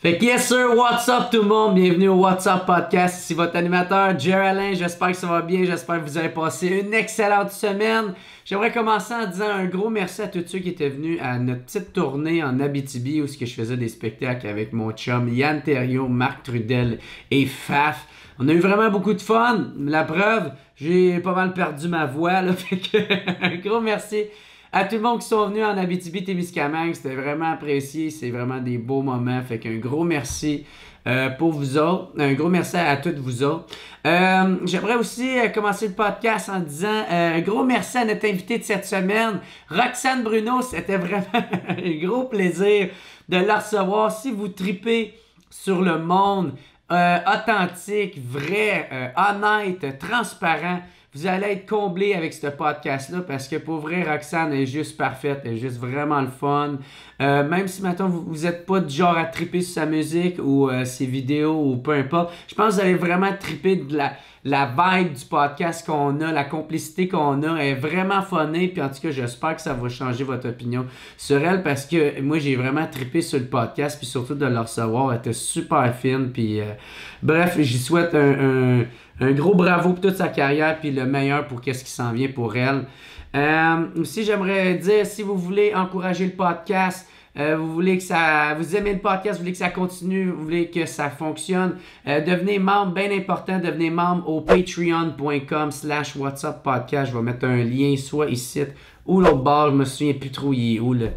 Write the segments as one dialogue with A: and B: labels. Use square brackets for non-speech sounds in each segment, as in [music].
A: Fait que yes sir, what's up tout le monde, bienvenue au What's Up Podcast, ici votre animateur Jerry j'espère que ça va bien, j'espère que vous avez passé une excellente semaine. J'aimerais commencer en disant un gros merci à tous ceux qui étaient venus à notre petite tournée en Abitibi où ce que je faisais des spectacles avec mon chum Yann Thériault, Marc Trudel et Faf. On a eu vraiment beaucoup de fun, la preuve, j'ai pas mal perdu ma voix là, [laughs] fait que un gros merci à tout le monde qui sont venus en Abitibi-Témiscamingue. C'était vraiment apprécié. C'est vraiment des beaux moments. Fait qu'un gros merci euh, pour vous autres. Un gros merci à, toutes vous autres. Euh, j'aimerais aussi euh, commencer le podcast en disant un gros merci à notre invité de cette semaine, Roxane Bruno. C'était vraiment [laughs] un gros plaisir de la recevoir. Si vous tripez sur le monde authentique, vrai, honnête, transparent, vous allez être comblé avec ce podcast-là parce que pour vrai, Roxane est juste parfaite, elle est juste vraiment le fun. Euh, même si maintenant vous n'êtes pas du genre à triper sur sa musique ou euh, ses vidéos ou peu importe, je pense que vous allez vraiment triper de la, la vibe du podcast qu'on a, la complicité qu'on a est vraiment funnée. Puis en tout cas, j'espère que ça va changer votre opinion sur elle parce que moi, j'ai vraiment trippé sur le podcast. Puis surtout de le recevoir, elle était super fine. Puis euh, bref, j'y souhaite un un gros bravo pour toute sa carrière, puis le meilleur pour qu'est-ce qui s'en vient pour elle. Euh, aussi, j'aimerais dire, si vous voulez encourager le podcast, euh, vous voulez que ça, vous aimez le podcast, vous voulez que ça continue, vous voulez que ça fonctionne, euh, devenez membre, bien important, devenez membre au patreon.com slash whatsapp podcast. Je vais mettre un lien soit ici ou l'autre bord, je me souviens plus trop il le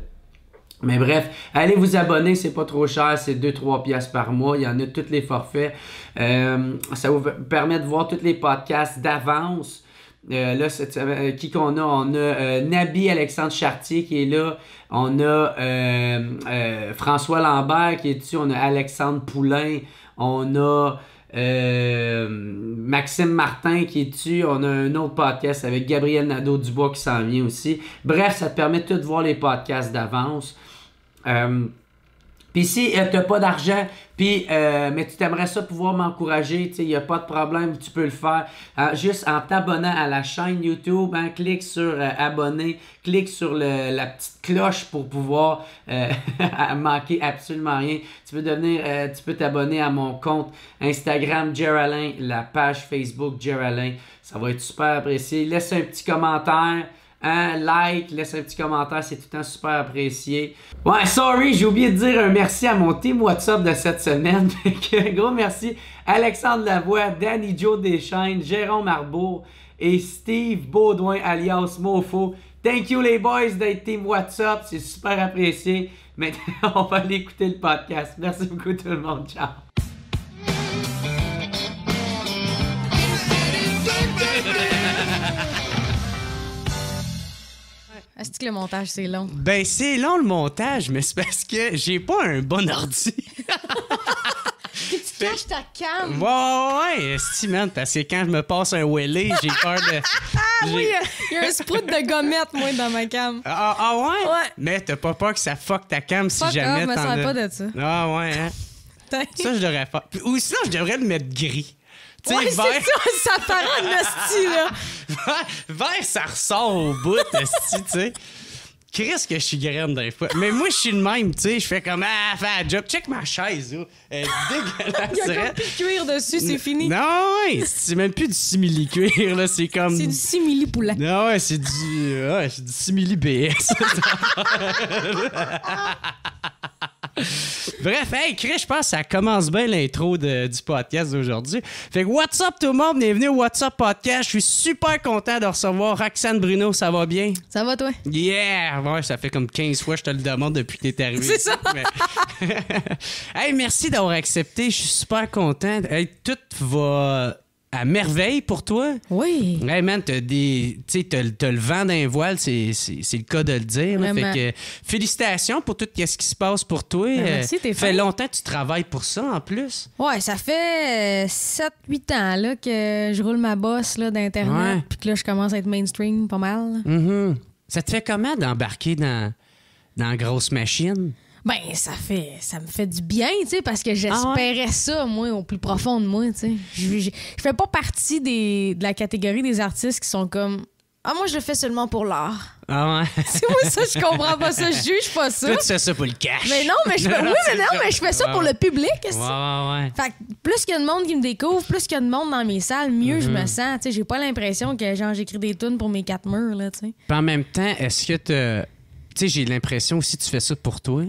A: mais bref, allez vous abonner, c'est pas trop cher, c'est 2-3 piastres par mois, il y en a tous les forfaits. Euh, ça vous permet de voir tous les podcasts d'avance. Euh, là, euh, qui qu'on a? On a Nabi Alexandre Chartier qui est là. On a François Lambert qui est dessus. On a Alexandre Poulain. On a Maxime Martin qui est dessus. On a un autre podcast avec Gabriel Nadeau-Dubois qui s'en vient aussi. Bref, ça te permet de tout voir les podcasts d'avance. Euh, puis si tu n'as pas d'argent, puis euh, mais tu t'aimerais ça pouvoir m'encourager, il n'y a pas de problème, tu peux le faire. Euh, juste en t'abonnant à la chaîne YouTube, hein, clique sur abonner, clique sur la petite cloche pour pouvoir [laughs] manquer absolument rien. Tu peux devenir, tu peux t'abonner à mon compte Instagram Geraldin, la page Facebook Geraldin. Ça va être super apprécié. Laisse un petit commentaire un hein, like, laisse un petit commentaire, c'est tout le temps super apprécié. Ouais, sorry, j'ai oublié de dire un merci à mon team WhatsApp de cette semaine. un [laughs] gros merci Alexandre Lavoie, Danny Joe Deschaines, Jérôme Arbour et Steve Baudouin alias Mofo. Thank you les boys d'être team WhatsApp, c'est super apprécié. Maintenant, [laughs] on va aller écouter le podcast. Merci beaucoup tout le monde, ciao!
B: [laughs]
C: Est-ce que le montage, c'est long?
A: Ben, c'est long le montage, mais c'est parce que j'ai pas un bon ordi. [laughs]
C: tu caches ta cam. Ouais,
A: ouais, ouais, tu parce que quand je me passe un welly, j'ai [laughs] peur de. Ah oui,
C: il y a un sprout de gommette, moi, dans ma cam. Ah, ah, ah, ouais? Ouais.
A: Mais t'as pas peur que ça fuck ta cam si jamais off, me pas de ça. Ah ouais, hein? [laughs] Ça, je devrais faire. Ou sinon, je devrais le mettre gris. Tu sais, vert. Ça, ça un là. [laughs] vert, ça ressort au bout, tu sais. Chris que je suis graine des fois. Mais moi, je suis le même, tu sais. Je fais comme, ah, fais un job. Check ma chaise, là. Elle [laughs] dégueulasse. Il y a plus de cuir dessus, c'est fini. Non, c'est même plus du simili-cuir, là. C'est comme. C'est du simili-poulet. Non, ouais, c'est du. Ouais, c'est du simili-BS. [laughs] [laughs] Bref, hey, Chris, je pense que ça commence bien l'intro du podcast d'aujourd'hui. Fait que what's up tout le monde, bienvenue au What's Podcast. Je suis super content de recevoir Roxane Bruno, ça va bien? Ça va toi? Yeah! Ouais, ça fait comme 15 fois que je te le demande depuis que t'es arrivé. C'est ça! [laughs] hey, merci d'avoir accepté, je suis super content. Hey, tout va à merveille pour toi. Oui. Hey man, t'as des. Tu le vent d'un voile, c'est, le cas de le dire. félicitations pour tout ce qui se passe pour toi. Ben, euh, merci, t'es Ça fait longtemps que tu travailles pour ça en plus.
C: Ouais, ça fait 7-8 euh, ans là, que je roule ma bosse d'Internet. Puis que là, je commence à être mainstream pas mal.
A: Mm-hmm. Ça te fait comment d'embarquer dans, dans Grosse Machine?
C: Ben, ça fait ça me fait du bien, tu sais, parce que j'espérais ah ça, moi, au plus profond de moi, tu sais. Je, fais pas partie des, de la catégorie des artistes qui sont comme Ah, moi, je le fais seulement pour l'art.
B: Ah ouais? C'est [laughs] moi,
A: ça, je comprends pas ça, je juge pas ça. Toi, tu fais ça pour le cash. Mais non, mais je [laughs] fais, oui, mais non, mais je fais ça pour le
C: public. Ouais, ouais, ouais. Fait que plus qu'il y a de monde qui me découvre, plus qu'il y a de monde dans mes salles, mieux je me mm-hmm. sens, tu sais. J'ai pas l'impression que, genre, j'écris des tunes pour mes quatre murs, là, tu sais.
A: en même temps, est-ce que tu. Tu sais, j'ai l'impression aussi que tu fais ça pour toi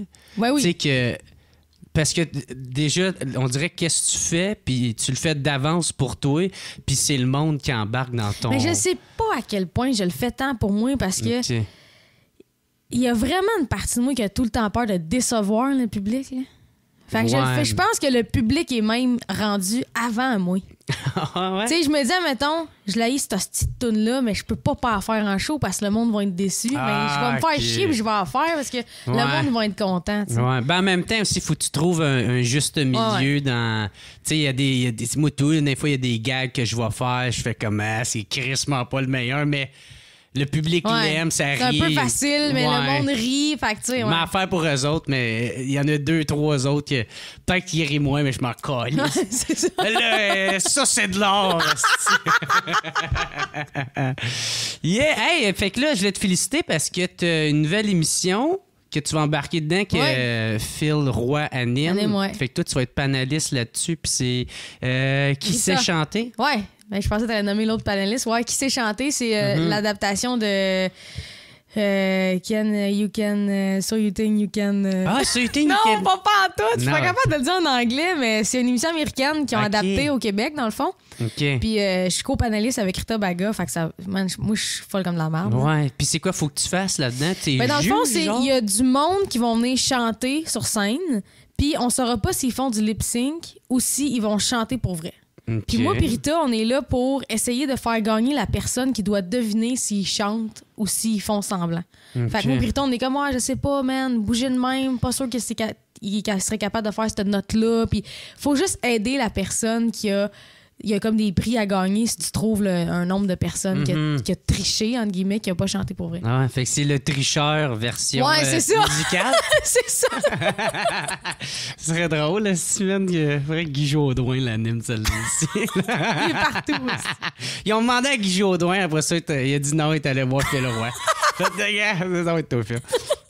A: que. Parce que déjà, on dirait qu'est-ce que tu fais, puis tu le fais d'avance pour toi, puis c'est le monde qui embarque dans ton. Mais je sais
C: pas à quel point je le fais tant pour moi parce que. Il y a vraiment une partie de moi qui a tout le temps peur de décevoir le public. Fait que je, je pense que le public est même rendu avant moi.
B: [laughs] Ah tu sais, je me
C: disais, mettons, je la cette petite tune là mais je peux pas pas faire en show parce que le monde va être déçu. mais je vais me ah, faire chier et je vais en faire parce que le monde va être content. Ben,
A: en même temps, aussi, faut que tu trouves un, juste milieu dans. Tu sais, il y a des. des... fois, il y a des gags que je vais faire. Je fais comme, ah, c'est crissement pas le meilleur, mais le public l'aime, ça rit. C'est un peu facile, mais le monde
C: rit. Fait Ma
A: affaire pour eux autres, mais il y en a deux, trois autres qui peut-être qu'ils rient moins, mais je m'en colle.
C: [laughs] Euh,
A: ça. c'est de l'or.
C: [laughs]
A: [laughs] yeah! Hey, fait que là, je vais te féliciter parce que tu as une nouvelle émission que tu vas embarquer dedans, que euh, Phil Roy anime. Fait que toi, tu vas être panéliste là-dessus, puis c'est euh, qui sait chanter.
C: Ouais, ben, je pensais que tu nommer l'autre panéliste. Ouais, qui sait chanter, c'est euh, mm-hmm. l'adaptation de. can euh, euh, you can so you think you can ah so you
A: think non you can... pas
C: en tout je suis pas capable de le dire en anglais mais c'est une émission américaine qui ont adapté au Québec dans le fond ok puis je suis co avec Rita Baga fait que ça moi je suis folle comme de la merde ouais
A: puis c'est quoi faut que tu fasses là dedans t'es ben,
C: dans le fond c'est il y a du monde qui vont venir chanter sur scène puis on saura pas s'ils font du lip sync ou s'ils vont chanter pour vrai Okay. Puis moi, Pirita, on est là pour essayer de faire gagner la personne qui doit deviner s'ils chantent ou s'ils font semblant. Fait que moi, Pirita, on est comme, moi, je sais pas, man, bouger de même, pas sûr que qu'elle serait capable de faire cette note-là. Puis faut juste aider la personne qui a il y a comme des prix à gagner si tu trouves le, un nombre de personnes qui, a, mhm. triché, entre guillemets, qui a pas chanté pour vrai.
A: Ah, fait que c'est le tricheur version ouais, c'est euh, musicale.
C: [laughs] c'est ça. [laughs]
A: Ce serait drôle, la semaine que vrai, Guy l'anime celle-là [laughs] il est partout aussi. Ils ont demandé à Guy Audouin après ça, il a dit non, il est allé voir le roi.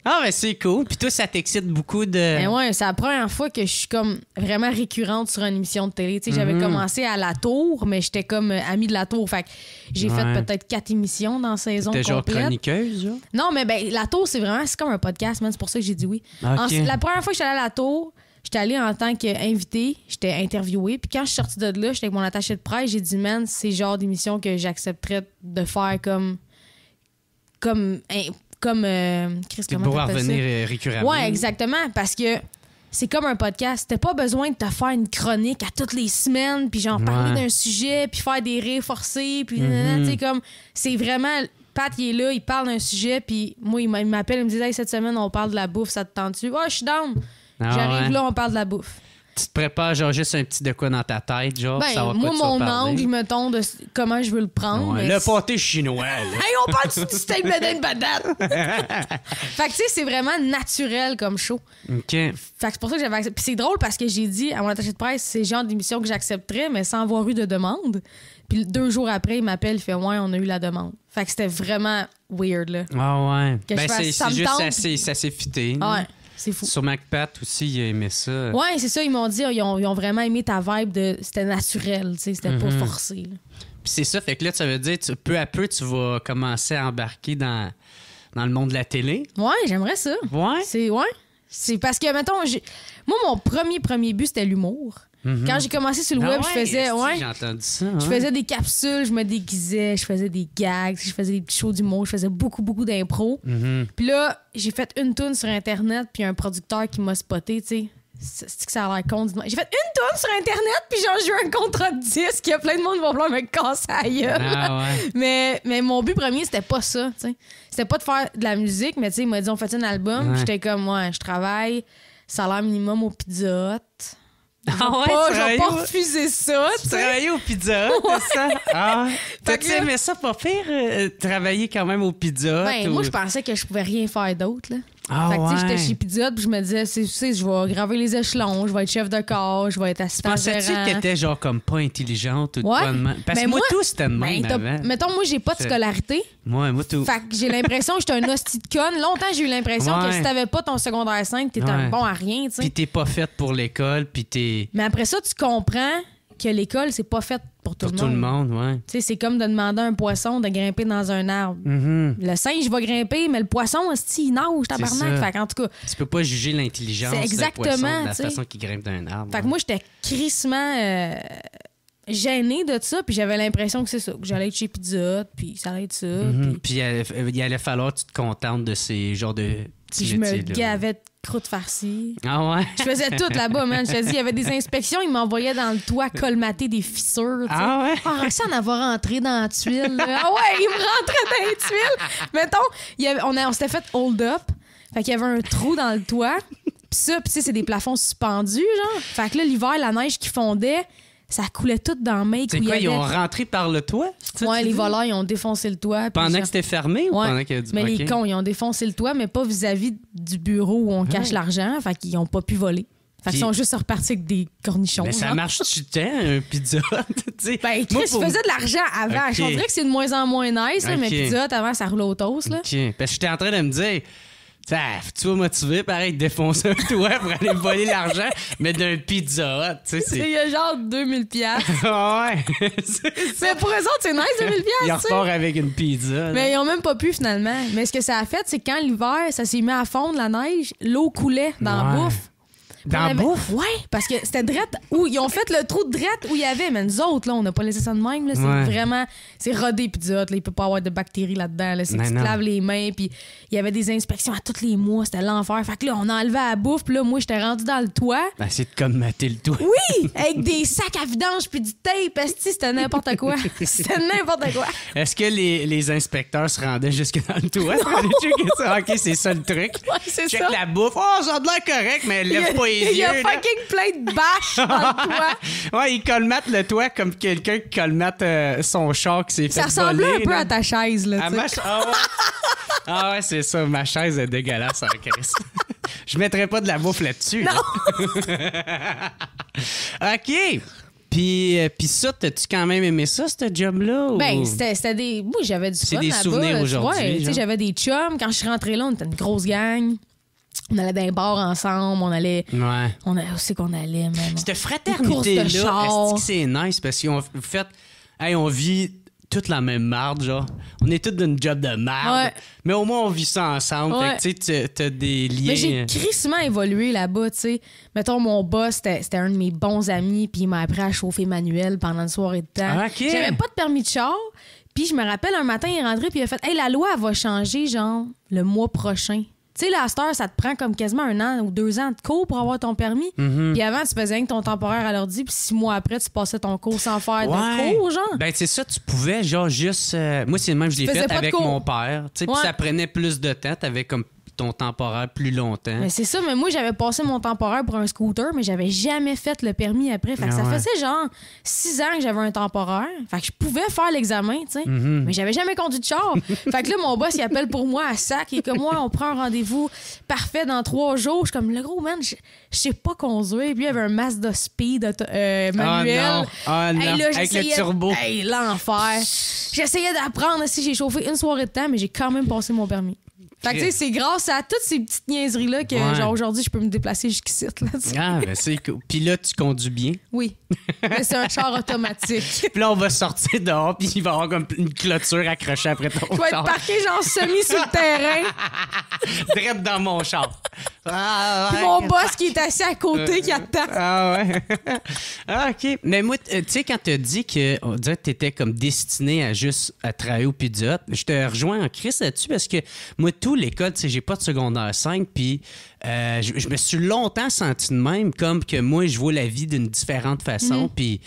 A: Ah, ben c'est cool. Puis tout ça t'excite beaucoup de. Ben
C: ouais, c'est la première fois que je suis comme vraiment récurrente sur une émission de télé. Tu sais, j'avais mhm. commencé à la tour, mais j'étais comme euh, amie de la tour. Fait j'ai fait peut-être quatre émissions dans la saison complète. genre chroniqueuse? Non, mais ben tour, c'est vraiment... C'est comme un podcast, man. C'est pour ça que j'ai dit oui. Ah, la première fois que j'étais allée à la tour, J'étais allée en tant qu'invitée, j'étais interviewée. Puis quand je suis sortie de là, j'étais avec mon attaché de presse, j'ai dit, man, c'est le genre d'émission que j'accepterais de faire comme. comme. comme. Euh, Chris, pour venir euh, récurrentement. Ouais, exactement. Parce que c'est comme un podcast. T'as pas besoin de te faire une chronique à toutes les semaines, puis genre parler d'un sujet, puis faire des réforcés forcés, puis mm-hmm. tu comme c'est vraiment Pat il est là, il parle d'un sujet, puis moi il m'appelle, il me dit hey, cette semaine on parle de la bouffe, ça te tente-tu oh, je suis down. Ah J'arrive là, on parle de la bouffe
A: tu te prépares, genre, juste un petit de quoi dans ta tête, genre, ben, va moi, quoi tu mon vas parler. angle,
C: mettons, de comment je veux le prendre. Le
A: pâté chinois, là. Hey, on parle du steak de
C: patate! [laughs] fait que, tu sais, c'est vraiment naturel comme show. OK. Fait que c'est pour ça que j'avais accepté. Puis c'est drôle parce que j'ai dit à mon attaché de presse, c'est le genre d'émission que j'accepterais, mais sans avoir eu de demande. Puis deux jours après, il m'appelle, il fait Ouais, on a eu la demande. Fait que c'était vraiment weird, là.
A: Ah ouais. Ben, c'est c'est juste ça s'est fité. Ouais. C'est fou. Sur MacPat aussi, ils aimaient ça. Ouais,
C: c'est ça, ils m'ont dit, ils ont, vraiment aimé ta vibe de. C'était naturel, c'était pas mhm. forcé. Puis
A: c'est ça, fait que là, ça veut dire, tu, peu à peu, tu vas commencer à embarquer dans, dans le monde de la télé.
C: Ouais, j'aimerais ça. Ouais. C'est, parce que, mettons, moi, mon premier, premier but, c'était l'humour.
B: Mhm. Quand j'ai commencé sur le ah web, je faisais. faisais des
C: capsules, je me déguisais, je faisais des gags, je faisais des petits shows d'humour, je faisais beaucoup, beaucoup d'impro. Mhm. Puis là, j'ai fait une tune sur Internet, puis un producteur qui m'a spoté, tu sais. C'est que ça a l'air con. J'ai fait une tonne sur Internet, puis j'ai joué un contrat de disque. Il y a plein de monde qui va vouloir me casser ah, ailleurs. [laughs] mais, mon but premier, c'était pas ça. C'était pas de faire de la musique, mais tu sais, il m'a dit on fait un album. J'étais comme, ouais, je travaille salaire minimum au Pizza
A: ah ouais, pas, pas refusé ça. Tu travaillais au pizza, [laughs] ouais. ça? Ah. tu ça pas faire euh, travailler quand même au pizza? Ben, moi, je
C: pensais que je pouvais rien faire d'autre, là.
A: Ah fait que, j'étais chez
C: Pizza je me disais, tu sais, je vais graver les échelons, je vais être chef de corps, je vais être assistant Pensais-tu que t'étais
A: genre comme pas intelligente ou ouais. de Parce que moi, tout, c'était de ben, même Mettons,
C: moi, j'ai pas de scolarité.
A: Ouais, moi tout. Fait
C: que j'ai l'impression que j'étais un hostie de conne. Longtemps, j'ai eu l'impression que si t'avais pas ton secondaire 5, t'étais un bon à rien, tu sais. Puis
A: t'es pas faite pour l'école, puis t'es...
C: Mais après ça, tu comprends que l'école, c'est pas fait pour tout le
A: monde.
C: c'est comme de demander à un poisson de grimper dans un arbre. Mm-hmm. Le singe va grimper, mais le poisson, il nage, tabarnak. Fait en tout cas.
A: Tu peux pas juger l'intelligence de la façon qu'il grimpe dans un arbre. Fait que
C: moi, j'étais crissement. Euh, gênée de ça, puis j'avais l'impression que c'est ça, que j'allais être chez Pizza, puis ça allait être ça. Mm-hmm.
A: Puis, euh, il, allait, falloir que tu te contentes de ces genres de petits je me gavais
C: croûte farcie.
A: Ah ouais? Je faisais tout là-bas, man. Je te dis, il y avait des
C: inspections, ils m'envoyaient dans le toit colmater des fissures. Ah ouais? Ah, ça, en avait rentré dans la tuile. ah ouais, ils me rentraient dans les tuiles. Mettons, y on, on s'était fait hold-up. Fait qu'il y avait un trou dans le toit. Puis ça, puis c'est des plafonds suspendus, genre. Fait que là, l'hiver, la neige qui fondait, ça coulait tout dans le mec. C'est ils ont
A: rentré par le toit? Ouais, les voleurs,
C: ils ont défoncé le toit. Pendant que c'était fermé ou pendant qu'il y a du... Mais les cons, ils ont défoncé le toit, mais pas vis-à-vis du bureau où on ah. cache l'argent. Fait qu'ils n'ont pas pu voler. Fait qu'ils sont juste repartis avec des cornichons. ça
A: marche tu temps, un pizza. [laughs] ben,
C: Chris, Moi, faisais de l'argent avant. Je dirais que c'est de moins en moins nice, mais pizza, avant, ça roulait au toast. Là.
A: Parce j'étais en train de me dire tu vas motiver, pareil, de défoncer un toit pour aller voler l'argent, mais d'un pizza tu sais. Il y
C: a genre 2000 piastres.
A: [laughs] Ah ouais. [laughs]
C: mais pour eux autres, c'est nice, 2000 piastres. Ils repartent
A: avec une pizza. Mais ils
C: ont même pas pu finalement. Mais ce que ça a fait, c'est quand l'hiver, ça s'est mis à fondre la neige, l'eau coulait dans la bouffe. Dans la bouffe? Ouais, parce que c'était drette où ils ont fait le trou de drette où il y avait, mais nous autres, là, on n'a pas laissé ça de même. C'est vraiment. C'est rodé puis du là. Il peut pas avoir de bactéries là-dedans. C'est que ben tu les mains, puis il y avait des inspections à tous les mois. C'était l'enfer. Fait que là, on enlevait la bouffe, puis là, moi, j'étais rendu dans le toit.
A: Ben, c'est comme mater le toit.
C: Oui! [laughs] Avec des sacs à vidange, puis du tape. C'était n'importe quoi. [laughs] c'était n'importe quoi.
A: Est-ce que les, les, inspecteurs se rendaient jusque dans le toit? ok, c'est ça le truc. Ouais, Check la bouffe. Oh, ça a de l'air correct, mais lève pas il y Il a fucking
C: plein de bâches dans le [laughs] toit.
A: ouais, il colmate le toit comme quelqu'un qui colmate euh, son char qui s'est fait Ça ressemble un peu à ta chaise, là. À ma ah, ouais. ah ouais, c'est ça. Ma chaise est dégueulasse en caisse. [laughs] Je mettrais pas de la bouffe là-dessus.
B: Non! [laughs]
A: OK! Puis, euh, puis ça, t'as-tu quand même aimé ça, ce job-là? Ben, c'était
C: des. Oui, j'avais du fun. C'est des souvenirs aujourd'hui. tu sais, j'avais des chums. Quand je suis rentré là, on était une grosse gang on allait dans les bars ensemble, on allait. Ouais. On allait, aussi qu'on allait, même? Cette
A: fraternité-là, est c'est nice? Parce qu'on fait. Hey, on vit toute la même marde, genre. On est tous d'une job de merde. Ouais. Mais au moins, on vit ça ensemble. Fait que, tu sais, t'as des liens. j'ai crissement
C: évolué là-bas, tu sais. Mettons, mon boss, c'était un de mes bons amis, puis il m'a appris à chauffer manuel pendant une soirée de temps. Ah, J'avais pas de permis de char. Puis je me rappelle, un matin, il est rentré, puis il a fait Hey, la loi, elle va changer, genre, le mois prochain. Tu sais, la ça te prend comme quasiment un an ou deux ans de cours pour avoir ton permis. Mhm. Puis avant, tu faisais rien que ton temporaire à l'ordi, puis six mois après, tu passais ton cours sans faire de cours,
A: genre. Ben, c'est ça, tu pouvais, genre, juste. Euh, moi, c'est le même, je l'ai fait avec mon père. Tu sais, ça prenait plus de temps. T'avais comme ton temporaire plus longtemps. c'est
C: ça, mais moi, j'avais passé mon temporaire pour un scooter, mais j'avais jamais fait le permis après. Fait que ça faisait genre six ans que j'avais un temporaire. Fait que je pouvais faire l'examen, tu sais, mm-hmm. mais j'avais jamais conduit de char. [laughs] fait que là, mon boss, il appelle pour moi à sac et que moi, on prend un rendez-vous parfait dans trois jours. Je suis comme, le gros man, je sais pas conduire. Puis il y avait un de Speed euh, manuel. Ah, ah, Avec le turbo. l'enfer. J'essayais d'apprendre si j'ai chauffé une soirée de temps, mais j'ai quand même passé mon permis. Fait que tu sais, c'est grâce à toutes ces petites niaiseries-là que, genre, aujourd'hui, je peux me déplacer jusqu'ici.
A: Ah, ben c'est cool. Puis là, tu conduis bien.
C: Oui. Mais c'est un char automatique.
A: [laughs] puis là, on va sortir dehors, puis il va y avoir comme une clôture accrochée après ton char. Tu vas être parqué, genre, semi sur le
C: terrain.
A: [laughs] dans mon char.
C: Ah, puis mon boss qui est assis à côté, qui attend. Euh, ah,
A: ouais. [laughs] ah, OK. Mais moi, tu sais, quand t'as dit que on que tu étais comme destiné à juste à travailler au Pizza je te rejoins en crise là-dessus parce que moi, tout l'école, j'ai pas de secondaire 5, puis euh, je, me suis longtemps senti de même, comme que moi, je vois la vie d'une différente façon, mhm. puis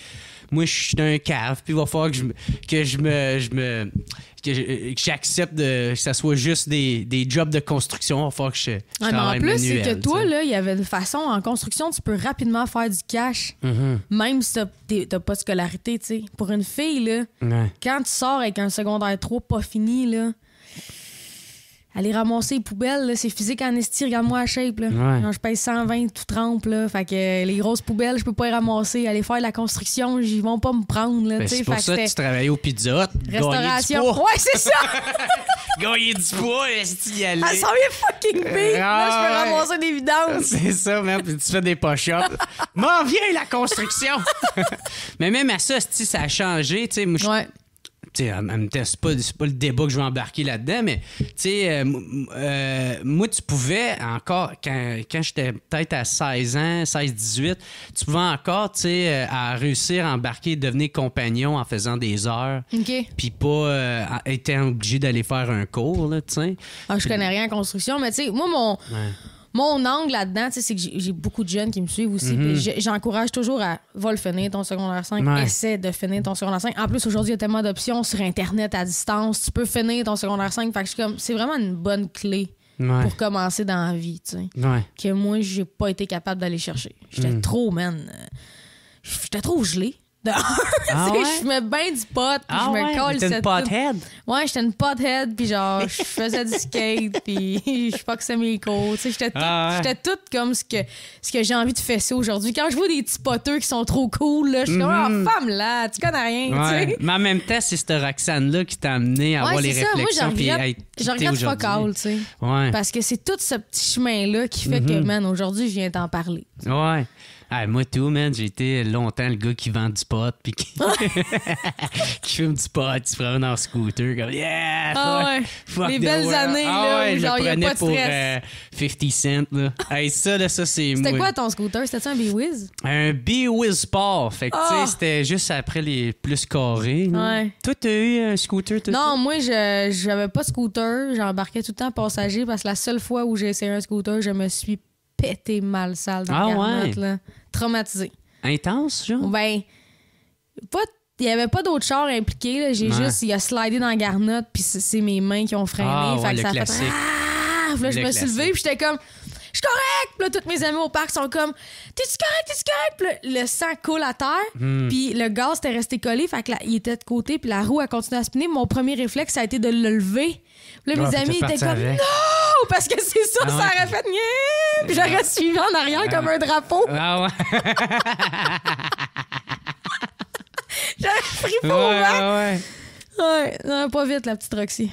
A: moi, je suis un cave, puis il va falloir que je, que me... que j'accepte que ça soit juste des, jobs de construction, il va falloir que je, mais En plus, c'est que toi,
C: là, il y avait une façon, en construction, tu peux rapidement faire du cash, mhm. même si t'as pas de scolarité, tu sais. Pour une fille, là, quand tu sors avec un secondaire 3 pas fini, là aller ramasser les poubelles, c'est physique en esti, regarde-moi la shape. Là. Quand je paye 120 tout trempe. Là. Fait que euh, les grosses poubelles, je peux pas les ramasser. Aller faire la construction, ils vont pas me prendre. Ben, c'est pour ça tu
A: travailles au pizza Restauration. Ouais, c'est ça! [laughs] Gagner du poids, est y aller? Ah, ça vient fucking
C: bien. là, je peux ramasser des vidanges. [laughs] C'est
A: ça, man. Puis tu fais des pochettes. M'en viens, la construction! [laughs] Mais même à ça, ça a changé. Tu sais, sais, même c'est pas, le débat que je vais embarquer là-dedans, mais tu sais, euh, euh, moi, tu pouvais encore, quand, j'étais peut-être à 16 ans, 16-18, tu pouvais encore, tu sais, euh, à réussir à embarquer, devenir compagnon en faisant des heures. OK. Puis pas être obligé d'aller faire un cours, là, tu sais.
C: Ah, je connais rien en construction, mais tu sais, moi, mon. Mon angle là-dedans, c'est que j'ai beaucoup de jeunes qui me suivent aussi. Mhm. J'encourage toujours à va le finir ton secondaire 5, essaie de finir ton secondaire 5. En plus, aujourd'hui, il y a tellement d'options sur Internet à distance. Tu peux finir ton secondaire 5. comme, c'est vraiment une bonne clé. pour commencer dans la vie, Que moi, j'ai pas été capable d'aller chercher. J'étais mhm. trop, man. J'étais trop gelé. [laughs] Ah je me bien du pot, puis ah je me colle cette une pothead? Ouais, j'étais une pothead, puis genre, je [laughs] faisais du skate, puis [laughs] je foxais mes cours. J'étais sais, ah j'étais tout comme ce que, ce que j'ai envie de fesser aujourd'hui. Quand je vois des petits poteux qui sont trop cool, je suis comme, mhm. oh, femme là, tu connais rien.
A: Mais en même temps, c'est cette Roxane-là qui t'a amené à avoir les ça. réflexions. puis je regarde je pas call tu sais. Parce
C: que c'est tout ce petit chemin-là qui fait que, mhm. man, aujourd'hui, je viens t'en parler.
A: Ouais. moi, tout, man, j'ai été longtemps le gars qui vend du pot pote puis qui, [laughs] qui fume du pot, qui se un scooter, comme
C: Yeah! Les belles années, là, genre, je y a pas de pour stress.
A: 50 euh, cent là. [laughs] hey, ça, là, ça, c'est C'était quoi
C: ton scooter? cétait un B-Wiz?
A: Un B-Wiz Sport. Fait que, tu sais, ah! c'était juste après les plus carrés. Ouais. Toi, t'as eu un scooter, tout Non,
C: moi, je j'avais pas de scooter. J'embarquais tout le temps passager parce que la seule fois où j'ai essayé un scooter, je me suis pété mal sale dans ah la ouais. là. Traumatisée.
A: Intense, genre?
C: Ben, pas il n'y avait pas d'autres char impliqués. J'ai juste, il a slidé dans la garnotte, puis c'est mes mains qui ont freiné. Ah, fait ouais, classique. fait. Ah! Là, je me suis levée, puis j'étais comme, je suis correct! toutes mes amies au parc sont comme, t'es-tu correct? T'es-tu correct? le sang coule à terre, hmm. puis le gaz était resté collé, fait que il était de côté, puis la roue a continué à spinner. Mon premier réflexe, ça a été de le lever. Puis là, ah, mes amis étaient comme, non! Parce que c'est ça ah ça aurait fait nier! Puis j'aurais suivi en arrière comme un drapeau.
B: Ah ouais! [laughs]
C: [laughs] J'avais pris
B: pour ouais, ouais.
C: ouais, non, pas vite, la petite Roxy.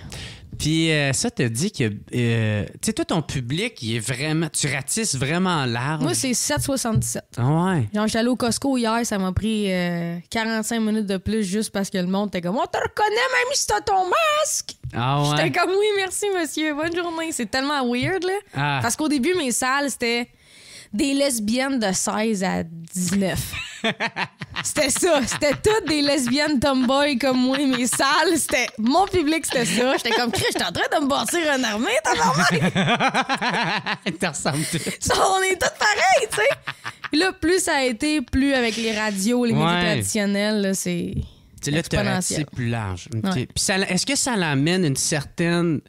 A: Puis euh, ça te dit que, euh, tu sais, toi, ton public, il est vraiment, tu ratisses vraiment large. Moi, c'est
C: 7,77. Ah ouais. Genre, j'étais allé au Costco hier, ça m'a pris 45 euh, minutes de plus juste parce que le monde était comme, on te reconnaît même si t'as ton masque.
B: Ah ouais. J'étais
C: comme, oui, merci, monsieur, bonne journée. C'est tellement weird, là. Ah. Parce qu'au début, mes salles, c'était des lesbiennes de 16 à 19. c'était ça. C'était toutes des lesbiennes tomboy comme moi mais mes sales, C'était mon public, c'était ça. J'étais comme, Chris, j'étais en train de me bâtir un armée, t'as [laughs]
B: normal?
A: On
C: est toutes pareilles, tu sais. Puis là, plus ça a été, plus avec les radios, les médias traditionnels, c'est. là, c'est
A: plus large. est-ce que ça l'amène une certaine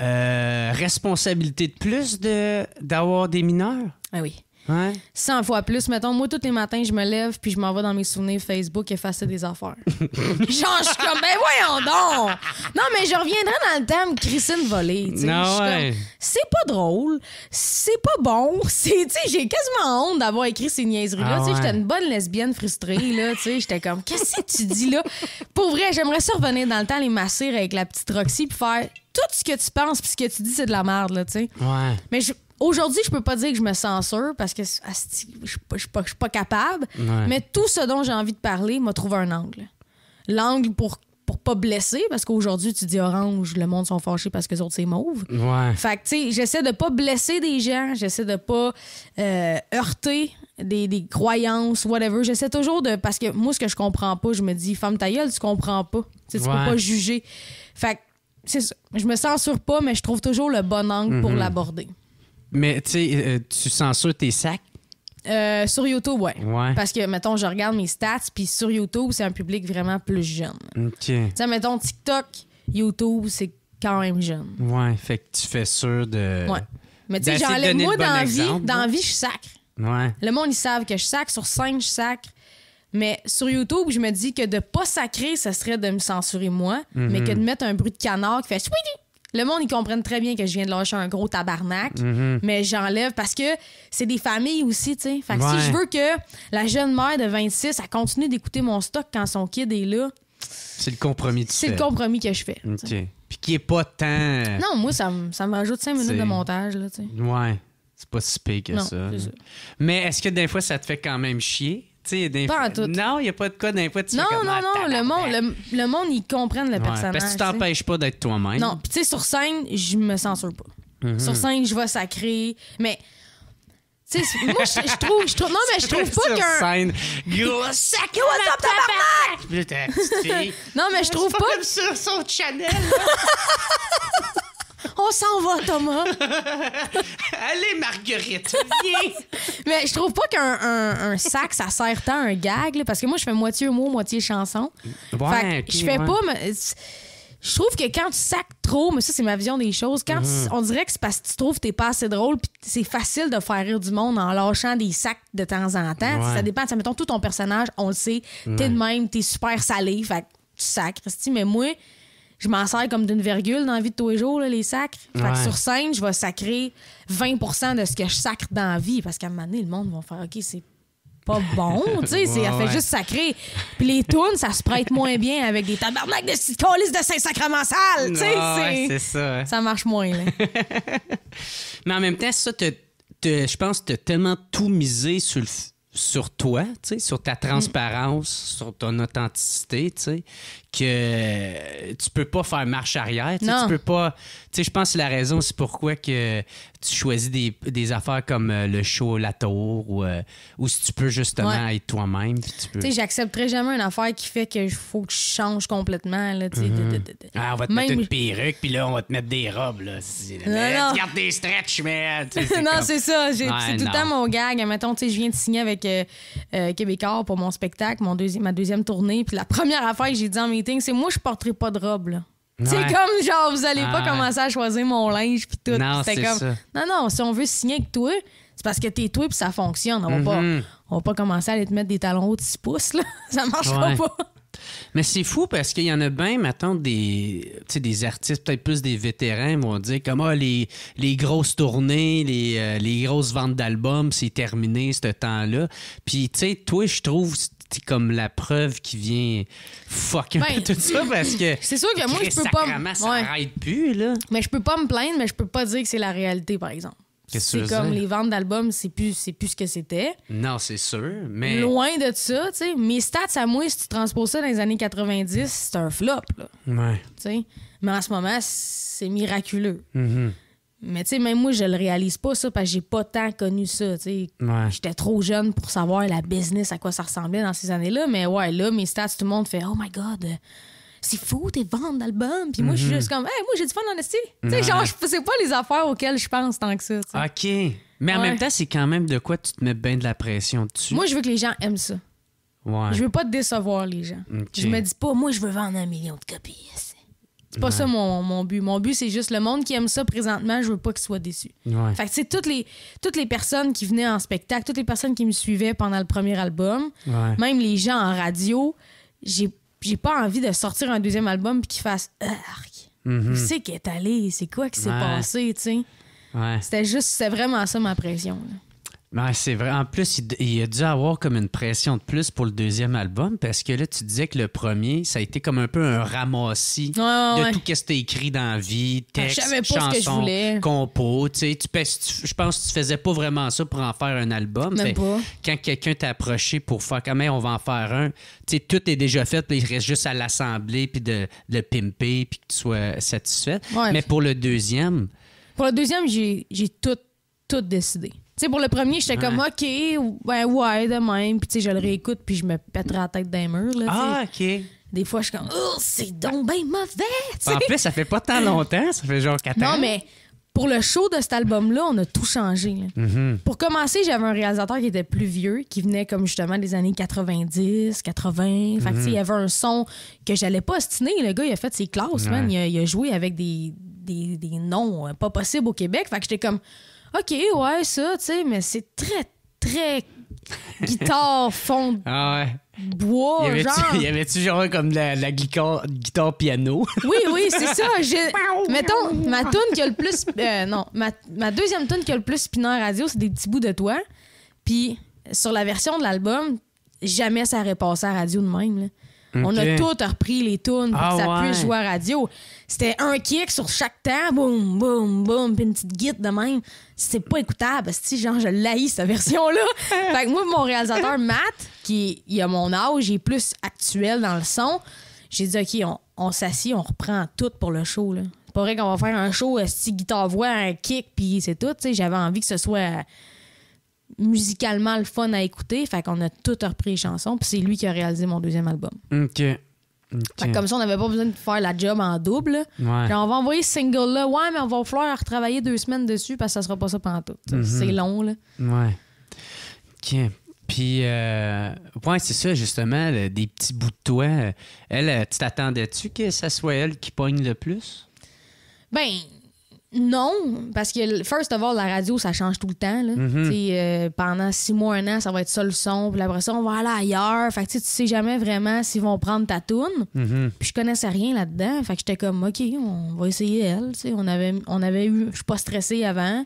A: euh, responsabilité de plus de, d'avoir des mineurs? Ben oui. Ouais.
C: 100 fois plus. Mettons, moi, tous les matins, je me lève puis je m'en vais dans mes souvenirs Facebook et effacer des affaires. [laughs] Genre, je suis comme, ben voyons donc! Non, mais je reviendrai dans le thème Christine volée. Non, C'est pas drôle, c'est pas bon. [laughs] J'ai quasiment honte d'avoir écrit ces niaiseries-là. Ah, j'étais une bonne lesbienne frustrée. J'étais comme, qu'est-ce que tu dis là? Pour vrai, j'aimerais ça revenir dans le temps, les masser avec la petite Roxy puis faire tout ce que tu penses puis ce que tu dis, c'est de la merde, là, tu sais. Ouais. Mais je, Aujourd'hui, je peux pas dire que je me censure parce que je je suis pas, capable. Mais tout ce dont j'ai envie de parler m'a trouvé un angle. L'angle pour pour pas blesser parce qu'aujourd'hui tu dis orange, le monde sont fâchés parce que les autres c'est mauve. Fait que j'essaie de pas blesser des gens, j'essaie de pas euh, heurter des, des, croyances, whatever. J'essaie toujours de parce que moi ce que je comprends pas, je me dis femme ta gueule, tu comprends pas. tu peux pas juger. Fait que je me censure pas mais je trouve toujours le bon angle pour mhm. l'aborder.
A: Mais tu sais, euh, tu censures tes sacs?
C: Euh, sur YouTube, ouais. Parce que, mettons, je regarde mes stats, puis sur YouTube, c'est un public vraiment plus jeune.
A: OK. Tu
C: mettons, TikTok, YouTube, c'est quand même jeune.
A: Ouais, fait que tu fais sûr de. Ouais.
C: Mais tu sais, j'enlève moi dans la vie. Dans sacre. Ouais. Le monde, ils savent que je sacre. Sur scène, je sacre. Mais sur YouTube, je me dis que de pas sacrer, ce serait de me censurer moi, mhm. mais que de mettre un bruit de canard qui fait le monde, ils comprennent très bien que je viens de lâcher un gros tabarnak,
B: mhm. mais
C: j'enlève parce que c'est des familles aussi, tu sais. Fait que si je veux que la jeune mère de 26, elle continue d'écouter mon stock quand son kid est là.
A: C'est le compromis C'est le compromis
C: que je fais. OK.
A: Puis qui est pas tant. Non,
C: moi, ça, ça me rajoute 5 minutes de montage, là, tu sais.
A: Ouais. C'est pas si pire que ça. ça. Mais est-ce que des fois, ça te fait quand même chier? Non, il n'y a pas de quoi d'impact. non, non, ah, non.
C: Le monde, le, le monde, ils comprennent le personnalité personnage. Parce que tu
A: t'empêches pas d'être toi-même. Non,
C: puis tu sais, sur scène, je me censure pas. Mm-hmm. Sur scène, je vais sacrer. Mais. sais, moi, je trouve, je trouve. Non, mais je trouve pas qu'un. scène.
A: Yo, sac, what's up, ta Putain,
C: Non, mais je trouve pas. comme sur son channel. [laughs] on s'en va, Thomas. [laughs] Allez, Marguerite, Mais je trouve pas qu'un sac, ça sert tant un gag, parce que moi, je fais moitié mot, moitié chanson. fait je fais pas. je trouve que quand tu sacs trop, mais ça, c'est ma vision des choses, quand mhm. on dirait que c'est parce que tu trouves que t'es pas assez drôle, puis c'est facile de faire rire du monde en lâchant des sacs de temps en temps. Ça dépend. Ça, mettons, tout ton personnage, on le sait, t'es de même, t'es super salé, fait tu sacres. mais moi je m'en sers comme d'une virgule dans la vie de tous les jours, les sacres. Fait que sur scène, je vais sacrer 20 de ce que je sacre dans la vie. Parce qu'à un moment donné, le monde va faire OK, c'est pas bon, tu sais, fait juste sacrer. » Puis les tunes, ça se prête moins bien avec des tabernacles de colis de Saint-Sacrement sale, tu sais, c'est ça. Ça marche moins là.
A: [laughs] Mais en même temps, ça je pense tu as tellement tout misé sur sur toi, tu sais, sur ta transparence, sur ton authenticité, tu sais, que tu peux pas faire marche arrière. Tu, peux pas. Tu sais, je pense que la raison, c'est pourquoi que tu choisis des, affaires comme euh, le show La Tour ou, euh, ou si tu peux justement être toi-même. Tu sais,
C: j'accepterai jamais une affaire qui fait que faut que je change complètement. Mm-hmm.
A: Ah, on va te mettre une perruque, puis là, on va te mettre des robes. Là. gardes des stretch,
C: mais. non, [laughs] c'est ça. c'est tout le temps mon gag. Mettons, tu sais, je viens de signer avec euh, Québécois pour mon spectacle, mon ma deuxième tournée. Puis la [laughs] première affaire j'ai dit en mes c'est moi, je porterai pas de robe,
B: C'est comme genre, vous allez pas commencer
C: à choisir mon linge puis tout. Non, c'est non, non, si on veut signer avec toi, c'est parce que t'es toi puis ça fonctionne. On va, pas, mhm. va pas commencer à aller te mettre des talons hauts de 6 pouces, là. [laughs] Ça marchera pas.
A: Mais c'est fou parce qu'il y en a bien, maintenant, des, des artistes, peut-être plus des vétérans, vont dire comme ah, les, grosses tournées, les, euh, les grosses ventes d'albums, c'est terminé ce temps-là. Puis, tu sais, toi, je trouve, c'est comme la preuve qui vient fuck peu ben, tout ça parce que. C'est sûr que moi, je peux pas.
C: Mais je peux pas me plaindre, mais je peux pas dire que c'est la réalité, par exemple.
A: C'est comme les
C: ventes d'albums, c'est plus, plus ce que c'était.
A: Non, c'est sûr, mais...
C: Loin de ça, tu sais. Mes stats à moi, si tu transposes ça dans les années 90, c'est un flop, là. Ouais. sais Mais en ce moment, c'est miraculeux. Mm-hmm. Mais tu sais, même moi, je le réalise pas, ça, parce que j'ai pas tant connu ça. J'étais trop jeune pour savoir la business, à quoi ça ressemblait dans ces années-là. Mais ouais, là, mes stats, tout le monde fait Oh my God, euh, c'est fou tes vendre d'albums. Puis moi, je suis mhm. juste comme Hey, moi, j'ai du fun le style ». Tu sais, c'est pas les affaires auxquelles je pense tant que ça.
A: OK. Mais en même temps, c'est quand même de quoi tu te mets bien de la pression dessus. Moi,
C: je veux que les gens aiment ça. Ouais. Je veux pas décevoir, les gens. Je me dis pas, moi, je veux vendre un million de copies. C'est pas ça mon, but. Mon but, c'est juste le monde qui aime ça présentement, je veux pas qu'il soit déçu. Fait que, tu toutes les, toutes les personnes qui venaient en spectacle, toutes les personnes qui me suivaient pendant le premier album, même les gens en radio, j'ai, j'ai pas envie de sortir un deuxième album qui qu'ils fassent ah, Arc, mhm. c'est qui est allé, c'est quoi qui s'est passé, tu sais. C'était juste, c'est vraiment ça ma pression.
A: Ben, c'est vrai. En plus, il, a dû avoir comme une pression de plus pour le deuxième album parce que là, tu disais que le premier, ça a été comme un peu un ramassis de tout ce que tu écrit dans la vie, ben, texte, chansons, compos. je pense que tu faisais pas vraiment ça pour en faire un album. Quand quelqu'un t'a approché pour faire quand même, on va en faire un, tu tout est déjà fait, il reste juste à l'assembler, puis de le pimper, puis que tu sois satisfait. Mais pour le deuxième.
C: Pour le deuxième, j'ai tout, tout décidé pour le premier, j'étais comme, OK, ouais, ben, ouais, de même. Puis, tu sais, je le réécoute, puis je me pèterai la tête d'un mur. Là, ah, OK. Des fois, je suis comme, oh, c'est donc bien mauvais. En plus, ça
A: fait pas tant longtemps, ça fait genre 4 ans. Non, mais
C: pour le show de cet album-là, on a tout changé. Mm-hmm. Pour commencer, j'avais un réalisateur qui était plus vieux, qui venait comme justement des années 90, 80. Mm Fait il y mm-hmm. avait un son que j'allais pas ostiner. Le gars, il a fait ses classes, man. Il a, joué avec des, des, des noms hein, pas possibles au Québec. Fait que j'étais comme, OK, ouais, ça, tu sais, mais c'est très, très guitare [laughs] fond ah bois, genre. Y
A: avait-tu genre comme la, guitare, piano?
C: [laughs] Oui, oui, c'est ça. [laughs] Mettons, ma tune qui a le plus... Euh, ma, deuxième tune qui a le plus spin radio, c'est des petits bouts de toi. Puis sur la version de l'album, jamais ça aurait passé à la radio de même. Là. On a tout repris les tunes pour que ah ça puisse jouer à radio. C'était un kick sur chaque temps, boum, boum, boum, puis une petite guide de même. C'est pas écoutable. Si, genre, je laïs cette version-là. [laughs] fait que moi, mon réalisateur, Matt, qui a mon âge, il est plus actuel dans le son, j'ai dit, OK, on, s'assied, on reprend tout pour le show. C'est pas vrai qu'on va faire un show, si guitare-voix, un kick, puis c'est tout. J'avais envie que ce soit musicalement le fun à écouter. Fait qu'on a tout repris les chansons. Puis c'est lui qui a réalisé mon deuxième album.
A: OK. comme ça, on
C: n'avait pas besoin de faire la job en double. Ouais. on va envoyer single-là. Ouais, mais on va falloir retravailler deux semaines dessus parce que ça sera pas ça pendant tout. Mhm. C'est long, là.
A: Ouais. OK. Puis, point euh, ouais, c'est ça, justement, des petits bouts de toi. Elle, euh, tu t'attendais-tu que ça soit elle qui pogne le plus?
C: Ben, non, parce que, first of all, la radio, ça change tout le temps. Mhm. Euh, pendant six mois, un an, ça va être ça le son. Puis après ça, on va aller ailleurs. Fait que tu sais jamais vraiment s'ils vont prendre ta toune. Mhm. Puis je connaissais rien là-dedans. Fait que j'étais comme, OK, on va essayer elle. on avait, on avait eu, je suis pas stressée avant.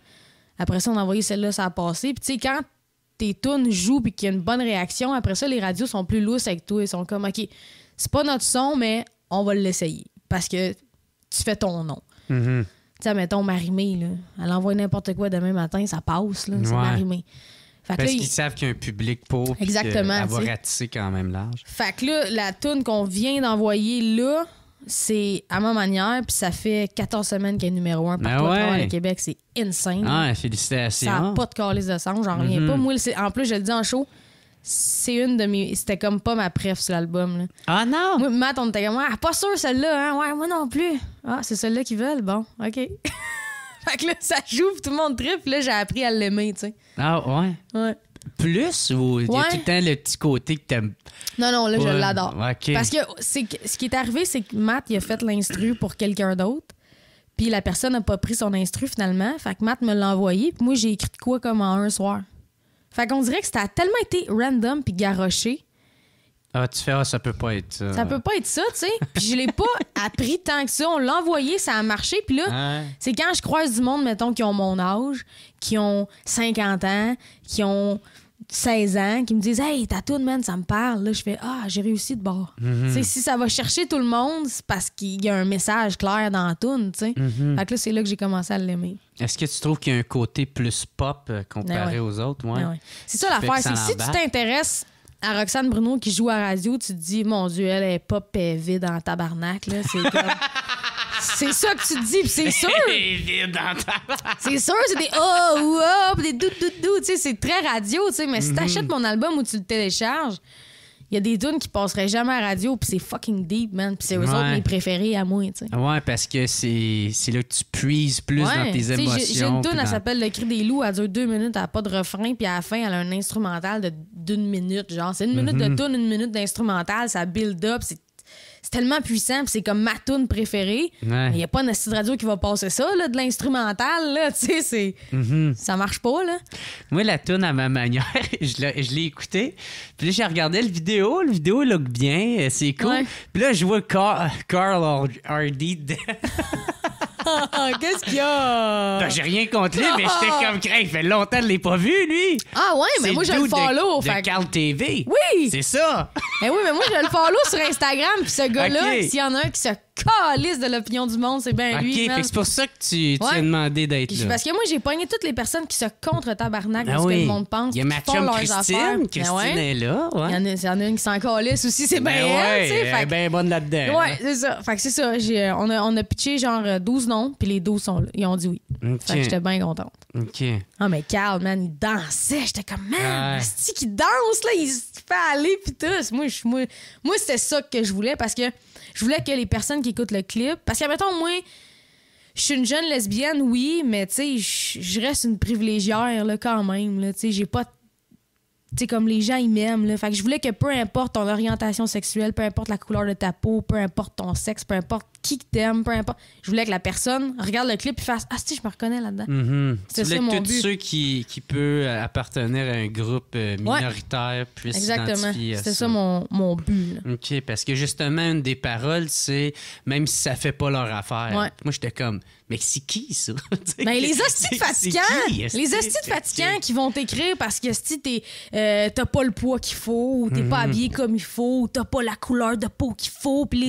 C: Après ça, on a envoyé celle-là, ça a passé. Puis tu sais, quand tes tunes jouent puis qu'il y a une bonne réaction, après ça, les radios sont plus lousses avec toi. Ils sont comme, OK, c'est pas notre son, mais on va l'essayer. Parce que tu fais ton nom. Mhm mettons Marimé, là, elle envoie n'importe quoi demain matin, ça passe, là, c'est Marimé. Parce qu'ils savent
A: qu'il y a un public pour. Exactement. Elle va ratisser quand même l'âge.
C: Fait que là, la toune qu'on vient d'envoyer là, c'est à ma manière, puis ça fait 14 semaines qu'elle est numéro 1 partout ah ouais. à Québec. C'est insane. Ah,
A: félicitations. Ça n'a
C: pas de calice de sang, j'en reviens mhm. pas. Moi, en plus, je le dis en show, c'est une de mes. C'était comme pas ma préf sur l'album. Ah non! Moi, Matt, on était comme, ah, pas sûr celle-là, hein? Ouais, moi non plus. Ah, c'est celle-là qu'ils veulent? Bon, OK. [laughs] fait que là, ça joue, tout le monde tripe, là, j'ai appris à l'aimer, tu sais. Ah, ouais? Ouais.
A: Plus ou il y a tout le temps le petit côté que t'aimes?
C: Non, non, là, je l'adore. Parce que, ce qui est arrivé, c'est que Matt, il a fait l'instru pour quelqu'un d'autre. Puis la personne n'a pas pris son instru finalement. Fait que Matt me l'a envoyé. Puis moi, j'ai écrit quoi comme en un soir. Fait qu'on dirait que ça a tellement été random puis garoché.
A: Ah, tu fais, ah, ça peut pas être ça. Ça
C: peut pas être ça, tu sais. [laughs] Puis je l'ai pas appris tant que ça. On l'a envoyé, ça a marché. Puis là, c'est quand je croise du monde, mettons, qui ont mon âge, qui ont 50 ans, qui ont 16 ans qui me disent Hey, ta tune, man, ça me parle. Là, je fais Ah, j'ai réussi de bord. Mhm. Si ça va chercher tout le monde, c'est parce qu'il y a un message clair dans la tune. Mhm. que là, c'est là que j'ai commencé à l'aimer.
A: Est-ce que tu trouves qu'il y a un côté plus pop euh, comparé ben aux autres? Ouais. Ben c'est ça l'affaire. C'est si tu
C: t'intéresses à Roxane Bruno qui joue à radio, tu te dis Mon Dieu, elle est pop et vide en tabarnak. Là. C'est [laughs] comme. C'est ça que tu dis, c'est sûr.
B: [laughs]
C: c'est sûr, c'est des oh, ou oh, oh des doutes, tu sais C'est très radio, tu sais mais si t'achètes mon album ou tu le télécharges, il y a des tunes qui passeraient jamais à radio, puis c'est fucking deep, man. Puis c'est eux autres mes préférés à moi, tu sais.
A: Ouais, parce que c'est, là que tu puises plus dans tes émotions. J'ai, j'ai une tune, elle s'appelle
C: Le cri des loups, elle dure deux minutes, elle n'a pas de refrain, puis à la fin, elle a un instrumental de, d'une minute, genre. C'est une minute de mm-hmm. tune, une minute d'instrumental, ça build up, c'est c'est tellement puissant, c'est comme ma tune préférée. Il n'y a pas une de radio qui va passer ça, de l'instrumental, là, [laughs] tu sais, mm-hmm. ça marche pas, là.
A: Moi, la tune à ma manière, [laughs] je l'ai écoutée, puis j'ai regardé la vidéo, La vidéo look bien, euh, c'est cool. Puis là, je vois Carl, Carl Hardy [laughs] [laughs] Qu'est-ce qu'il y a? j'ai rien contre lui, mais j'étais comme craint. Il fait longtemps que je l'ai pas vu, lui.
B: Ah
C: ouais, mais moi, je le follow.
A: De, fait... de Carl TV. Oui! C'est ça.
C: Mais oui, mais moi, je le follow sur Instagram. Puis ce gars-là, s'il y en a un qui se calice de l'opinion du monde, c'est bien lui. OK, c'est pour ça
A: que tu, t'es demandé d'être là. Parce que
C: moi, j'ai pogné toutes les personnes qui se contre-tabarnak ah de ce que le monde pense. Il y a ma chum Christine. Ben Christine est là. Il y, en a, une qui s'en calisse aussi, c'est ben bien elle, est bien
A: bonne là-dedans. Ouais,
C: c'est ça. Fait que c'est ça. Euh, on, a, on pitché genre 12 euh, noms, puis les 12 sont là. Ils ont dit oui. Fait que j'étais bien contente. OK. Ah, mais Carl, man, il dansait. J'étais comme, man, Ouais. c'est qui danse, là, il se fait aller, puis tout. Moi, moi, moi c'était ça que je voulais parce que je voulais que les personnes qui écoutent le clip. Parce que, mettons, moi, je suis une jeune lesbienne, oui, mais tu sais, je reste une privilégière, là, quand même. tu sais, j'ai pas comme les gens, ils m'aiment. Fait je voulais que peu importe ton orientation sexuelle, peu importe la couleur de ta peau, peu importe ton sexe, peu importe qui t'aime, peu importe. Je voulais que la personne regarde le clip et fasse Ah, si, je me reconnais là-dedans.
B: Mm-hmm. C'est
C: tous ceux
A: qui, qui peuvent appartenir à un groupe euh, minoritaire puissent Exactement. C'était ça,
C: mon, but.
A: OK, parce que justement, une des paroles, c'est Même si ça fait pas leur affaire. Moi, j'étais comme mais c'est qui ça? mais [laughs] ben, les hosties fatigants! Les hosties
C: fatigants qui vont t'écrire parce que si t'es, euh, t'as pas le poids qu'il faut, t'es pas mhm. habillé comme il faut, t'as pas la couleur de peau qu'il faut, puis les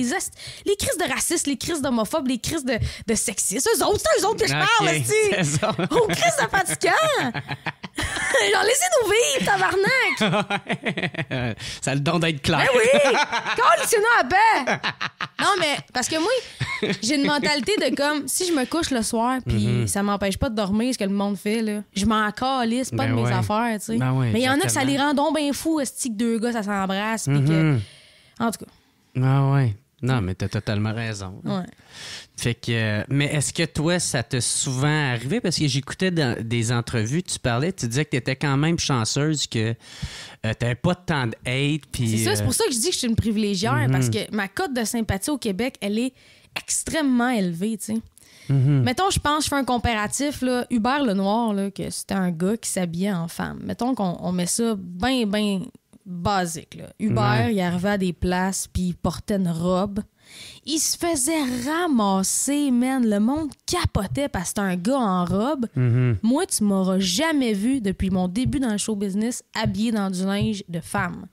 C: les crises de racistes, les crises d'homophobes, les crises de, de sexisme, eux autres, c'est eux autres que je parle, [laughs] okay,
B: Oh, crises de fatigants! [laughs]
C: Genre, laissez-nous vivre, tabarnak!
A: ça a le don d'être clair. Ben oui!
C: à Non, mais parce que moi, j'ai une mentalité de comme, si je me couche le soir, puis mm-hmm. ça m'empêche pas de dormir, ce que le monde fait. Là. Je m'en calisse pas ben de mes affaires, tu sais. Ben mais il y en a que ça les rend donc bien fous, que deux gars, ça s'embrasse, que... Mm-hmm. En tout cas.
A: Ah ouais. Non, mais t'as totalement raison. Fait que, euh, mais est-ce que toi, ça te souvent arrivé? Parce que j'écoutais des entrevues, tu parlais, tu disais que t'étais quand même chanceuse, que euh, t'avais pas tant de hate.
B: C'est ça, c'est euh, pour ça que je
C: dis que je suis une privilégiée, mm-hmm. parce que ma cote de sympathie au Québec, elle est extrêmement élevée, tu sais.
B: Mm-hmm. Mettons,
C: je pense, je fais un comparatif, là, Hubert Lenoir, là, que c'était un gars qui s'habillait en femme. Mettons qu'on met ça bien, bien basique. Hubert, il arrivait à des places, puis il portait une robe. Il se faisait ramasser, man. Le monde capotait parce que c'était un gars en robe. Mm-hmm. Moi, tu m'auras jamais vu depuis mon début dans le show business habillé dans du linge de femme.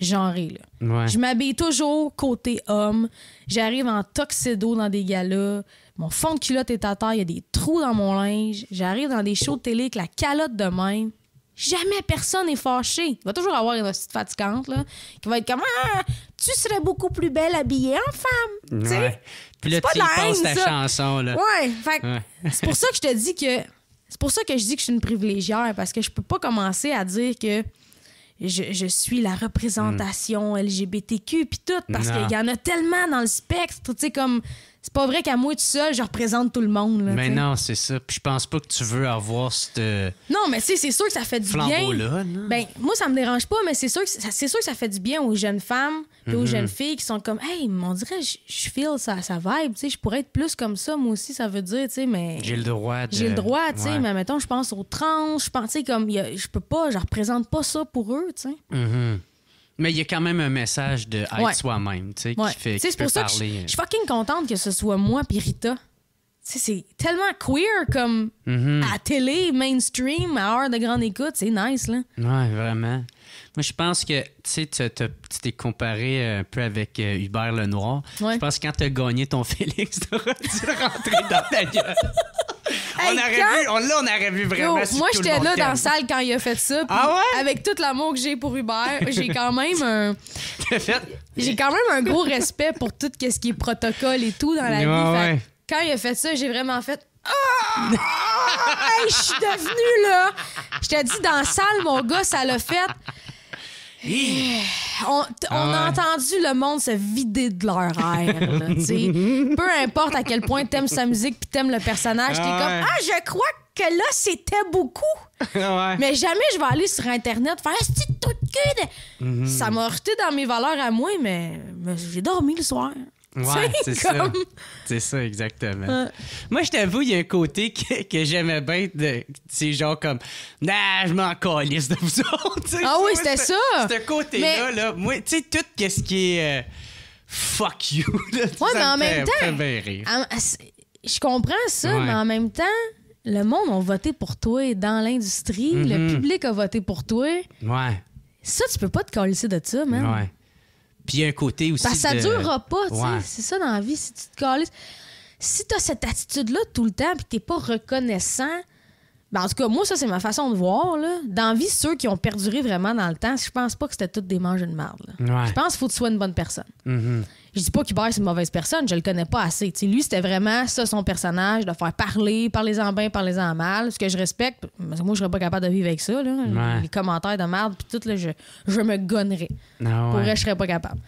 C: J'en mm-hmm. Je m'habille toujours côté homme. J'arrive en tuxedo dans des galas. Mon fond de culotte est à terre, il y a des trous dans mon linge. J'arrive dans des shows de télé avec la calotte de même. Jamais personne n'est fâché. Il va toujours avoir une petite fatigante là, qui va être comme ah, Tu serais beaucoup plus belle habillée en femme. Puis là, tu passes ta chanson. Là. Ouais. c'est pour ça que je te dis que. C'est pour ça que je dis que je suis une privilégière, parce que je peux pas commencer à dire que je, suis la représentation hmm. LGBTQ puis tout, parce qu'il y en a tellement dans le spectre, tu sais, comme c'est pas vrai qu'à moi tout seul, je représente tout le monde. Là, mais non,
A: c'est ça. Puis je pense pas que tu veux avoir cette. Euh,
C: non, mais tu c'est sûr que ça fait du bien. Là, ben, moi, ça me dérange pas, mais c'est sûr, que ça, sûr que ça fait du bien aux jeunes femmes et aux mhm. jeunes filles qui sont comme, hey, on dirait, je feel ça, ça vibe. Tu sais, je pourrais être plus comme ça, moi aussi, ça veut dire, tu sais, mais. J'ai le
A: droit. De... J'ai le droit, tu sais, mais
C: mettons, je pense aux trans, je pense, comme, je peux pas, je représente pas ça pour eux, tu sais.
A: Mhm. Mais il y a quand même un message de soi-même, tu sais, qui fait. C'est pour ça parler... Euh. je, suis
C: fucking contente que ce soit moi, puis Rita. C'est tellement queer comme mm-hmm. à télé, mainstream, à heure de grande écoute. C'est nice, là.
A: Ouais, vraiment. Moi, je pense que tu sais tu t'es comparé un peu avec euh, Hubert Lenoir. Je pense que quand tu as gagné ton [laughs] Félix, tu rentrer dans ta gueule
C: on aurait
A: on, là, on vu vraiment. moi, j'étais là dans la
C: salle quand il a fait ça. Ah avec tout l'amour que j'ai pour Hubert, j'ai quand même un.
A: [laughs] J'ai quand
C: même un gros respect pour tout ce qui est protocole et tout dans la vie. Quand il a fait ça, j'ai vraiment fait. Ah! je suis devenue là. Je t'ai dit dans la salle, mon gars, ça l'a fait. Eh, on, a entendu le monde se vider de leur air. [laughs] Peu importe à quel point t'aimes sa musique puis t'aimes le personnage, t'es comme Ah, je crois que là, c'était beaucoup.
B: [laughs] Mais
C: jamais je vais aller sur Internet faire ce mm-hmm. Ça m'a heurté dans mes valeurs à moi, mais j'ai dormi le soir. Ouais,
B: c'est ça.
A: C'est ça, exactement. Moi, je t'avoue, il y a un côté que, que j'aimais bien. C'est genre comme, nah, je m'en calisse de vous [laughs] autres. ah oui, c'était ça. un côté-là, là, moi, tu sais, tout ce qui est euh, fuck you. Là, ouais, mais en même temps.
C: Je comprends ça, mais en même temps, le monde a voté pour toi dans l'industrie, le mm-hmm. public a voté pour toi. Ouais. Ça, tu peux pas te coller de ça, man.
A: Puis un côté aussi. Parce ça durera pas, tu sais. C'est
C: ça dans la vie, si tu te cales. Si tu as cette attitude-là tout le temps, puis tu n'es pas reconnaissant. Ben, en tout cas, moi, ça, c'est ma façon de voir. Là. Dans la vie, ceux qui ont perduré vraiment dans le temps, je pense pas que c'était toutes des manges de merde. Je pense qu'il faut que tu sois une bonne personne. Mm-hmm je dis pas qu'Hubert, c'est une mauvaise personne, je le connais pas assez. lui, c'était vraiment ça, son personnage, de faire parler, parler en bien, parler en mal. Ce que je respecte, moi, je serais pas capable de vivre avec ça. Les commentaires de merde, puis tout, je, je me gonnerais.
A: Non. Ah pour vrai, je serais pas capable.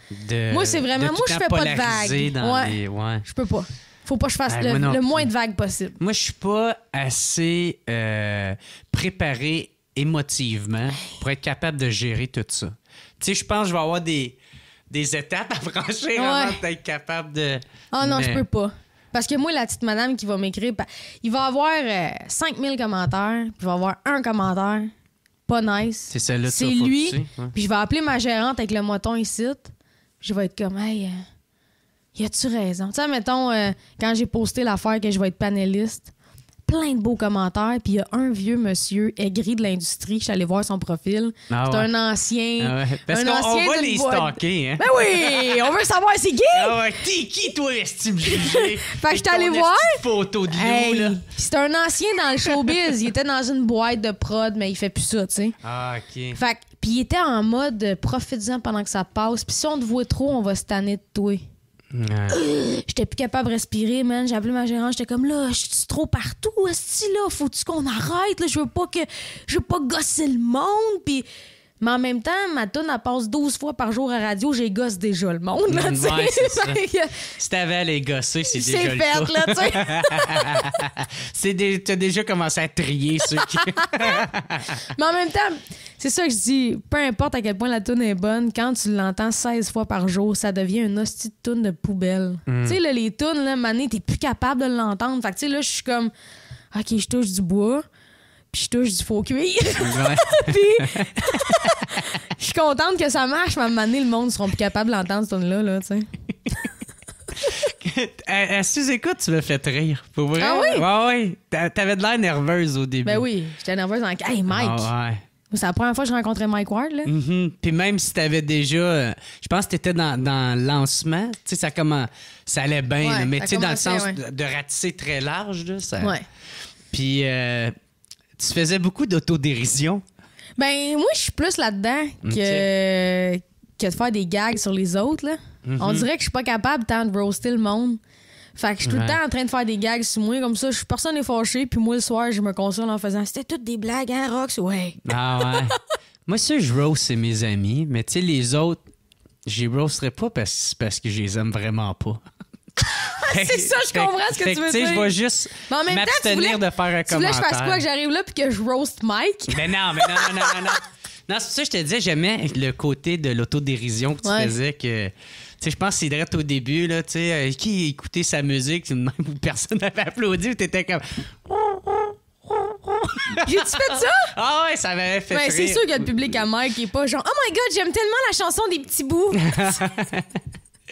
A: moi, c'est vraiment, moi, je fais pas de vagues. Ouais. Je
C: peux pas. Faut pas que je fasse le, moins de vagues possible. Moi, je suis pas
A: assez euh, préparé émotivement pour être capable de gérer tout ça. Tu sais, je pense que je vais avoir des des étapes à franchir avant d'être capable de.
C: Oh non, je peux pas. Parce que moi, la petite madame qui va m'écrire, il va avoir 5000 euh, commentaires, puis il va avoir un commentaire pas nice. C'est là C'est lui. Puis je vais appeler ma gérante avec le moton ici. Je vais être comme, hey, euh, y a-tu raison? Tu sais, mettons, euh, quand j'ai posté l'affaire que je vais être panéliste, plein de beaux commentaires. Puis il y a un vieux monsieur aigri de l'industrie. Je suis allé voir son profil. Ah c'est un ancien. Ah ouais. Parce qu'on va les stalker. Hein? Ben oui, [laughs] on veut savoir c'est qui. Ah t'es qui, toi, estime jugé? [laughs] fait que je suis allé voir. photo de lui, là. C'est un ancien dans le showbiz. il était dans une boîte de prod, mais il fait plus ça, tu sais. Ah, OK. Fait puis il était en mode euh, profite-en pendant que ça passe. Puis si on te voit trop, on va se tanner de toi.
B: [gasps]
C: J'étais plus capable de respirer, man. J'ai appelé ma gérante, j'étais comme là, je suis trop partout, est là, faut-tu qu'on arrête, je veux pas que je veux pas gosser le monde puis mais en même temps, ma tune, elle passe 12 fois par jour à radio, j'ai gosse déjà le monde. Là, [laughs]
A: si t'avais à les gosser, c'est déjà fait, tu sais. [laughs] T'as déjà commencé à trier ceux [laughs]
C: Mais en même temps, c'est ça que je dis, peu importe à quel point la tune est bonne, quand tu l'entends 16 fois par jour, ça devient une hostie de tune de poubelle. Mm. Tu sais, là, les tunes, là, Mané, t'es plus capable de l'entendre. Fait que, tu sais, là, je suis comme, OK, je touche du bois puis je touche du faux cuir suis contente que ça marche, mais à un moment donné, le monde ne seront plus capables d'entendre ce tonne là là, tu
A: sais. à, [laughs] écoute tu me fait rire. Pour Ah oui? Ouais, ouais. T'avais de l'air nerveuse au début. Ben
C: oui, j'étais nerveuse. Dans... Hey, Mike! Ah ouais. C'est la première fois que je rencontrais Mike Ward, là.
A: Mm-hmm. Puis même si t'avais déjà. Euh, je pense que t'étais dans, dans le lancement. Tu sais, ça, euh, ça allait bien, mais tu sais, dans le sens de, ratisser très large, là, ça. Puis euh, tu faisais beaucoup d'autodérision.
C: Ben, moi, je suis plus là-dedans que, de faire des gags sur les autres. Là. Mhm. On dirait que je suis pas capable tant de roaster le monde. Fait que je suis tout le temps en train de faire des gags sur moi, comme ça, je, personne n'est fâché, puis moi, le soir, je me console en faisant C'était toutes des blagues, hein, Rox? Ouais.
A: Ah ouais. [laughs] moi, ça, je roast, mes amis, mais tu sais, les autres, je les pas parce, parce que je les aime vraiment pas.
C: [laughs] c'est ça, je comprends ce que tu veux dire. Tu sais, je vais juste m'abstenir de faire un commentaire. Tu voulais que je fasse quoi, que j'arrive là puis que je roast Mike? Mais non, mais non, non, non, non. non.
A: Non, c'est ça, je te disais, j'aimais le côté de l'autodérision que tu faisais que. Tu sais, je pense que c'est direct au début, là, tu sais, euh, qui écoutait sa musique, même où personne [laughs] n'avait applaudi, tu étais comme. [laughs]
B: J'ai-tu
C: fait ça?
A: Ah ouais, ça m'avait fait ouais, ben, C'est sûr qu'il y a le
C: public à Mike est pas genre Oh my god, j'aime tellement la chanson des petits bouts.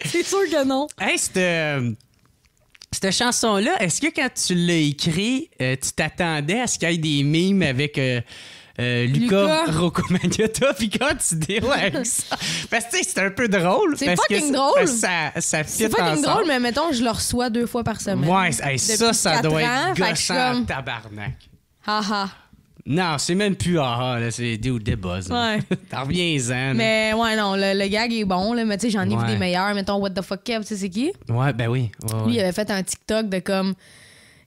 A: c'est sûr que non. Hey, c'était. Cette chanson-là, est-ce que quand tu l'as écrit, euh, tu t'attendais à ce qu'il y ait des mimes avec euh, euh, Luca Lucas, Rocco [laughs] puis quand tu dis avec [laughs] ça. Parce que c'est un peu drôle. C'est pas drôle. C'est pas drôle,
C: mais mettons, je le reçois deux fois par semaine. Ouais, ça, ça doit être gossant comme...
A: tabarnak. ha. Non, c'est même plus ah, là, c'est des ou des buzz. Ouais. [laughs] T'en reviens-en. Mais
C: ouais, non, le, gag est bon, là, mais tu sais, j'en ai vu des meilleurs. Mettons, What the fuck, Kev, tu sais, c'est qui?
A: Ouais, ben oui. Lui, il
C: avait fait un TikTok de comme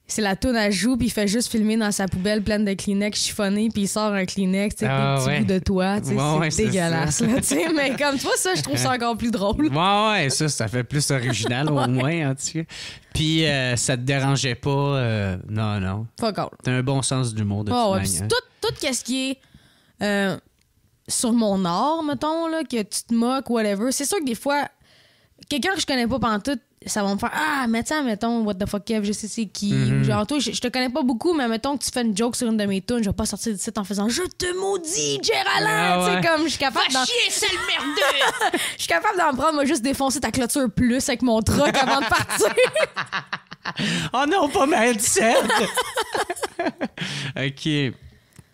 C: c'est la toune à joue, puis il fait juste filmer dans sa poubelle pleine de Kleenex chiffonné, puis il sort un Kleenex, tu sais, ah, bout de toi, c'est dégueulasse, là, mais comme toi, ça, je trouve ça encore plus drôle.
A: Ouais, ouais, ça, ça fait plus original au [laughs] moins, en tout Puis euh, ça te dérangeait pas, euh, non, non. Fuck all. T'as un bon sens du de oh,
C: Tout, qu'est-ce qui est... Euh, sur mon art, mettons, là, que tu te moques, whatever. C'est sûr que des fois, quelqu'un que je connais pas pendant tout ça va me faire Ah, mais tiens, mettons, what the fuck, Kev, je sais c'est qui. Mhm. Genre, toi, je, te connais pas beaucoup, mais mettons que tu fais une joke sur une de mes tunes, je vais pas sortir de site en faisant Je te maudis, Géraldin! c'est ah comme, je suis capable. Va chier, sale merde [laughs] Je suis capable d'en prendre, moi, juste défoncer ta clôture plus avec mon truck avant de partir.
A: [laughs] oh
C: non, pas ma headset!
A: [laughs] OK.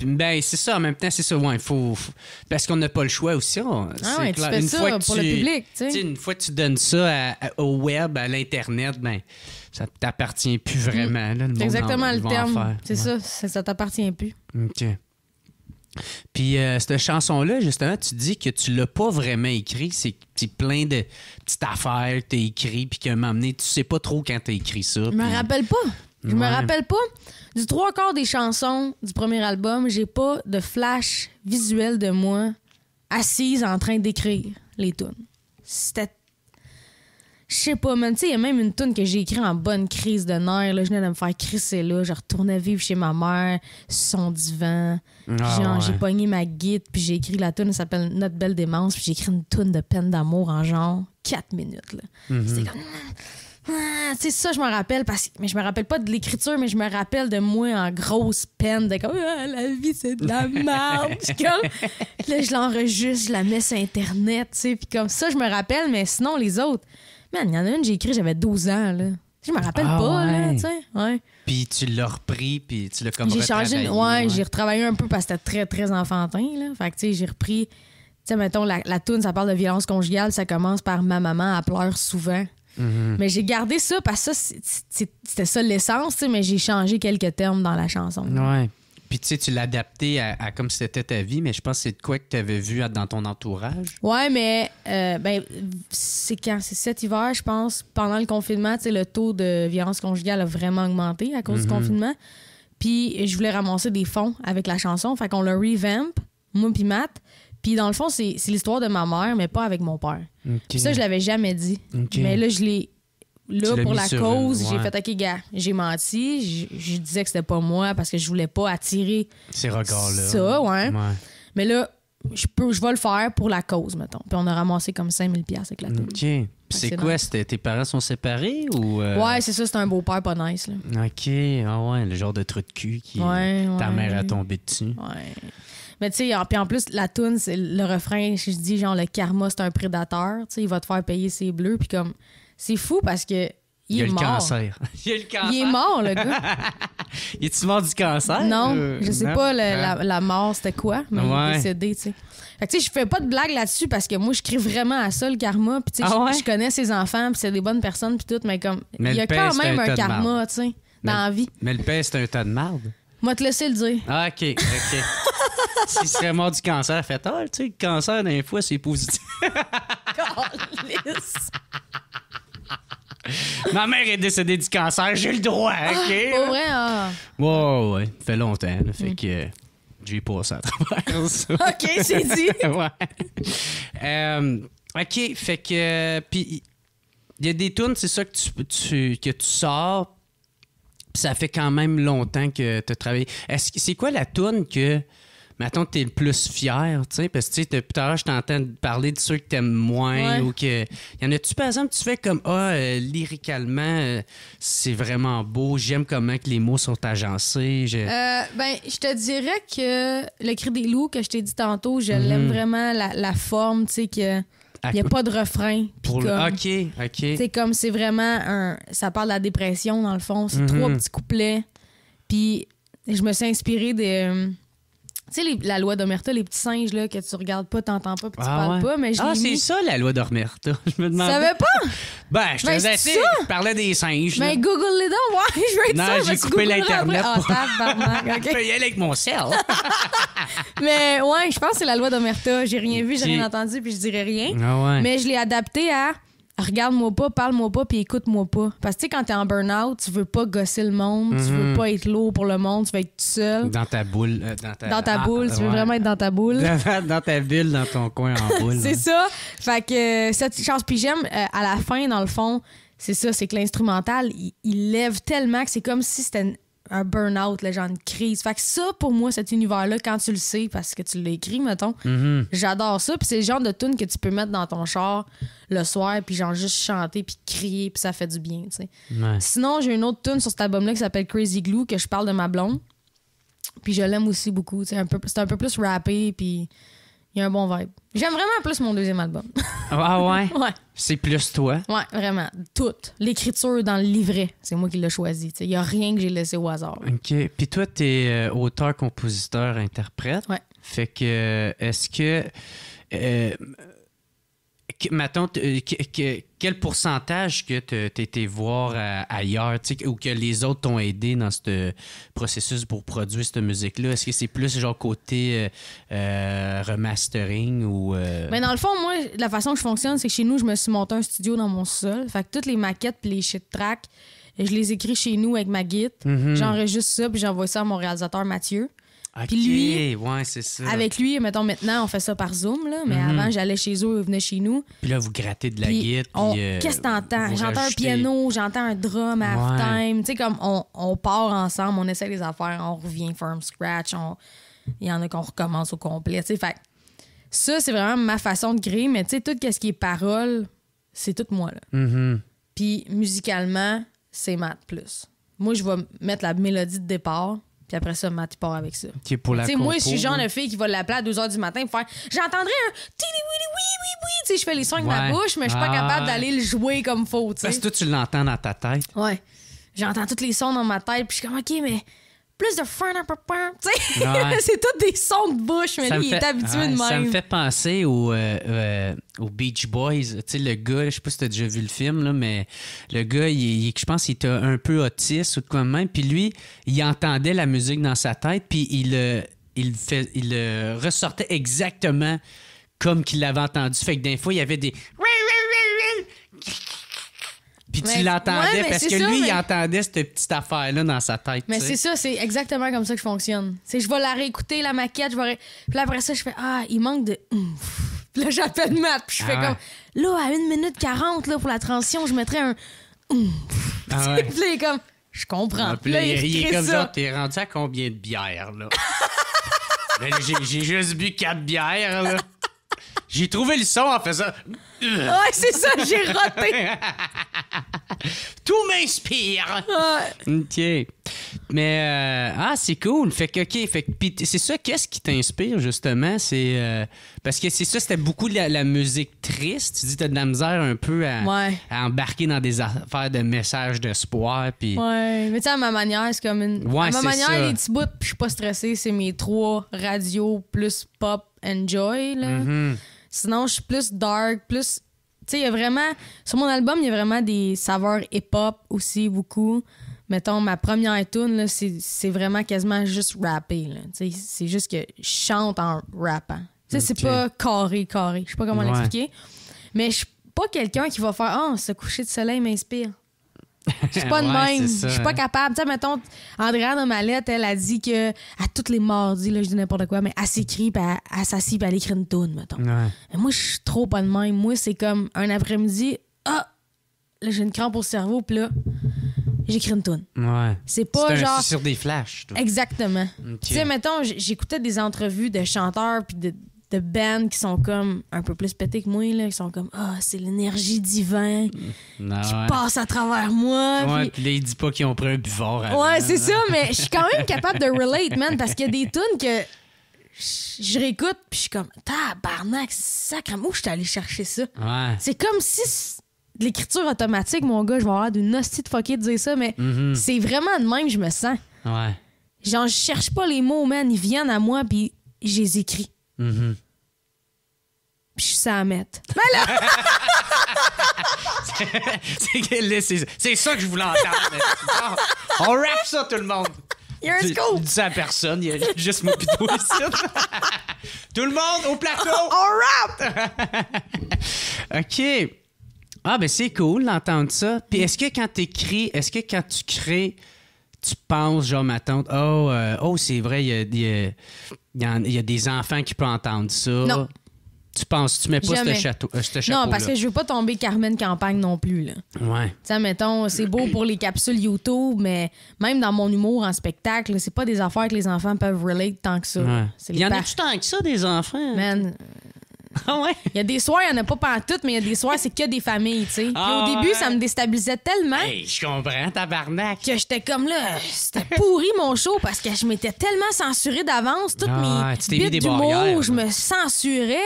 A: Ben, c'est ça, en même temps, c'est ça. Ouais, faut, Parce qu'on n'a pas le choix aussi. Ah une fois pour tu... le public. Une fois que tu donnes ça au web, à l'Internet, ben, ça t'appartient plus mm. vraiment. exactement le terme. C'est ça,
C: ça t'appartient plus.
A: OK. Puis euh, cette chanson-là, justement, tu dis que tu l'as pas vraiment écrit. C'est plein de petites affaires que tu as écrit, puis que un moment tu sais pas trop quand tu as écrit ça. Je me rappelle pas.
C: Je me rappelle pas du trois quarts des chansons du premier album, j'ai pas de flash visuel de moi assise en train d'écrire les tunes. C'était je sais pas, mais Tu sais, il y a même une tune que j'ai écrite en bonne crise de nerfs. Là. Je venais de me faire crisser là. Je retournais vivre chez ma mère, son divan. Ah, genre, j'ai pogné ma guide, puis j'ai écrit la tune, elle s'appelle Notre belle démence, puis j'ai écrit une tune de peine d'amour en genre 4 minutes. Là. Mhm. comme. Ah, c'est ça, je me rappelle, parce mais je me rappelle pas de l'écriture, mais je me rappelle de moi en grosse peine, de comme, ah, la vie, c'est de la [laughs] merde. là, je l'enregistre, je la mets sur Internet, tu comme ça, je me rappelle, mais sinon, les autres, man, il y en a une, j'ai écrit, j'avais 12 ans, là. Je me rappelle ah, pas, tu sais, ouais.
A: Puis tu l'as repris, puis tu l'as comme J'ai changé, ouais,
C: j'ai retravaillé un peu parce que c'était très, très enfantin, là. Fait j'ai repris, tu mettons, la, la ça parle de violence conjugale, ça commence par ma maman, à pleure souvent. Mm-hmm. Mais j'ai gardé ça parce que c'était ça l'essence, mais j'ai changé quelques termes dans la chanson.
A: Ouais. Puis tu sais, tu l'as adapté à, comme c'était ta vie, mais je pense que c'est de quoi que tu avais vu dans ton entourage.
C: Ouais, mais euh, ben, c'est quand c'est cet hiver, je pense, pendant le confinement, le taux de violence conjugale a vraiment augmenté à cause du mm-hmm. confinement. Puis je voulais ramasser des fonds avec la chanson, fait qu'on l'a revamp, moi puis Matt. Puis dans le fond, c'est l'histoire de ma mère, mais pas avec mon père. ça, je l'avais jamais dit. Mais là, je l'ai. Là, pour la cause, j'ai fait OK, gars, j'ai menti. Je, disais que c'était pas moi parce que je voulais pas attirer. Ces regards-là. Ça, ouais. Mais là, je, peux, je vais le faire pour la cause, mettons. Puis on a ramassé comme 5000 pièces avec la tour.
A: OK. c'est quoi? Tes parents sont séparés ou... Euh? Ouais,
C: c'est ça. C'est un beau-père pas nice.
A: OK. Ah ouais, le genre de truc de cul qui... Euh, ta mère a tombé dessus. Ouais.
C: Mais tu sais, en, puis en plus, la toune, c'est le refrain, je dis genre le karma, c'est un prédateur, tu sais, il va te faire payer ses bleus, puis comme, c'est fou parce que. Il, il est le mort. cancer. [laughs] il a le cancer. Il est mort, le gars.
A: il [laughs] est-tu mort du cancer? Non, euh, je sais pas hein?
C: la, mort, c'était quoi, mais il est décédé, tu sais. Fait tu sais, je fais pas de blague là-dessus parce que moi, je crie vraiment à ça, le karma. Puis, tu sais, ah je, connais ses enfants, puis c'est des bonnes personnes, puis tout, mais comme, il y a quand même un karma, tu sais, dans la vie.
A: Mais le père, c'est un tas de marde.
C: Moi, te laisser le dire.
A: Ah, OK, OK.
B: [laughs] S'il serait
A: mort du cancer, fait Ah, tu sais, le cancer, d'un fois, c'est positif. [laughs] Ma mère est décédée du cancer, j'ai le droit, ah, OK?
C: Pour vrai, ah.
A: Ouais, ouais, fait longtemps. là, Fait mm. que euh, j'ai passé à travers [laughs] ça. OK, c'est dit. ouais. Euh, OK, fait que. Euh, puis, il y a des tunes, c'est ça que tu- que tu sors, ça fait quand même longtemps que tu as travaillé. Est-ce c'est quoi la tourne que maintenant tu es le plus fier, tu sais parce que tout je t'entends parler de ceux que t'aimes moins ou que y en a-tu par exemple tu fais comme ah euh, lyricalement euh, c'est vraiment beau, j'aime comment que les mots sont agencés. Je... Euh,
C: ben je te dirais que le cri des loups que je t'ai dit tantôt, je mm-hmm. l'aime vraiment la, la forme, tu sais que il n'y a pas de refrain. Pour comme, OK, OK. C'est comme, c'est vraiment un. Ça parle de la dépression, dans le fond. C'est mm-hmm. trois petits couplets. Puis je me suis inspirée de. Euh, tu sais, la loi d'Omerta, les petits singes là, que tu regardes pas, t'entends pas, puis tu ah, parles pas, mais Ah, c'est ça
A: la loi d'Omerta. [laughs] Je me demandais. savais pas? Ben, je te disais, ben, je parlais des singes. Mais ben,
C: google les dents, ouais, [laughs] je vais être Non, j'ai coupé l'Internet. Pour... Ah, [laughs] je peux y aller avec mon sel. mais ouais, je pense que c'est la loi d'Omerta. J'ai rien vu, j'ai rien entendu, puis je dirais rien. Ah, mais je l'ai adapté à regarde-moi pas, parle-moi pas, puis écoute-moi pas. Parce que, tu sais, quand t'es en burn-out, tu veux pas gosser le monde, tu veux mhm. pas être lourd pour le monde, tu veux être tout seul.
A: Dans ta boule. Euh, dans ta, dans ta ah, boule, tu veux vraiment être dans ta boule. [laughs] dans ta bulle, dans ton coin en [laughs] boule. c'est
C: hein. ça. Fait que, ça, euh, cette chance, puis j'aime, euh, à la fin, dans le fond, c'est ça, c'est que l'instrumental, il, il, lève tellement que c'est comme si c'était un burn-out, genre une crise. Fait que ça, pour moi, cet univers-là, quand tu le sais, parce que tu l'écris, écrit, mettons, mhm. j'adore ça. Puis c'est le genre de tune que tu peux mettre dans ton char le soir, puis genre juste chanter, puis crier, puis ça fait du bien, tu
B: sais. Sinon,
C: j'ai une autre tune sur cet album-là qui s'appelle Crazy Glue, que je parle de ma blonde. Puis je l'aime aussi beaucoup, C'est un peu plus rappé, puis il y a un bon vibe. J'aime vraiment plus mon deuxième album.
A: ah ouais? [laughs] ouais. C'est plus toi?
C: Ouais, vraiment. Tout. L'écriture dans le livret, c'est moi qui l'ai choisi. Il n'y a rien que j'ai laissé au hasard.
A: OK. Puis toi, tu es euh, auteur, compositeur, interprète. Ouais. Fait que, euh, est-ce que. Euh, mettons, euh, quel pourcentage que euh, tu étais voir ailleurs ou que les autres t'ont aidé dans ce processus pour produire cette musique-là? Est-ce que c'est plus genre côté euh, remastering ou. Mais
C: dans le fond, moi, la façon que je fonctionne, c'est que chez nous, je me suis monté un studio dans mon sol. Fait que toutes les maquettes puis les shit tracks, je les écris chez nous avec ma guide. Mhm. J'enregistre ça puis j'envoie ça à mon réalisateur Mathieu lui,
A: ça. avec
C: lui, mettons maintenant, on fait ça par Zoom, là, mais mhm. avant, j'allais chez eux, ils venaient chez nous.
A: Puis là, vous grattez de la guitare. Euh, qu'est-ce que t'entends? J'entends un piano,
C: j'entends un drum à time. Tu sais, comme on, part ensemble, on essaie les affaires, on revient from scratch. Il y en a qu'on recommence au complet. Tu fait ça, c'est vraiment ma façon de créer, mais tu sais, tout ce qui est parole, c'est tout moi, là. Mhm. Puis musicalement, c'est Matt plus. Moi, je vais mettre la mélodie de départ puis après ça, Matt part avec ça. Qui est
B: pour la compo, moi, je suis genre la
C: fille qui va l'appeler à 2h du matin pour faire J'entendrai un oui oui oui Tu sais, je fais les sons avec ma bouche, mais je suis pas capable ah. d'aller le jouer comme faut. T'sais. Parce que toi,
A: tu l'entends dans ta tête.
C: Ouais. J'entends tous les sons dans ma tête, puis je suis comme OK, mais plus de [laughs] c'est tous des sons de bouche, mais il est habitué de même. Ça me fait
A: penser aux euh, euh, Beach Boys. Tu sais, le gars, je sais pas si tu déjà vu le film, mais le gars, je pense qu'il était un peu autiste ou de quoi même. Puis lui, il entendait la musique dans sa tête, puis il, il, fait, il ressortait exactement comme qu'il l'avait entendu. Fait que il y avait des
C: puis tu l'entendais parce que lui, il
A: entendait cette petite affaire-là dans sa tête. Mais c'est ça,
C: c'est exactement comme ça que je fonctionne. C'est je vais la réécouter, la maquette, je vais. Puis après ça, je fais Ah, il manque de. Puis là, j'appelle Matt, puis je fais ah comme Là, à 1 minute 40 là, pour la transition, je mettrais un. Ah ouais. puis il est comme Je comprends. puis là, il, est comme ça.
A: T'es rendu à combien de bières, là? [laughs] Ben, j'ai juste bu quatre bières, là. J'ai trouvé le son en faisant. Euh. Ouais, c'est ça, j'ai roté. [laughs] Tout m'inspire. Ouais. Tiens. Mais, euh, ah, c'est cool. Fait que, OK. Fait que, c'est ça, qu'est-ce qui t'inspire, justement? C'est. Euh, parce que c'est ça, c'était beaucoup de la, musique triste. Tu dis, t'as de la misère un peu à, embarquer dans des affaires de messages d'espoir.
B: Puis... Ouais.
C: Mais tu sais, à ma manière, c'est comme une. ma manière, les petits bouts, puis je suis pas stressé, c'est mes trois radios plus pop, enjoy, là. Mm Sinon, je suis plus dark, plus. Tu sais, il y a vraiment. Sur mon album, il y a vraiment des saveurs hip-hop aussi, beaucoup. Mettons, ma première tune, c'est vraiment quasiment juste rappé. C'est juste que je chante en rappant. sais, c'est pas carré, carré. Je sais pas comment l'expliquer. Mais je suis pas quelqu'un qui va faire Ah, oh, ce coucher de soleil m'inspire.
B: Je suis [laughs] pas de même. Je suis pas
C: capable. Tu sais, mettons, Andrea dans ma lettre, elle a dit que à toutes les mardis, là, je dis n'importe quoi, mais elle s'écrit, puis elle, elle s'assit, puis elle écrit une toune, mettons.
B: moi,
C: je suis trop pas de même. Moi, c'est comme un après-midi, ah, là, j'ai une crampe au cerveau, puis là, j'écris une toune.
A: C'est pas genre. sur des flashs. Exactement.
C: Tu sais, mettons, j'écoutais des entrevues de chanteurs, puis de, de bands qui sont comme un peu plus pétés que moi, là, qui sont comme Ah, c'est l'énergie divine qui
A: mm. ah, passe
C: à travers moi. Ouais,
A: puis là, ils disent pas qu'ils ont pris un buvard Ouais,
C: c'est ça, mais je suis quand même [laughs] capable de relate, man, parce qu'il y a des tunes que je réécoute, puis je suis comme Tabarnak, sacrément, je suis allé chercher ça. Ouais. C'est comme si l'écriture automatique, mon gars, je vais avoir du hostie de fucker de dire ça, mais mm-hmm. c'est vraiment de même, je me sens. Ouais. Genre, je cherche pas les mots, man, ils viennent à moi, puis je les écris je mm-hmm. suis sans mettre. Mais là!
A: [laughs] c'est, ça que je voulais entendre. on rappe ça, tout le monde. Il y a un scoop. à personne, il y a juste mon pitou ici. [laughs] tout le monde au plateau. [laughs] on rappe! OK. Ah, ben c'est cool d'entendre ça. Puis est-ce que quand t'écris, est-ce que quand tu crées, tu penses, genre, ma tante, oh, euh, oh c'est vrai, il Y a il y, a des enfants qui peuvent entendre ça. Tu penses, tu mets pas ce, château, euh,
C: Non, parce que je veux pas tomber Carmen Campagne non plus. Là. Ouais. sais, mettons, c'est beau pour les capsules YouTube, mais même dans mon humour en spectacle, c'est pas des affaires que les enfants peuvent relate tant que ça. Il y en a-tu tant que ça, des enfants? Man, ah il y a des soirs, il n'y en a pas toutes, mais il y a des soirs, c'est que des familles, tu sais. au ah début, ça me déstabilisait tellement. je comprends, tabarnak. Que j'étais comme là, c'était pourri mon show parce que je m'étais tellement censurée d'avance. Toutes ah mes bits d'humour, je me censurais.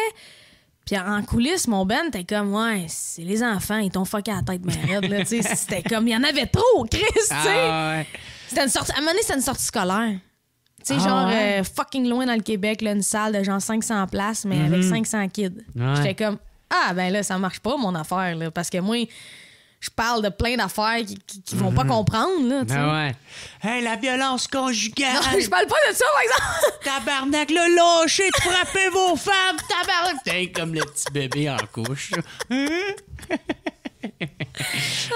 C: Puis en coulisses, mon Ben, t'es comme, ouais, c'est les enfants, ils t'ont fucké à la tête, mais ben, C'était comme, il y en avait trop, Chris, à un moment donné, c'était une sortie scolaire.
B: Tu sais, genre ah euh,
C: fucking loin dans le Québec, là, une salle de genre 500 places, mais avec 500 mhm. kids. J'étais comme, ah, ben là, ça marche pas, mon affaire, là, parce que moi, je parle de plein d'affaires qui, vont pas mhm. comprendre. Là, Ah ouais. Hey, la violence conjugale. Non, [laughs] je parle pas de ça, par exemple. [laughs]
A: tabarnak, le lâcher de frapper vos femmes, tabarnak. T'es comme le petit bébé en couche. [laughs]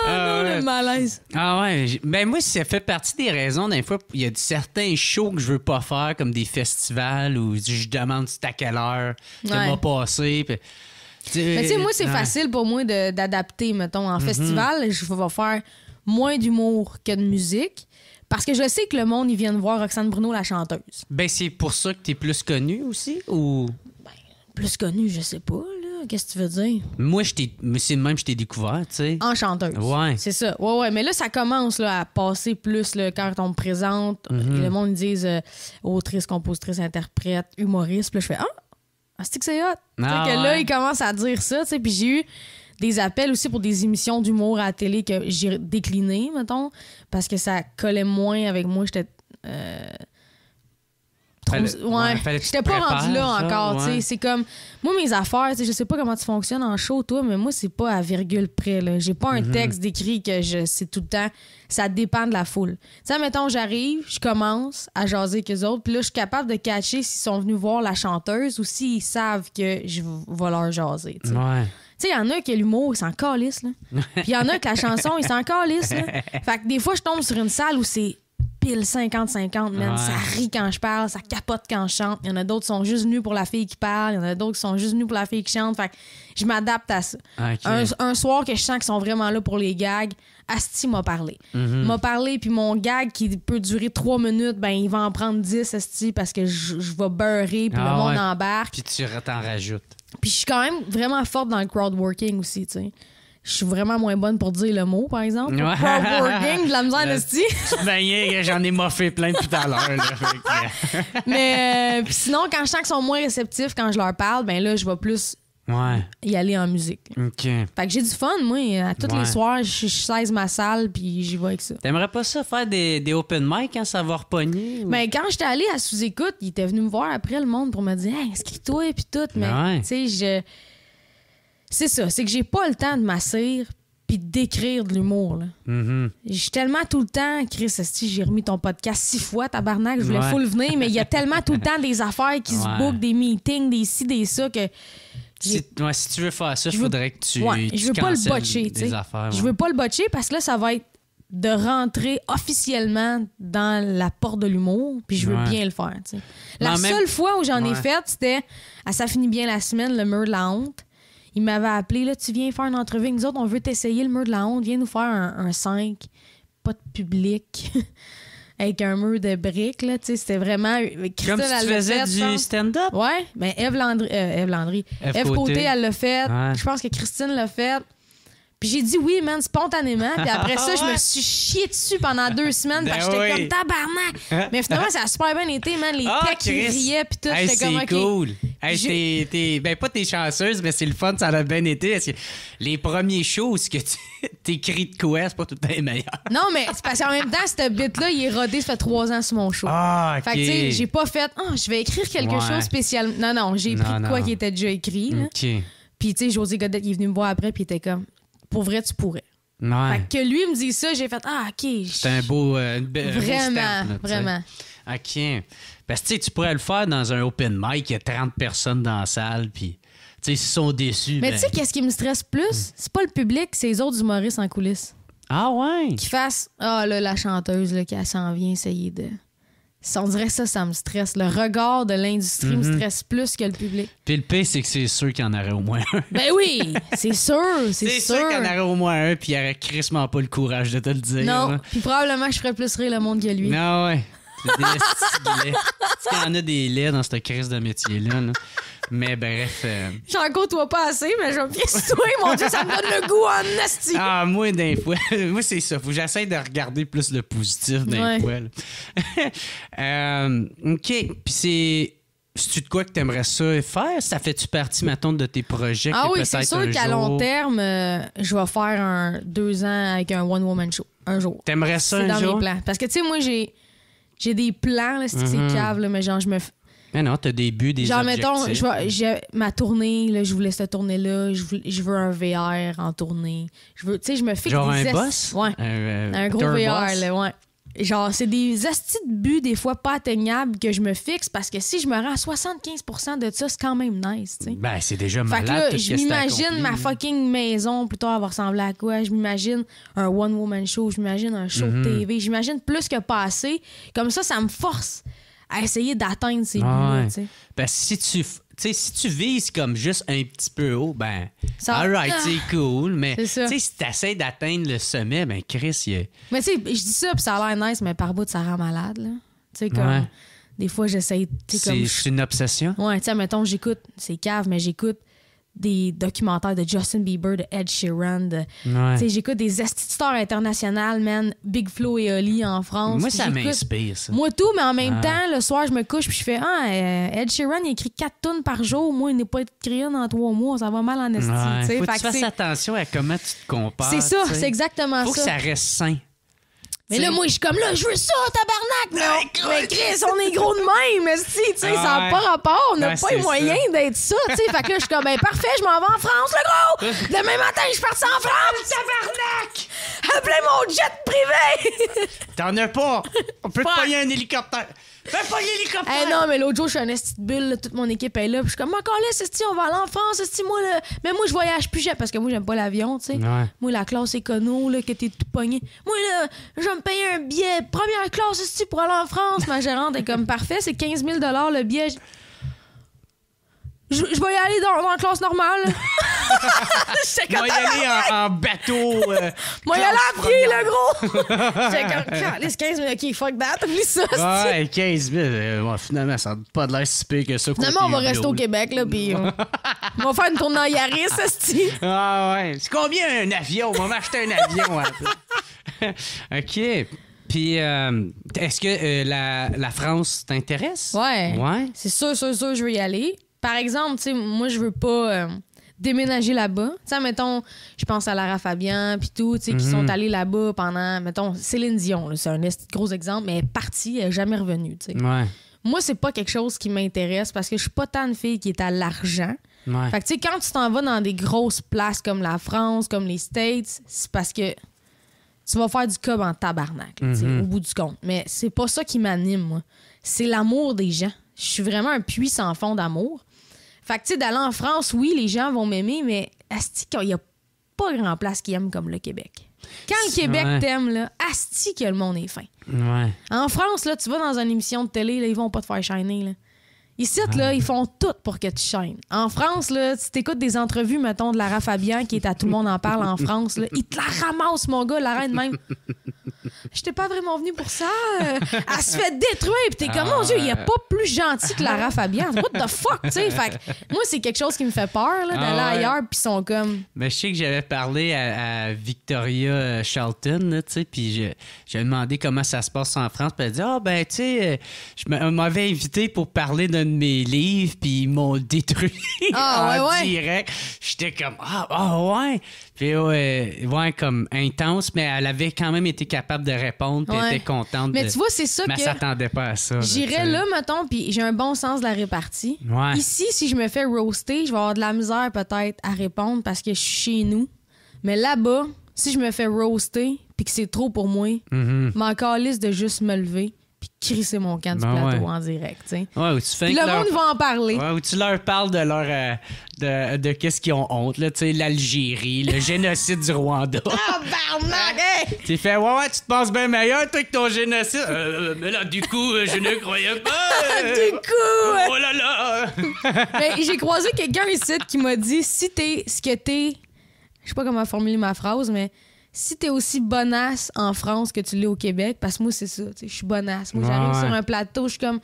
C: ah non, euh, le malaise.
A: Ah ouais. Ben moi, ça fait partie des raisons. Des fois, il y a certains shows que je veux pas faire, comme des festivals où je demande c'est à quelle heure, ça m'a Mais tu sais, moi, c'est facile
C: pour moi d'adapter, mettons. En mhm. festival, je vais faire moins d'humour que de musique. Parce que je sais que le monde, ils viennent voir Roxane Bruno, la chanteuse.
A: Ben, c'est pour ça que tu es plus connu aussi, ou... Ben,
C: plus connu, je sais pas qu'est-ce que tu veux dire?
A: Moi, c'est même je t'ai découvert, tu sais. Enchanteuse. Ouais. C'est
C: ça. Ouais, ouais. Mais là, ça commence à passer plus quand on me présente. et mm-hmm. Le monde, ils disent euh, autrice, compositrice, interprète, humoriste. Puis je fais Ah, c'est ah, que hot. là, ils commencent à dire ça, tu sais. Puis j'ai eu des appels aussi pour des émissions d'humour à la télé que j'ai décliné, mettons, parce que ça collait moins avec moi. J'étais. Euh, ouais, j'étais pas rendu là encore. C'est comme. Moi, mes affaires, je sais pas comment tu fonctionnes en show, toi, mais moi, c'est pas à virgule près. J'ai pas un mhm. texte décrit que je sais tout le temps. Ça dépend de la foule. Tu sais, mettons, j'arrive, je commence à jaser avec eux autres, puis là, je suis capable de cacher s'ils sont venus voir la chanteuse ou s'ils savent que je vais leur jaser. Tu sais, il y en a qui l'humour, ils s'en calissent, là. [laughs] Puis il y en a que la chanson, ils s'en calissent, là. Fait que des fois, je tombe sur une salle où c'est 50-50, même. Ça rit quand je parle, ça capote quand je chante. Il y en a d'autres qui sont juste nus pour la fille qui parle, il y en a d'autres qui sont juste venus pour la fille qui chante. Fait je m'adapte à ça. Un, soir que je sens qu'ils sont vraiment là pour les gags, Asti m'a parlé. Mhm. M'a parlé, puis mon gag qui peut durer 3 minutes, ben il va en prendre 10, Asti, parce que je, vais beurrer, puis le ah monde embarque.
A: Puis tu t'en rajoutes.
C: Puis je suis quand même vraiment forte dans le crowd working aussi, tu sais. Je suis vraiment moins bonne pour dire le mot, par exemple. Ouais. pro-working », de la misère euh,
A: [laughs] Ben, j'en ai moffé plein tout à l'heure. [laughs]
C: Mais euh, sinon, quand je sens qu'ils sont moins réceptifs quand je leur parle, ben là, je vais plus y aller en musique.
A: OK. Fait
C: que j'ai du fun, moi. À tous les soirs, je, sais ma salle puis j'y vais avec ça.
A: T'aimerais pas ça faire des, open mic quand hein, ça va repogner? Ben,
C: quand j'étais allée à sous-écoute, ils étaient venus me voir après le monde pour me dire hey, est-ce toi puis tout? Mais tu sais, je c'est ça, c'est que j'ai pas le temps de m'asseoir puis d'écrire de l'humour. Mm-hmm. J'ai tellement tout le temps, Chris, j'ai remis ton podcast six fois, tabarnak, je voulais le full venir, mais il y a tellement tout le temps des affaires qui se bookent, des meetings, des ci, des ça, que... Si,
A: tu veux faire ça, il faudrait que tu. je veux pas le botcher, tu sais. Je veux pas
C: le botcher parce que là, ça va être de rentrer officiellement dans la porte de l'humour, puis je veux bien le faire. sais La seule fois où j'en ai fait, c'était à ah, « ça finit bien la semaine, le mur la honte il m'avait appelé, là, tu viens faire une entrevue avec nous autres, on veut t'essayer le mur de la honte, viens nous faire un, 5, pas de public, [laughs] avec un mur de briques, là, tu sais, c'était vraiment... Euh, comme si tu faisais du stand-up. Ouais, mais Eve Landry, euh, Eve Côté. elle l'a fait, je pense que Christine l'a fait, puis j'ai dit oui, man, spontanément. Puis après ça, [laughs] je me suis chié dessus pendant deux semaines ben parce que j'étais comme tabarnak. Mais finalement, ça a super bien été, man. Les têtes qui ils riaient, puis tout. c'est comme, cool.
A: Hey, t'es, ben, pas t'es chanceuse, mais c'est le fun, ça l'a bien été. Les premiers shows, que tu [laughs] t'écris de quoi, c'est pas tout le temps les meilleurs.
C: Non, mais c'est parce qu'en même temps, cette bit-là, il est rodé, ça fait trois ans sur mon show. Ah, ok Fait que, tu j'ai pas fait, oh, je vais écrire quelque chose spécial. Non, non, j'ai pris de quoi qui était déjà écrit. ok Puis, tu sais, José Godet, il est venu me voir après, puis il était comme, pour vrai, tu pourrais. Ouais. Fait que lui me dit ça, j'ai fait Ah, ok. C'est
A: un euh, beau. vraiment, vraiment. Ok. Parce que tu pourrais le faire dans un open mic, il y a 30 personnes dans la salle, puis ils sont déçus. Mais ben tu sais,
C: qu'est-ce qui me stresse plus? C'est pas le public, c'est les autres humoristes en coulisses. Ah ouais? Qui fassent, ah là, la chanteuse là, qui s'en vient essayer de. On dirait ça, ça me stresse. Le regard de l'industrie me mhm. stresse plus que le public.
A: Puis le pire, c'est que c'est sûr qu'il y en aurait au moins un.
C: ben oui,
A: c'est sûr, [laughs] c'est sûr. sûr qu'il y en aurait au moins un, puis il aurait crissement pas le courage de te le dire. Non,
C: puis probablement je ferais plus rire le monde que lui. Non,
A: ouais des qu'il y en a des laits dans cette crise de métier-là. Mais bref. Euh,
C: J'en côtoie pas assez, mais je vais me mon Dieu, ça me donne le goût en asti.
A: Ah, moi, d'un fois. [laughs] moi, c'est ça. Faut que j'essaie de regarder plus le positif d'un poil. [laughs] Euh, OK. Puis c'est. C'est-tu de quoi que t'aimerais ça faire? Ça fait-tu partie, maintenant de tes projets? Ah oui, c'est sûr qu'à long
C: terme, euh, je vais faire un deux ans avec un one-woman show un jour. T'aimerais ça un jour? dans Mes plans. Parce que, tu sais, moi, j'ai j'ai des plans, là, c'est une mhm. c'est cave, là, mais genre, je me.
B: Mais
A: non, t'as des buts, des genre, mettons, je
C: j'ai- ma tournée, là, je voulais cette tournée-là, je, je veux un VR en tournée. Je veux, tu sais, je me fixe Genre des un boss? Ouais, Un, euh, gros VR, là, ouais. Genre, c'est des astis de buts, des fois pas atteignables, que je me fixe parce que si je me rends à 75 de ça, c'est quand même nice.
A: Ben, c'est déjà malade. Fait que là, je m'imagine ma
C: fucking maison plutôt avoir ressembler à quoi. Je m'imagine un one-woman show, je m'imagine un show mhm. TV, j'imagine plus que passer. Comme ça, ça me force à essayer d'atteindre ces ah buts-là.
A: Ben, si tu sais, si tu vises comme juste un petit peu haut, ben, ça... alright, c'est ah! cool. Mais tu sais, d'atteindre le sommet, ben, Chris, il est...
C: Mais tu sais, je dis ça, puis ça a l'air nice, mais par bout, ça rend malade, là. Tu sais, comme. Des fois, j'essaie. C'est comme... une obsession? Ouais, tu sais, mettons, j'écoute, c'est cave, mais j'écoute des documentaires de Justin Bieber, de Ed Sheeran. J'écoute des stars internationales, man. Big Flo et Oli en France. Moi, ça m'inspire, ça. Moi, tout, mais en même temps, le soir, je me couche puis je fais Ah, euh, Ed Sheeran, il écrit 4 tonnes par jour. Moi, il n'est pas écrit en 3 mois. Ça va mal en estime. Ouais. Faut que tu fasses
A: attention à comment tu te compares. C'est ça, c'est exactement ça. ça. Faut que ça reste sain.
C: Mais là, moi, je suis comme là, je veux ça, tabarnak! Mais, ben, mais Chris, on est gros de même, si, tu sais, ça n'a pas rapport, on n'a ben, pas les moyens d'être ça, tu sais. fait que là, je suis comme, ben parfait, je m'en vais en France, le gros! le même matin, je parti en France! Ah, tabarnak! Appelez mon jet privé!
A: T'en as pas! On peut pas. te payer un hélicoptère! Fais
C: pas l'hélicoptère! Hey, eh non, mais l'autre jour, je suis un esti de bulle, toute mon équipe est là. Puis je suis comme, encore là, c'est on va aller en France, moi, là. Mais moi, je voyage plus, jet parce que moi, j'aime pas l'avion, tu sais. Moi, la classe écono, là, que t'es tout pogné. Moi, là, payer un billet première classe ici pour aller en France. Ma gérante est comme parfait, c'est 15 000 le billet. Je, vais y aller dans, dans la classe normale. [laughs] je vais y aller en, en bateau. Euh, Moi, y aller à pied, le gros. [laughs] J'étais comme, les 15 000, ok, fuck that, oublie ça. Ouais,
A: 15 000, euh, finalement, ça n'a pas de l'air si pire que ça. Finalement, on va rester au
C: Québec, là, puis on... [laughs] va faire une tournée en Yaris, sti.
A: Ah, ouais. C'est combien un avion? On va m'acheter un avion, [laughs] OK. Puis, euh, est-ce que euh, la, France t'intéresse? Ouais. ouais.
C: C'est sûr, sûr, sûr, je veux y aller. Par exemple, tu sais, moi, je veux pas euh, déménager là-bas. Tu sais, mettons, je pense à Lara Fabian, puis tout, tu sais, qui sont mhm. allés là-bas pendant, mettons, Céline Dion, c'est un gros exemple, mais elle est partie, elle est jamais revenue, tu sais. Ouais. Moi, c'est pas quelque chose qui m'intéresse parce que je suis pas tant une fille qui est à l'argent. Ouais. Fait que, tu sais, quand tu t'en vas dans des grosses places comme la France, comme les States, c'est parce que tu vas faire du cob en tabarnak, mhm. au bout du compte. Mais c'est pas ça qui m'anime, moi. C'est l'amour des gens. Je suis vraiment un puits sans fond d'amour. Fait que, tu sais, d'aller en France, oui, les gens vont m'aimer, mais asti il y a pas grand place qui aime comme le Québec. Quand le Québec t'aime, là, asti que le monde est fin. Ouais. En France, là, tu vas dans une émission de télé, là, ils vont pas te faire shiner, là. Ils citent, là, ils font tout pour que tu chaînes. En France, là, si t'écoutes des entrevues, mettons, de Lara Fabian, qui est à Tout le monde en parle en France, là, ils te la ramassent, mon gars, la reine même. Je [laughs] J'étais pas vraiment venu pour ça. elle se fait détruire. Puis t'es comme, mon Dieu, il n'y a pas plus gentil que Lara Fabian. What the fuck, tu sais? Fait moi, c'est quelque chose qui me fait peur, là, d'aller ah ailleurs, puis ils sont comme.
A: Mais je sais que j'avais parlé à, Victoria Charlton, euh, tu sais, puis j'ai demandé comment ça se passe en France, puis elle a dit, ah, ben, tu sais, euh, je m'avais invité pour parler d'un mes livres, puis ils m'ont détruit [laughs] ah, en direct. J'étais comme, ah, ah ouais. Puis ouais, comme intense, mais elle avait quand même été capable de répondre, puis elle était contente. Mais tu vois, c'est ça mais que. Mais s'attendait pas à ça. J'irais là,
C: mettons, puis j'ai un bon sens de la répartie. Ici, si je me fais roaster, je vais avoir de la misère peut-être à répondre parce que je suis chez nous. Mais là-bas, si je me fais roaster, puis que c'est trop pour moi, ma -hmm. de juste me lever puis crisser mon camp du ben plateau en direct. Ouais, tu fais le monde va en parler. Ouais,
A: ou tu leur parles de leur euh, de, de qu'est-ce qu'ils ont honte, l'Algérie, le génocide du Rwanda. [laughs]
C: Ah, barnac!
A: Tu fais, ouais, tu te penses bien meilleur, toi, que ton génocide. Euh, euh, mais là, du coup, je ne croyais pas. [laughs] du
C: coup! Oh
A: là
B: là!
C: [laughs] Ben, j'ai croisé quelqu'un ici qui m'a dit, si t'es ce que t'es, je sais pas comment formuler ma phrase, mais si t'es aussi bonasse en France que tu l'es au Québec, parce que moi, c'est ça, je suis bonasse. Moi, j'arrive sur un plateau, je suis comme.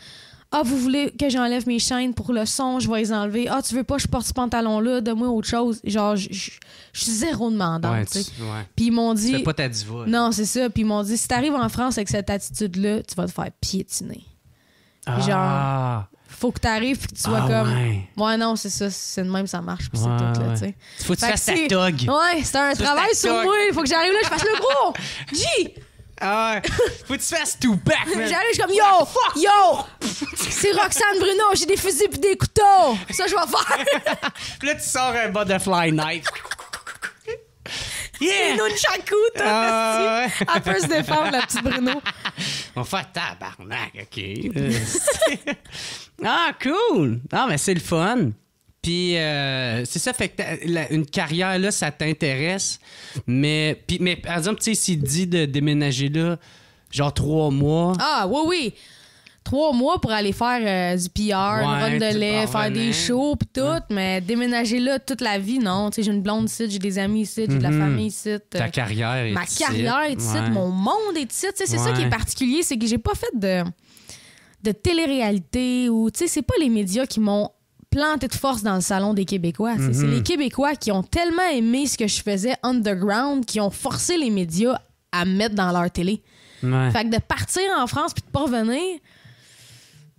C: Ah, vous voulez que j'enlève mes chaînes pour le son, je vais les enlever. Ah, tu veux pas je porte ce pantalon-là, donne-moi autre chose. Genre, je, suis zéro demandante. Ouais, Puis ils m'ont dit. pas ta diva. Non, c'est ça. Puis ils m'ont dit si t'arrives en France avec cette attitude-là, tu vas te faire piétiner.
A: Genre, ah!
C: faut que tu arrives que tu sois ah comme. Ouais. non, c'est ça, c'est de même, ça marche. pis c'est tout, là, tu sais. Faut que tu fasses ta tog. Ouais, c'est un travail sur moi. Faut que j'arrive là, je fasse le gros. G! Ah ouais. Faut que tu fasses tout back, J'arrive, je suis comme yo, fuck. yo. C'est Roxane Bruno, j'ai des fusils pis des couteaux. Ça, je vais faire. [laughs] Pis là, tu sors un
A: butterfly knife. Yeah! C'est Nunchaku, toi, ah, ouais. Elle peut se défendre, la petite Bruno. On fait tabarnak, OK. Euh, [laughs] ah, cool! Ah, mais c'est le fun. Puis euh, c'est ça, fait que une carrière là, ça t'intéresse. Mais, mais par exemple, tu sais, s'il dit de déménager là, genre trois mois.
C: Ah, oui, oui trois mois pour aller faire euh, du PR, une de lait, faire des hein. shows pis tout, mais déménager là toute la vie, non. Tu sais, j'ai une blonde ici, j'ai des amis ici, j'ai de la mhm. famille ici. Euh, Ta
A: carrière est Ma carrière est ici, mon
C: monde est ici. C'est ça qui est particulier, c'est que j'ai pas fait de, de télé-réalité ou, tu c'est pas les médias qui m'ont planté de force dans le salon des Québécois. C'est mhm. les Québécois qui ont tellement aimé ce que je faisais underground, qui ont forcé les médias à mettre dans leur télé. Fait de partir en France puis de pas revenir,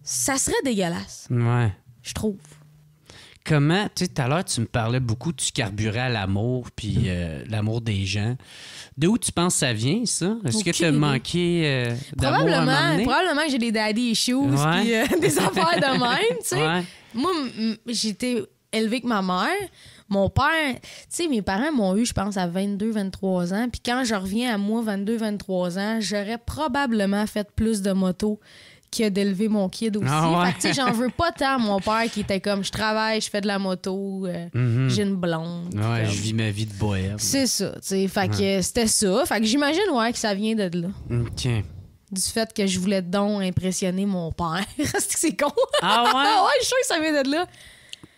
C: ça serait dégueulasse. Ouais. Je trouve.
A: Comment, tu sais, tout à l'heure, tu me parlais beaucoup, du carburais à l'amour, puis mhm. euh, l'amour des gens. De où tu penses ça vient, ça? Est-ce que tu as manqué euh, Probablement, probablement
C: que j'ai des daddy issues, puis euh, [laughs] des affaires de même, tu sais. Moi, j'étais élevée avec ma mère. Mon père, tu sais, mes parents m'ont eu, je pense, à 22, 23 ans. Puis quand je reviens à moi, 22, 23 ans, j'aurais probablement fait plus de motos que d'élever mon kid aussi. Ah fait tu sais, j'en veux pas tant à mon père qui était comme je travaille, je fais de la moto, euh, mhm. j'ai une blonde. Ouais, je
A: vis ma vie de bohème. C'est
C: ça, tu sais. Fait que c'était ça. Fait que j'imagine, ouais, que ça vient de là. Du fait que je voulais donc impressionner mon père. [laughs] c'est con. Ah ouais? [laughs] Ah ouais, je suis sûr que ça vient de là.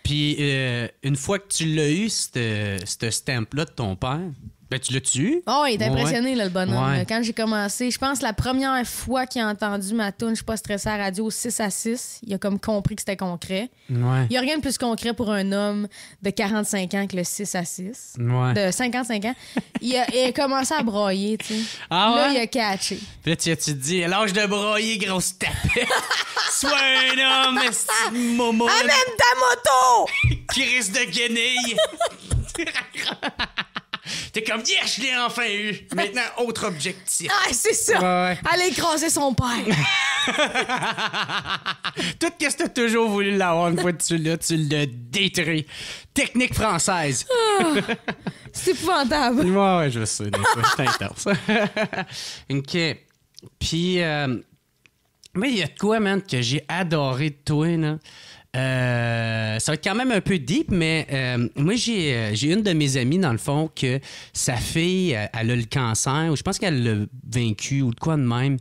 A: Puis, euh, une fois que tu l'as eu, cette, cette stamp-là de ton père, ben, tu l'as-tu Oh, il est impressionné, là, le bonhomme. Quand
C: j'ai commencé, je pense la première fois qu'il a entendu ma tune, je suis pas stressée à la radio, 6 à 6, il a comme compris que c'était concret. Ouais. Il n'y a rien de plus concret pour un homme de 45 ans que le 6 à 6. De 55 ans. il, a, commencé à broyer, tu sais. Ah là, il a catché.
A: Puis là, tu te dis, « l'âge de broyer, grosse tapette. [laughs] Sois un homme, momo. Amène ta moto! [laughs] Chris de guenille. [laughs] T'es comme, yeah, je l'ai enfin eu. Maintenant, autre objectif. Ah, c'est ça. Ouais.
C: Aller écraser son père.
A: [laughs] Tout ce que t'as toujours voulu l'avoir, une fois que tu l'as, tu le détruit Technique française. Ah, c'est épouvantable. Ouais, ouais, je sais. C'est intense. [laughs] OK. Puis, euh, mais il y a de quoi, man, que j'ai adoré de toi, là. Euh, ça va être quand même un peu deep, mais euh, moi, euh, j'ai, une de mes amies, dans le fond, que sa fille, elle a le cancer, ou je pense qu'elle l'a vaincu, ou de quoi de même.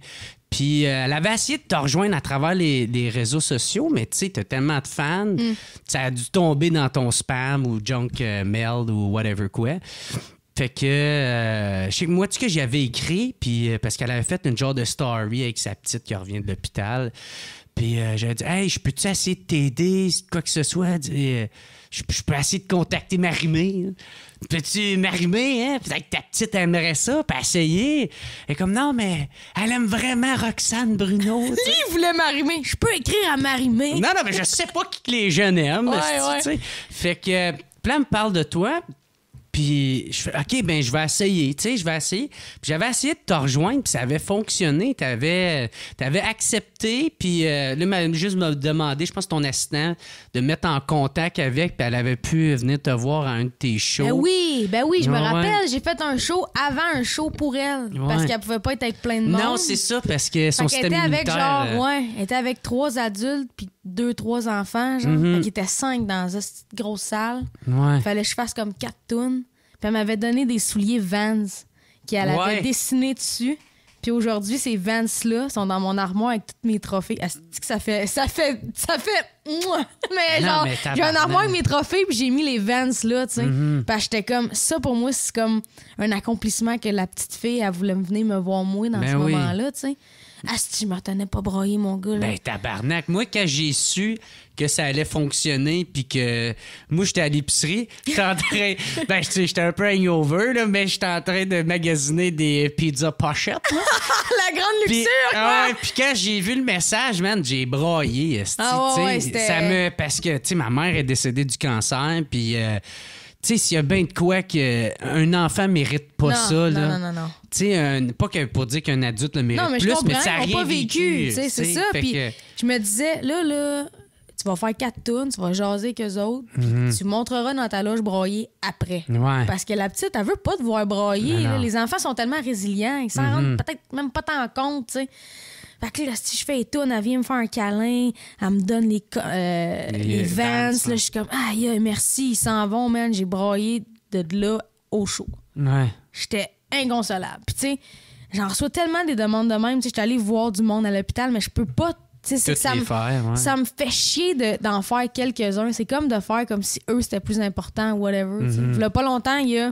A: Puis elle avait essayé de te rejoindre à travers les, réseaux sociaux, mais tu sais, t'as tellement de fans, mm. ça a dû tomber dans ton spam ou junk mail ou whatever quoi. Fait que, euh, je sais, moi, ce que j'avais écrit, puis euh, parce qu'elle avait fait une genre de story avec sa petite qui revient de l'hôpital. Puis euh, j'avais dit, hey, je peux-tu essayer de t'aider, quoi que ce soit? je, peux essayer de contacter Marimé. Peux-tu Marimé, hein? Peut-être que ta petite aimerait ça, puis essayer. Et comme, non, mais elle aime vraiment Roxane Bruno. Lui, [laughs]
C: il voulait Marimé. Je peux écrire à Marimé. Non,
A: non, mais je sais pas qui les jeunes aiment. Fait que, plein me parle de toi. Puis je fais, OK, ben je vais essayer, tu sais, je vais essayer. Puis j'avais essayé de te rejoindre, puis ça avait fonctionné. Tu avais, euh, accepté, puis le euh, là, m'a juste me demandé, je pense, ton assistant, de mettre en contact avec, puis elle avait pu venir te voir à un de tes shows. Ben
C: oui, ben oui, je me rappelle, j'ai fait un show avant un show pour elle, parce qu'elle pouvait pas être avec plein de monde. Non, c'est ça,
A: parce que son système était avec genre, euh, ouais,
C: elle était avec trois adultes, puis deux, trois enfants, genre. Mhm. qui cinq dans cette grosse salle. Il Fallait que je fasse comme quatre tunes. Puis elle m'avait donné des souliers Vans qu'elle avait dessinés dessus. Puis aujourd'hui, ces Vans-là sont dans mon armoire avec tous mes trophées. que ça fait. Ça fait. Ça fait. Mais genre, j'ai un armoire avec mes trophées, puis j'ai mis les Vans-là, tu sais. Mhm. Puis j'étais comme. Ça, pour moi, c'est comme un accomplissement que la petite fille, elle voulait venir me voir moi dans ben ce moment-là, tu sais. Ah, si tu m'entendais pas broyer, mon gars. Là. Ben,
A: tabarnak. Moi, quand j'ai su que ça allait fonctionner, puis que moi, j'étais à l'épicerie, [laughs] j'étais en train. ben, j'étais un peu hangover, là, mais j'étais en train de magasiner des pizzas pochettes. [laughs]
C: La grande luxure, quoi! ouais,
A: puis quand j'ai vu le message, man, j'ai broyé, ah, ouais, ouais, ça me. Parce que, tu sais, ma mère est décédée du cancer, puis. Euh, tu sais, s'il y a bien de quoi qu'un enfant mérite pas ça, non, Non, non, non, tu sais, pas que pour dire qu'un adulte le mérite non, mais plus, mais ça n'a pas vécu. c'est ça. Puis
C: je me disais, là, là, tu vas faire quatre tours, tu vas jaser qu'eux autres, puis mhm. tu montreras dans ta loge broyée après. Parce que la petite, elle veut pas te voir broyer. les enfants sont tellement résilients, ils s'en mhm. rendent peut-être même pas tant compte, tu sais. Fait que là, si je fais les elle vient me faire un câlin, elle me donne les, vents, euh, là, je suis comme, aïe, merci, ils s'en vont, man, j'ai broyé de, de là au chaud. Ouais. J'étais inconsolable. Puis, tu sais, j'en reçois tellement des demandes de même. Tu sais, je suis allée voir du monde à l'hôpital, mais je peux pas Tu ça, me, ça me fait chier d'en faire quelques-uns. C'est comme de faire comme si eux, c'était plus important, whatever. Mm-hmm. Il y a pas longtemps, il y a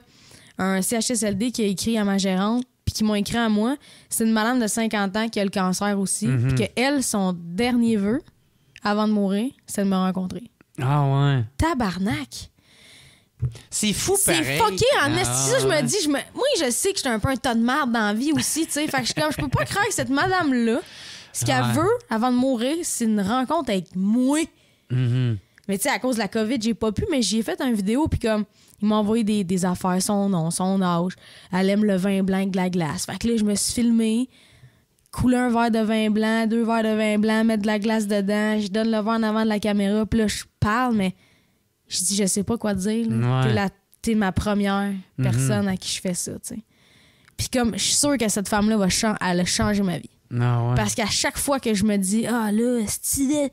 C: un CHSLD qui a écrit à ma gérante, puis qui m'a écrit à moi. C'est une malade de 50 ans qui a le cancer aussi, mm-hmm. puis qu'elle, son dernier vœu, avant de mourir, c'est de me rencontrer.
A: Ah ouais.
C: Tabarnak! C'est
A: fou, pareil. C'est ah.
C: Je me dis, je moi, je sais que j'étais un peu un tas de merde dans la vie aussi, tu sais. Fait que je, comme, je peux pas croire que cette madame-là, ce qu'elle veut avant de mourir, c'est une rencontre avec moi. Mm-hmm. Mais tu sais, à cause de la COVID, j'ai pas pu, mais j'ai fait une vidéo, puis comme, il m'a envoyé des, affaires, son nom, son âge. Elle aime le vin blanc de la glace. Fait que là, je me suis filmé, couler un verre de vin blanc, deux verres de vin blanc, mettre de la glace dedans, je donne le verre en avant de la caméra, puis là, je parle, mais je dis, je sais pas quoi dire. Tu T'es ma première mm-hmm. personne à qui je fais ça, Puis comme, je suis sûre que cette femme-là va changer elle a changé ma vie.
A: Ah, Parce qu'à
C: chaque fois que je me dis, ah là, stylé,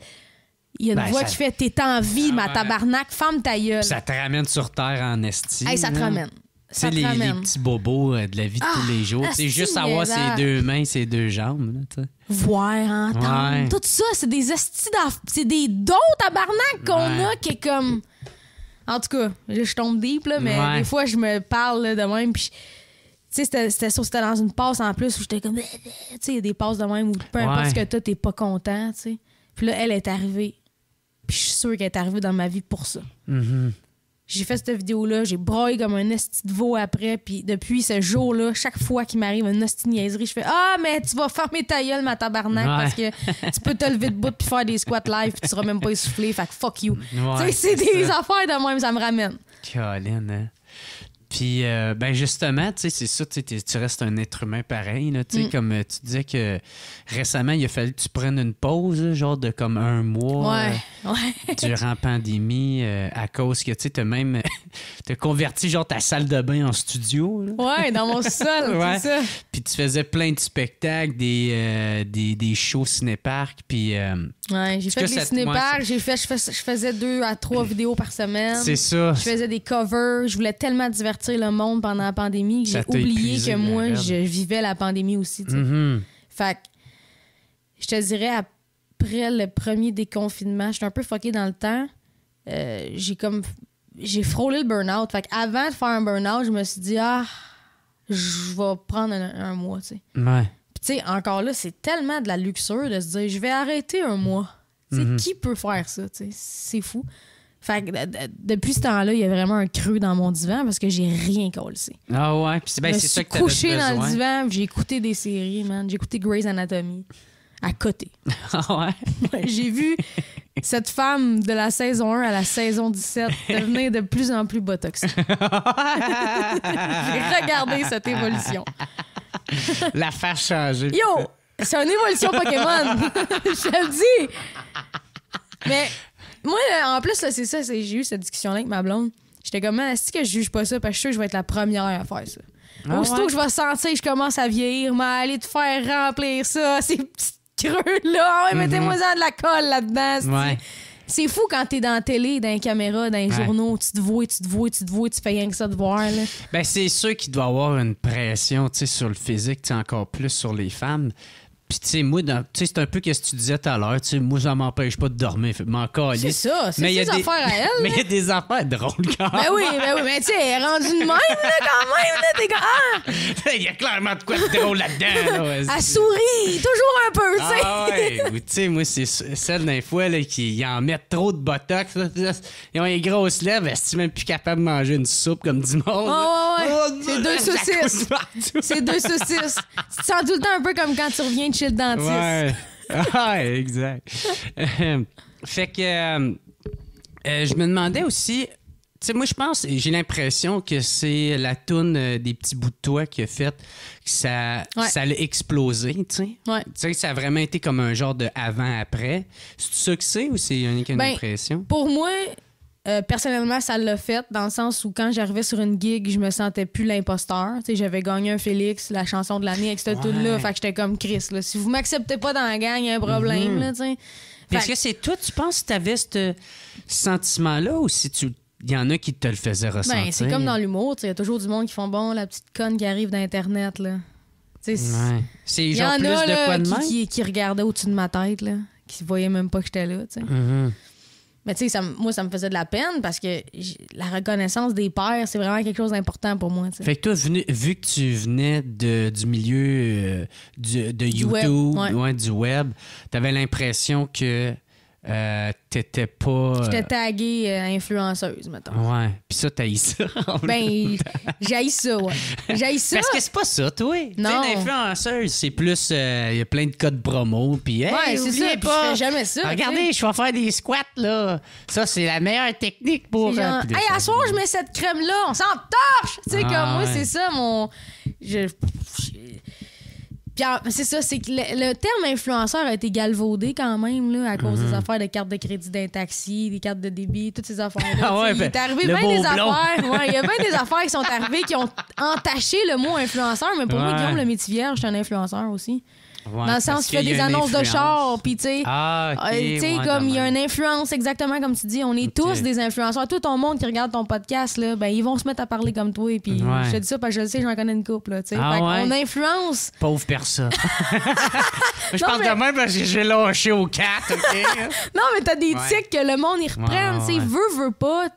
C: il y a une ben, voix qui fait, t'es en vie, ah, ma tabarnak, femme ta gueule. Ça
A: te ramène sur terre en estime. ça te ramène
C: c'est les, petits
A: bobos euh, de la vie de tous les ah, jours. C'est juste avoir ses deux mains, ses deux jambes.
C: Voir, entendre. Hein, tout ça, c'est des C'est des dons tabarnak qu'on a qui est comme. En tout cas, je tombe deep, là, mais des fois, je me parle de même. Puis, tu sais, c'était sûr c'était dans une passe en plus où j'étais comme. [laughs] Tu sais, des passes de même ou peu importe ce que t'as, t'es pas content, tu sais. Puis là, elle est arrivée. Puis je suis sûre qu'elle est arrivée dans ma vie pour ça. Mm-hmm. J'ai fait cette vidéo-là, j'ai broyé comme un esti de veau après, puis depuis ce jour-là, chaque fois qu'il m'arrive une esti niaiserie, je fais Ah, mais tu vas fermer ta gueule, ma tabarnak, parce que tu peux te lever de bout puis faire des squats live, puis tu seras même pas essoufflé, fait que fuck you. c'est des affaires de moi, mais ça me ramène.
A: Colin, hein? Puis, euh, ben justement, tu sais, c'est ça, tu restes un être humain pareil. Mm. Comme euh, tu disais que récemment, il a fallu que tu prennes une pause, genre de comme un mois ouais. Euh, [laughs] pandémie, euh, à cause que tu as même [laughs] converti genre ta salle de bain en studio.
C: Ouais, dans mon [laughs] sol, ouais. ça.
A: Puis tu faisais plein de spectacles, des, des, shows ciné-parcs. Puis.
C: j'ai fait des ciné je faisais deux à trois [clears throat] vidéos par semaine. C'est ça. Je faisais des covers, je voulais tellement divertir le monde pendant la pandémie j'ai oublié que moi, je vivais la pandémie aussi. Mm-hmm. Fait que, je te dirais, après le premier déconfinement, je j'étais un peu fuckée dans le temps. Euh, j'ai comme. J'ai frôlé le burn-out. Fait avant de faire un burn-out, je me suis dit, ah, je vais prendre un, mois, tu Puis, encore là, c'est tellement de la luxure de se dire, je vais arrêter un mois. Mm-hmm. qui peut faire ça, C'est fou. Fait que depuis ce temps-là, il y a vraiment un creux dans mon divan parce que j'ai rien collé.
A: Ah ouais, puis couché dans le
C: divan, j'ai écouté des séries, man. J'ai écouté Grey's Anatomy à côté. [laughs] Ah ouais. j'ai vu cette femme de la saison 1 à la saison 17 devenir de plus en plus botox. [laughs] j'ai
A: regardé cette évolution. la face changer.
C: Yo, c'est une évolution Pokémon. [laughs] Je le dis. Mais moi, euh, en plus, c'est ça, j'ai eu cette discussion-là avec ma blonde. J'étais comme, ah, est-ce que je juge pas ça? Parce que je suis sûre que je vais être la première à faire ça. Ou ah Aussitôt que je vais sentir que je commence à vieillir, m'aller te faire remplir ça, [laughs] ces petits creux-là, ah mhm. mettez-moi ça de la colle là-dedans. C'est fou quand t'es dans la télé, dans les caméras, dans les journaux, tu te vois, tu te vois, tu te vois, tu fais rien que ça de voir. Là.
A: Ben, c'est sûr qu'il doit avoir une pression sur le physique, encore plus sur les femmes. Puis, tu sais, moi, c'est un peu ce que tu disais tout à l'heure. Tu sais, moi, ça m'empêche pas de dormir. M'en C'est ça,
C: c'est des affaires à elle. [laughs] Mais il y a
A: des affaires drôles quand même. Ben oui,
C: ben oui, mais tu sais, elle est rendue de même, là, quand même, là, t'es comme. Ah! [laughs] il y a clairement de quoi de drôle là-dedans. Là, [laughs] elle sourit, toujours un peu, tu ah sais. Ah ouais,
A: tu sais, moi, c'est celle d'un fois, là, qui en mettent trop de botox. Ils ont les grosses lèvres, est tu même plus capable de manger une soupe comme du monde. Oh,
C: c'est deux saucisses.
B: C'est deux saucisses.
C: Tu sens tout le temps un peu comme quand tu reviens le dentiste.
A: Ouais. [laughs] exact. fait que euh, euh, je me demandais aussi, tu sais, moi je pense, j'ai l'impression que c'est la toune euh, des petits bouts de toi qui a fait que ça, ça l'a explosé, tu sais. Tu sais, ça a vraiment été comme un genre de avant-après. C'est ça que c'est ou c'est une ben, impression?
C: Pour moi, euh, personnellement, ça l'a fait dans le sens où quand j'arrivais sur une gig, je me sentais plus l'imposteur. J'avais gagné un Félix, la chanson de l'année, etc., tout Tout là Fait que j'étais comme Chris. Si vous m'acceptez pas dans la gang, il y a un problème. Mm Est-ce que, c'est toi, tu penses, que tu avais ce
A: sentiment-là ou si tu il y en a qui te le faisaient ressentir? Ben, c'est comme dans
C: l'humour. Il y a toujours du monde qui font bon, la petite conne qui arrive d'Internet. C'est genre plus de quoi de qui, qui, regardait au-dessus de ma tête, là, qui voyait même pas que j'étais là. Mhm moi, ça me faisait de la peine parce que la reconnaissance des pères, c'est vraiment quelque chose d'important pour moi. Fait
A: que toi, vu que tu venais du milieu euh, de YouTube, du du web tu avais l'impression que euh, t'étais pas. Euh, J'étais taguée
C: tagué euh, influenceuse, mettons.
A: Ouais. Puis ça, t'haïs ça. [laughs] ben,
C: j'haïs ça, ouais. J'haïs ça. Parce que c'est pas
A: ça, toi. Non. T'es influenceuse, c'est plus. Il y a plein de codes promo. Puis, ouais, c'est ça. Pas. Je fais jamais ça. Regardez, je vais faire des squats, là.
C: Ça, c'est la meilleure technique pour. Genre, hey, à soir, je mets cette crème-là. On s'en torche. Tu sais, ah, comme moi, c'est ça, mon. Je c'est ça, c'est que le, terme influenceur a été galvaudé quand même à cause des mhm. affaires de cartes de crédit d'un taxi, des cartes de débit, toutes ces affaires. -là. il y a bien des affaires qui sont arrivées qui ont entaché le mot influenceur, mais pour moi, Guillaume le métier vierge, c'est un influenceur aussi
B: dans le sens, tu fais des annonces de char
C: puis tu sais, ah, euh, comme il y a une influence, exactement comme tu dis, on est tous des influenceurs. Tout ton monde qui regarde ton podcast, là, ben, ils vont se mettre à parler comme toi. Et puis, je te dis ça parce que je le sais, j'en connais une couple. Là, ah, On influence.
A: Pauvre personne. [laughs]
C: je pense parle de même parce que j'ai
A: lâché au quatre, OK? [laughs]
C: non, mais t'as des tics que le monde y reprenne. Tu sais, veut, veut pas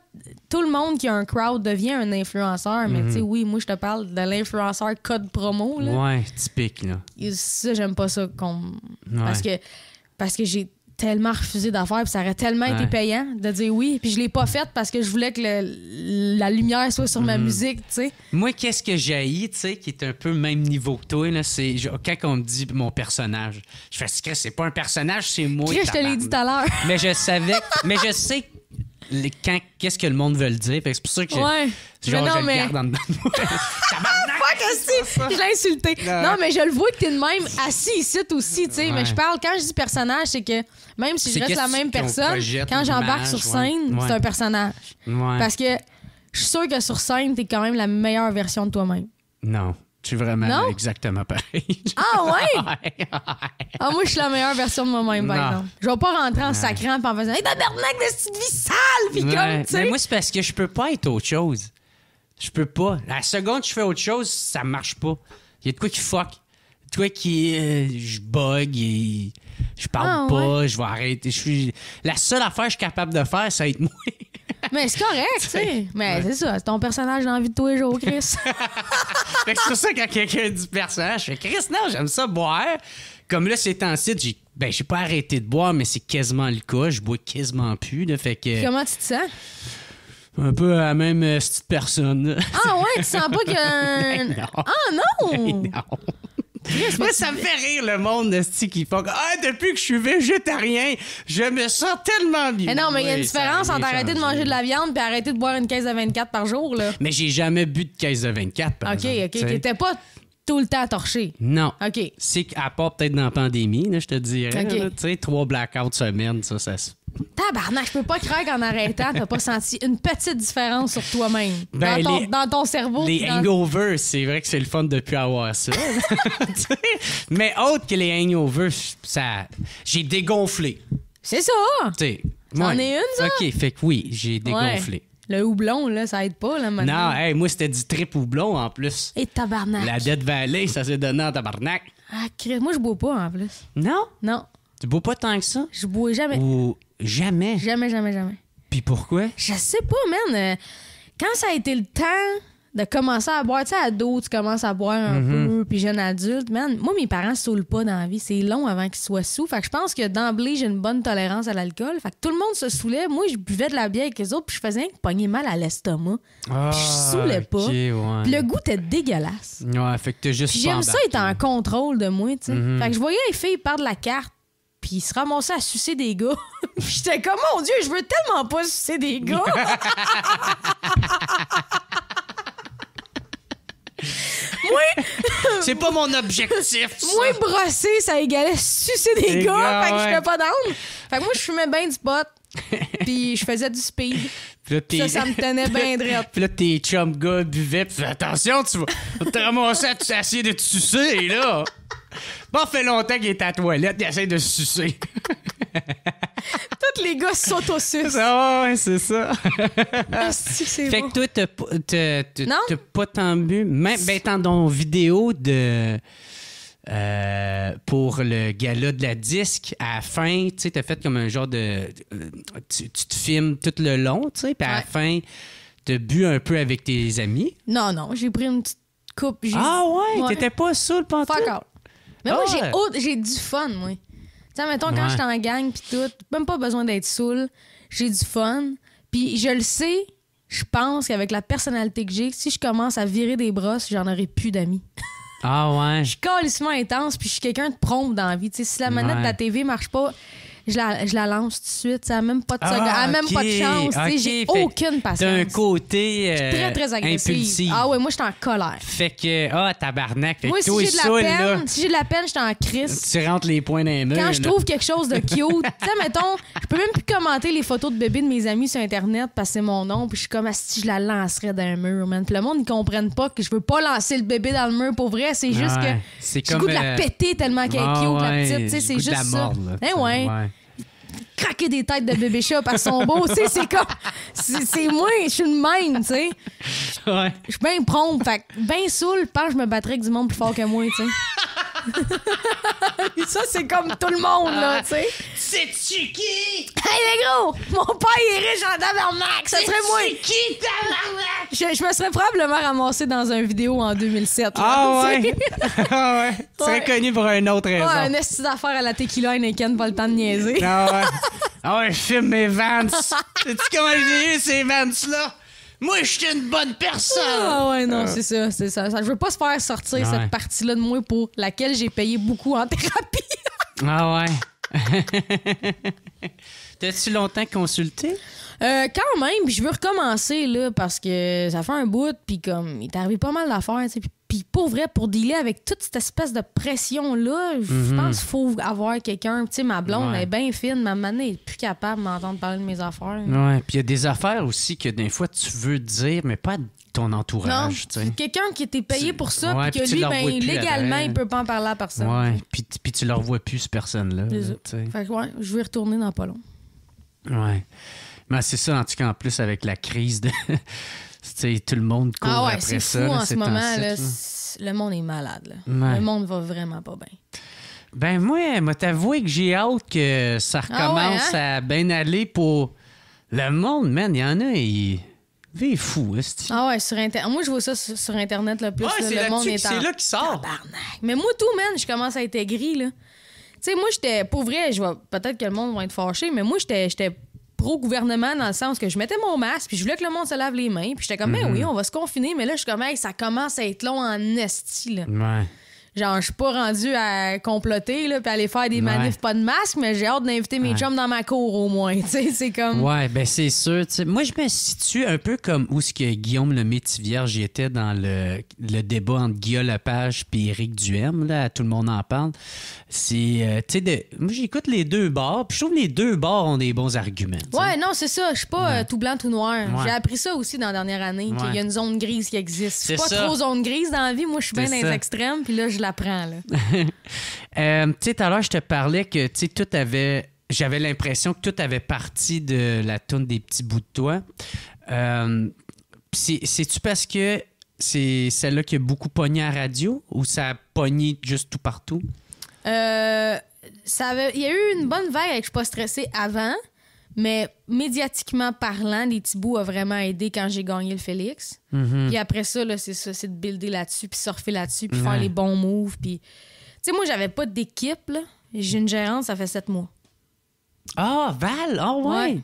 C: tout le monde qui a un crowd devient un influenceur, mais mhm. tu sais, oui, moi, je te parle de l'influenceur code promo. Là. Ouais,
A: typique, là.
C: j'aime pas ça. Parce que, parce que j'ai tellement refusé faire puis ça aurait tellement été payant de dire oui, puis je l'ai pas fait parce que je voulais que la lumière soit sur ma mhm. musique, tu
A: Moi, qu'est-ce que j'ai, tu sais, qui est un peu même niveau que toi, c'est quand on me dit mon personnage, je fais c'est pas un personnage, c'est moi. je te l'ai dit tout à l'heure. Mais je savais, mais je sais qu'est-ce que le monde veut le dire. C'est pour ça que ouais.
C: genre, non, le mais... [laughs] Je l'ai insulté. Non. mais je le vois que t'es de même assis ici aussi, tu sais. Mais je parle, quand je dis personnage, c'est que même si je reste la même personne, quand j'embarque sur scène, c'est un personnage. Parce que je suis sûr que sur scène, t'es quand même la meilleure version de toi-même.
A: Non. Tu es vraiment exactement pareil.
C: Ah [laughs] ouais? ah, moi, je suis la meilleure version de moi-même, par Je vais pas rentrer en sacrant sacrant en faisant Hey, mec de cette vie sale!
A: Puis comme, tu sais. Moi, c'est parce que je peux pas être autre chose. Je peux pas. La seconde que je fais autre chose, ça marche pas. Il y a de quoi qui fuck. De quoi qui. Euh, je bug et. Je parle ah, pas, je vais arrêter. Je suis... La seule affaire que je suis capable de faire, c'est être [laughs] moi.
C: Mais c'est correct, tu sais. [laughs] Mais c'est ça, c'est ton personnage dans la de tous les jours, Chris. [laughs] fait
A: c'est pour ça, quand quelqu'un dit personnage, je fais Chris, non, j'aime ça boire. Comme là, c'est en site, j'ai ben, j'ai pas arrêté de boire, mais c'est quasiment le cas. Je bois quasiment plus. Là, fait que... Comment tu te sens? Un peu à la même euh, petite personne. Ah ouais, tu sens pas que. [laughs] Ah non! non! Moi, ça me fait rire le monde de ce qui font Ah, depuis que je suis végétarien, je me sens tellement bien. Mais non, mais il y a une différence entre arrêter de manger de la
C: viande et arrêter de boire une caisse de 24 par jour. Là.
A: Mais j'ai jamais bu de caisse de 24 par OK, exemple, OK. T'étais
C: pas tout le temps torché.
A: Non. OK. C'est à part peut-être dans la pandémie, je te dirais. Tu sais, trois blackouts semaine, ça, ça se
C: Tabarnak, je peux pas croire qu'en arrêtant, t'as pas senti une petite différence sur toi-même. dans, ben, dans, ton cerveau. Les
A: hangovers, c'est vrai que c'est le fun de plus avoir ça. [laughs] [laughs] Mais autre que les hangovers, ça, j'ai dégonflé. C'est ça! Tu sais. ai une, ça? OK, fait que oui, j'ai dégonflé.
C: Le houblon, là, ça aide pas, là, maintenant. Non,
A: hey, moi, c'était du trip houblon, en plus. Et
C: tabarnak. La
A: dette Valley, ça s'est donné en tabarnak.
C: Ah, crée. Moi, je bois pas, en plus. Non? Non. Tu bois pas tant que ça? Je bois jamais. Ou jamais? Jamais, jamais, jamais. Puis pourquoi? Je sais pas, man. Euh, quand ça a été le temps de commencer à boire. Tu sais, ado, tu commences à boire un mhm. peu, puis jeune adulte. Man, moi, mes parents saoulent pas dans la vie. C'est long avant qu'ils soient saouls. Fait que je pense que d'emblée, j'ai une bonne tolérance à l'alcool. Fait que tout le monde se saoulait. Moi, je buvais de la bière avec les autres, puis je faisais un que pogner mal à l'estomac.
B: Ah, puis je ah, saoulais pas. le
C: goût était dégueulasse.
A: Ouais, fait que t'es juste j'aime ça être en
C: contrôle de moi, tu sais. Mhm. Fait que je voyais les filles de la carte puis il se ramassait à sucer des gars. [laughs] j'étais comme, mon Dieu, je veux tellement pas sucer des gars. [laughs] [laughs] Moi. [laughs] C'est pas mon objectif. Moi, brosser, ça égalait sucer des gars, fait que j'étais pas d'âme Fait que moi, je fumais bien du pot. puis je faisais du speed.
A: ça, ça me tenait bien [laughs] droit. Puis là, tes chum gars buvaient. Fais attention, tu vas te ramasser à essayer de te sucer, là pas fait longtemps qu'il est à la toilette, il essaie de se sucer. [laughs] Tous les gars sucre. Ah ouais, c'est ça. [laughs] Ah, c'est Fait que toi, t'as pas- tant bu. Même ben, dans ton vidéo de. Euh, pour le gala de la disque, à la fin, tu sais, t'as fait comme un genre de. Euh, tu, te filmes tout le long, tu sais, puis à la fin, t'as bu un peu avec tes amis.
C: Non, non, j'ai pris une petite coupe. Ah ouais, t'étais pas saoul pantoute? Fuck out. Mais moi, j'ai j'ai du fun, moi. Tu mettons, quand je j'étais en gang, puis tout, même pas besoin d'être saoul, j'ai du fun. Puis je le sais, je pense qu'avec la personnalité que j'ai, si je commence à virer des brosses, j'en aurais plus d'amis.
A: Ah ouais.
C: Je suis intense, puis je suis quelqu'un de prompt dans la vie. si la manette de la TV marche pas, je la, je la lance tout de suite. Ça n'a même pas de, ah, A même pas de ah, chance. J'ai aucune patience. un
A: côté. un côté très, très agressif. Euh, ah
C: ouais, moi, je suis en colère.
A: Fait que, ah, oh, tabarnak. Fait moi, si j'ai de, la peine, si
C: j'ai de la peine, je suis en crise.
A: Tu rentres les points dans les Quand je trouve quelque
C: chose de cute, [laughs] tu sais, mettons, je peux même plus commenter les photos de bébés de mes amis sur Internet parce que c'est mon nom. Puis je suis comme, ah, si je la lancerais dans le mur, man. Puis le monde, ne comprenne pas que je veux pas lancer le bébé dans le mur pour vrai. C'est juste que. C'est comme. goût de la euh, péter tellement qu'elle est cute, la petite. C'est juste ça. Eh ouais craquer des têtes de bébé chat parce qu'ils sont beaux. c'est comme. C'est moi, je suis une même, tu sais. Ouais. Je suis bien prompt, fait bien saoul, pense que je me battrais avec du monde plus fort que moi, tu sais. [laughs] ça, c'est comme tout le monde, là, ah. tu sais. C'est-tu qui? Hey, les gros! Mon père, est riche en tabarnak! Ça serait moi! qui, tabarnak? Je, me serais probablement ramassé dans une vidéo en 2007. Ah, [laughs] [laughs] ah ouais? ah ouais? serais
A: connu pour un autre raison. Ah, un
C: esti d'affaires à la tequila et Ken pas le temps de niaiser. Ah ouais? Ah ouais, je filme mes Vans. Sais-tu comment j'ai eu ces Vans-là? Moi, je suis une bonne personne. Ah ouais, non, euh. c'est ça, c'est ça. Je veux pas se faire sortir cette partie-là de moi pour laquelle j'ai payé beaucoup en thérapie.
A: [laughs] ah ouais. [laughs] T'as-tu longtemps consulté?
C: Euh, quand même, je veux recommencer là parce que ça fait un bout, puis comme il t'arrive pas mal d'affaires, tu sais, puis pour pour dealer avec toute cette espèce de pression-là, je mhm. pense qu'il faut avoir quelqu'un. Tu sais, ma blonde elle est bien fine, ma manne n'est plus capable de m'entendre parler de mes affaires.
A: Ouais, puis il y a des affaires aussi que des fois tu veux dire, mais pas ton entourage.
C: quelqu'un qui était payé pour ça, puis que lui, ben, légalement, il peut pas en parler à personne.
A: Ouais, puis tu ne vois plus, cette personne-là. Fait
C: que, ouais, je vais retourner dans pas long.
A: Ouais. Mais c'est ça, en tout cas, en plus, avec la crise de tout le monde court ah ouais, après ça. Fou en ce moment, là,
C: le monde est malade. Là. Le monde va vraiment pas bien.
A: Ben moi, moi t'avoue que j'ai hâte que ça ah recommence hein? à bien aller pour le monde, man. Il y en a, il... est fou, est
C: Ah ouais, sur Internet. Moi, je vois ça sur, Internet le plus. le monde est C'est là qu'il sort. Mais moi, tout, man, je commence à être aigri, là. Tu sais, moi, j'étais. Pour vrai, je vois... peut-être que le monde va être fâché, mais moi, j'étais pro-gouvernement dans le sens que je mettais mon masque, puis je voulais que le monde se lave les mains, puis j'étais comme, Ben mhm. oui, on va se confiner, mais là, je suis comme, ça commence à être long en esti, là. Ouais. Genre, je suis pas rendu à comploter, là, puis aller faire des manifs pas de masque, mais j'ai hâte d'inviter mes chums dans ma cour, au moins. [laughs] Tu c'est comme.
A: Ouais, ben, c'est sûr. Moi, je me situe un peu comme où ce que Guillaume le vierge était dans le, débat entre Guillaume Lepage puis Éric Duhem, là, tout le monde en parle. C'est. Euh, tu sais, moi, j'écoute les deux bords, puis je trouve les deux bords ont des bons arguments.
C: Ouais, non, c'est ça. Je suis pas euh, tout blanc, tout noir. J'ai appris ça aussi dans la dernière année, qu'il y a une zone grise qui existe. Je suis pas trop zone grise dans la vie. Moi, je suis bien dans les extrêmes, puis là, je la
A: [laughs] euh, tu sais, tout à l'heure, je te parlais que tout avait. J'avais l'impression que tout avait parti de la toune des petits bouts de toi. Euh, c'est-tu parce que c'est celle-là qui a beaucoup pogné à radio ou ça a pogné juste tout partout?
C: Euh, ça Il y a eu une bonne vague avec Je suis pas stressée avant. Mais médiatiquement parlant, les Thibauts a vraiment aidé quand j'ai gagné le Félix. Mhm. Puis après ça, c'est ça, c'est de builder là-dessus, puis surfer là-dessus, puis faire les bons moves. Puis... Tu sais, moi, j'avais pas d'équipe. là. J'ai une gérante, ça fait sept mois.
A: Ah, Val! Ah, oh, ouais.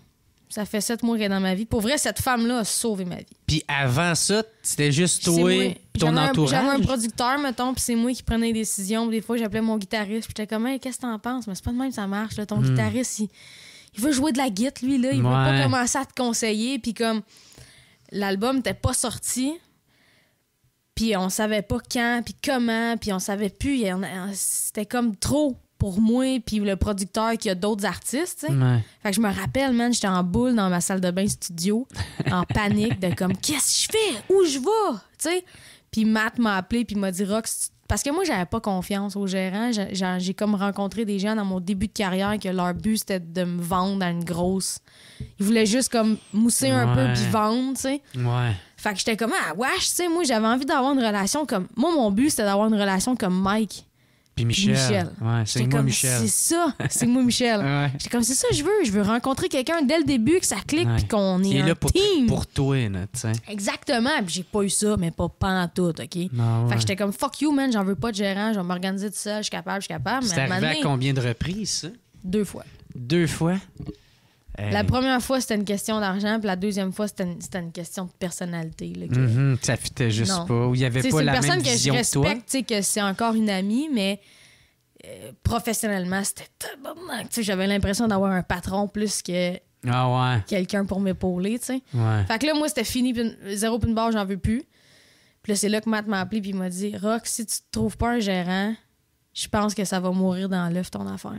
C: Ça fait sept mois qu'elle est dans ma vie. Pour vrai, cette femme-là a sauvé ma vie.
A: Puis avant ça, c'était juste toi et ton entourage. J'avais un
C: producteur, mettons, puis c'est moi qui prenais les décisions. Des fois, j'appelais mon guitariste, puis j'étais comme, hey, qu'est-ce que t'en penses? Mais c'est pas de même, que ça marche. Là. Ton hmm. guitariste, il il veut jouer de la guitare, lui, là. Il veut pas commencer à te conseiller. Puis comme l'album n'était pas sorti, puis on savait pas quand, puis comment, puis on savait plus. C'était comme trop pour moi, puis le producteur qui a d'autres artistes. Fait que je me rappelle, man, j'étais en boule dans ma salle de bain studio, [laughs] en panique, de comme, qu'est-ce que je fais? Où je vais? Puis Matt m'a appelé, puis m'a dit, Rox, parce que moi, j'avais pas confiance aux gérants. J'ai comme rencontré des gens dans mon début de carrière que leur but, c'était de me vendre à une grosse. Ils voulaient juste comme mousser un peu puis vendre, tu sais. Ouais. Fait que j'étais comme, ah, wesh, tu sais, moi, j'avais envie d'avoir une relation comme. Moi, mon but, c'était d'avoir une relation comme Mike.
A: Michel. c'est moi, Michel. C'est ça, c'est moi,
C: Michel. [laughs] J'étais comme, c'est ça, que je veux. Je veux rencontrer quelqu'un dès le début, que ça clique, puis qu'on est, est un là pour, toi, tu Exactement. j'ai pas eu ça, mais pas tout, OK? fait que j'étais comme, fuck you, man, j'en veux pas de gérant, je vais m'organiser tout ça, je suis capable, je suis capable. C'est arrivé à
A: combien de reprises, Deux fois. Deux fois? Euh, la
C: première fois, c'était une question d'argent, puis la deuxième fois, c'était une, question de personnalité.
A: Mm-hmm, ça fitait juste pas. Il y avait pas la même vision que C'est une personne que je
C: respecte, que, que c'est encore une amie, mais euh, professionnellement, c'était J'avais l'impression d'avoir un patron plus que ah ouais. quelqu'un pour m'épauler. Ouais. Fait que là, moi, c'était fini, zéro puis une barre, j'en veux plus. Puis là, c'est là que Matt m'a appelé, puis il m'a dit Rock, si tu trouves pas un gérant, je pense que ça va mourir dans l'œuf ton affaire.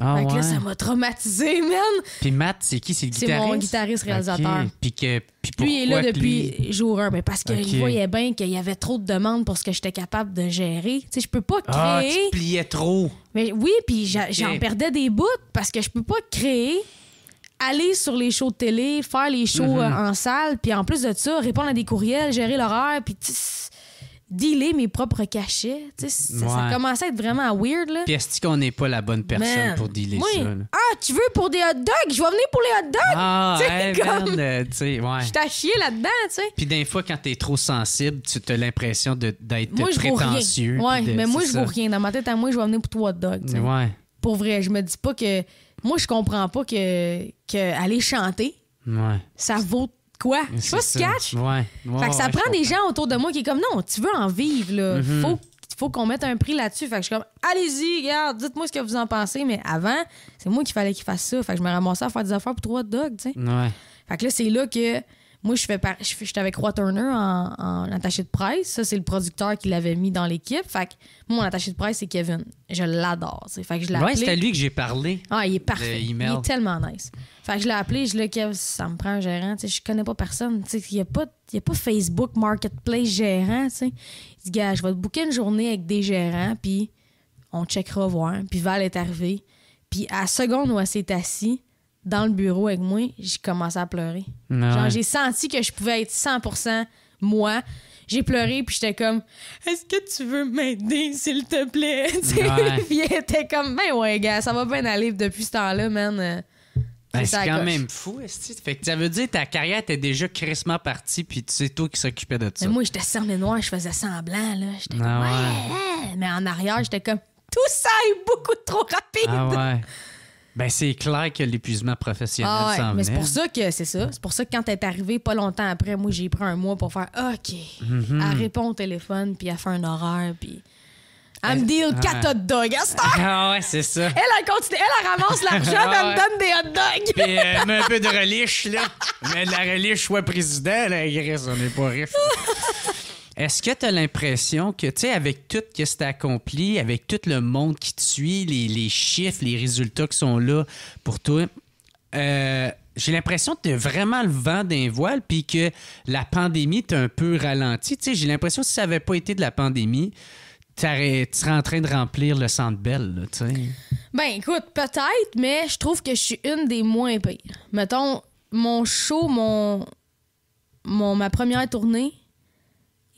A: Ah là, ça m'a
C: traumatisé, man.
A: Puis Matt, c'est qui? C'est le guitariste? C'est mon guitariste réalisateur. Puis, que, puis Lui, il est là depuis
C: jour 1. Mais parce qu'il voyait bien qu'il y avait trop de demandes pour ce que j'étais capable de gérer. Tu sais, je peux pas créer... Ah, tu pliais trop. Mais oui, puis j'en perdais des bouts parce que je peux pas créer aller sur les shows de télé, faire les shows mm-hmm. euh, en salle, puis en plus de ça, répondre à des courriels, gérer l'horaire, puis dealer mes propres cachets. Tu sais, ça, commence commençait à être vraiment weird. Là.
A: Puis est-ce qu'on n'est pas la bonne personne pour dealer ça?
C: Ah, tu veux pour des hot dogs? Je vais venir pour les hot dogs! Ah, [laughs] hey, comme...
A: merde, euh, ouais. Je
C: t'ai chié là-dedans, tu sais.
A: Puis des fois, quand t'es trop sensible, tu as l'impression d'être prétentieux. Oui, mais moi, je vaux rien.
C: Dans ma tête, à moi, je vais venir pour toi hot dogs. Pour vrai, je me dis pas que... Moi, je comprends pas que, que aller chanter, ouais. ça vaut quoi. Je pas ce Ouais.
B: fait que ça prend des
C: gens autour de moi qui est comme non, tu veux en vivre, là. Mhm. Faut faut qu'on mette un prix là-dessus. Fait que je suis comme, allez-y, regarde, dites-moi ce que vous en pensez. Mais avant, c'est moi qu'il fallait qu'il fasse ça. Fait que je me ramassais à faire des affaires pour trois dogs, tu sais. Ouais. Fait que là, c'est là que moi, je fais par... j'étais avec Roy Turner en, attaché de presse. Ça, c'est le producteur qui l'avait mis dans l'équipe. Fait que moi, mon attaché de presse, c'est Kevin. Je l'adore. Fait que je l'ai c'est à lui que j'ai
A: parlé. Ah, il est parfait. Il est
C: tellement nice. Fait que je l'ai appelé, je l'ai dit, ça me prend un gérant. Je je connais pas personne. il n'y a, pas... a, pas Facebook Marketplace gérant. T'sais. Il dit, gars, je vais te booker une journée avec des gérants, puis on checkera voir. Puis Val est arrivé. Puis à la seconde où elle s'est assise, dans le bureau avec moi, j'ai commencé à pleurer. Ah Genre, j'ai senti que je pouvais être 100% moi. J'ai pleuré, puis j'étais comme, est-ce que tu veux m'aider, s'il te plaît? [laughs] puis était comme, ben ouais, gars, ça va bien aller depuis ce temps-là, man. Euh, ben, c'est quand même fou, -ce
A: fait que ça veut dire que ta carrière était déjà crissement partie, puis c'est toi qui s'occupais de ça. moi,
C: j'étais cerné les je faisais semblant, là. J'étais comme, ah ouais. Mais en arrière, j'étais comme, tout ça est beaucoup trop rapide. Ah ouais.
A: Ben, c'est clair que l'épuisement professionnel ah ouais, s'en mais C'est pour ça
C: que c'est ça. C'est pour ça que quand t'es arrivé pas longtemps après, moi j'ai pris un mois pour faire OK.
A: Mhm. Elle répond
C: au téléphone, puis elle fait un horaire, puis. Elle me dit 4 hot dogs.
A: Ah ouais, c'est ça. Elle,
C: a continué. Elle, a ramasse [laughs] l'argent, ah elle me donne des hot dogs. Puis euh, un peu
A: de reliche, là. mais la reliche, soit président, là, elle on n'est pas riche.
C: [laughs]
A: Est-ce que tu as l'impression que, tu sais, avec tout ce que tu accompli, avec tout le monde qui te suit, les, chiffres, les résultats qui sont là pour toi, euh, j'ai l'impression que tu vraiment le vent d'un voile, puis que la pandémie t'a un peu ralenti. Tu sais, j'ai l'impression que si ça n'avait pas été de la pandémie, tu serais en train de remplir le centre belle, tu sais.
C: Ben, écoute, peut-être, mais je trouve que je suis une des moins pires. Mettons, mon show, mon, mon ma première tournée,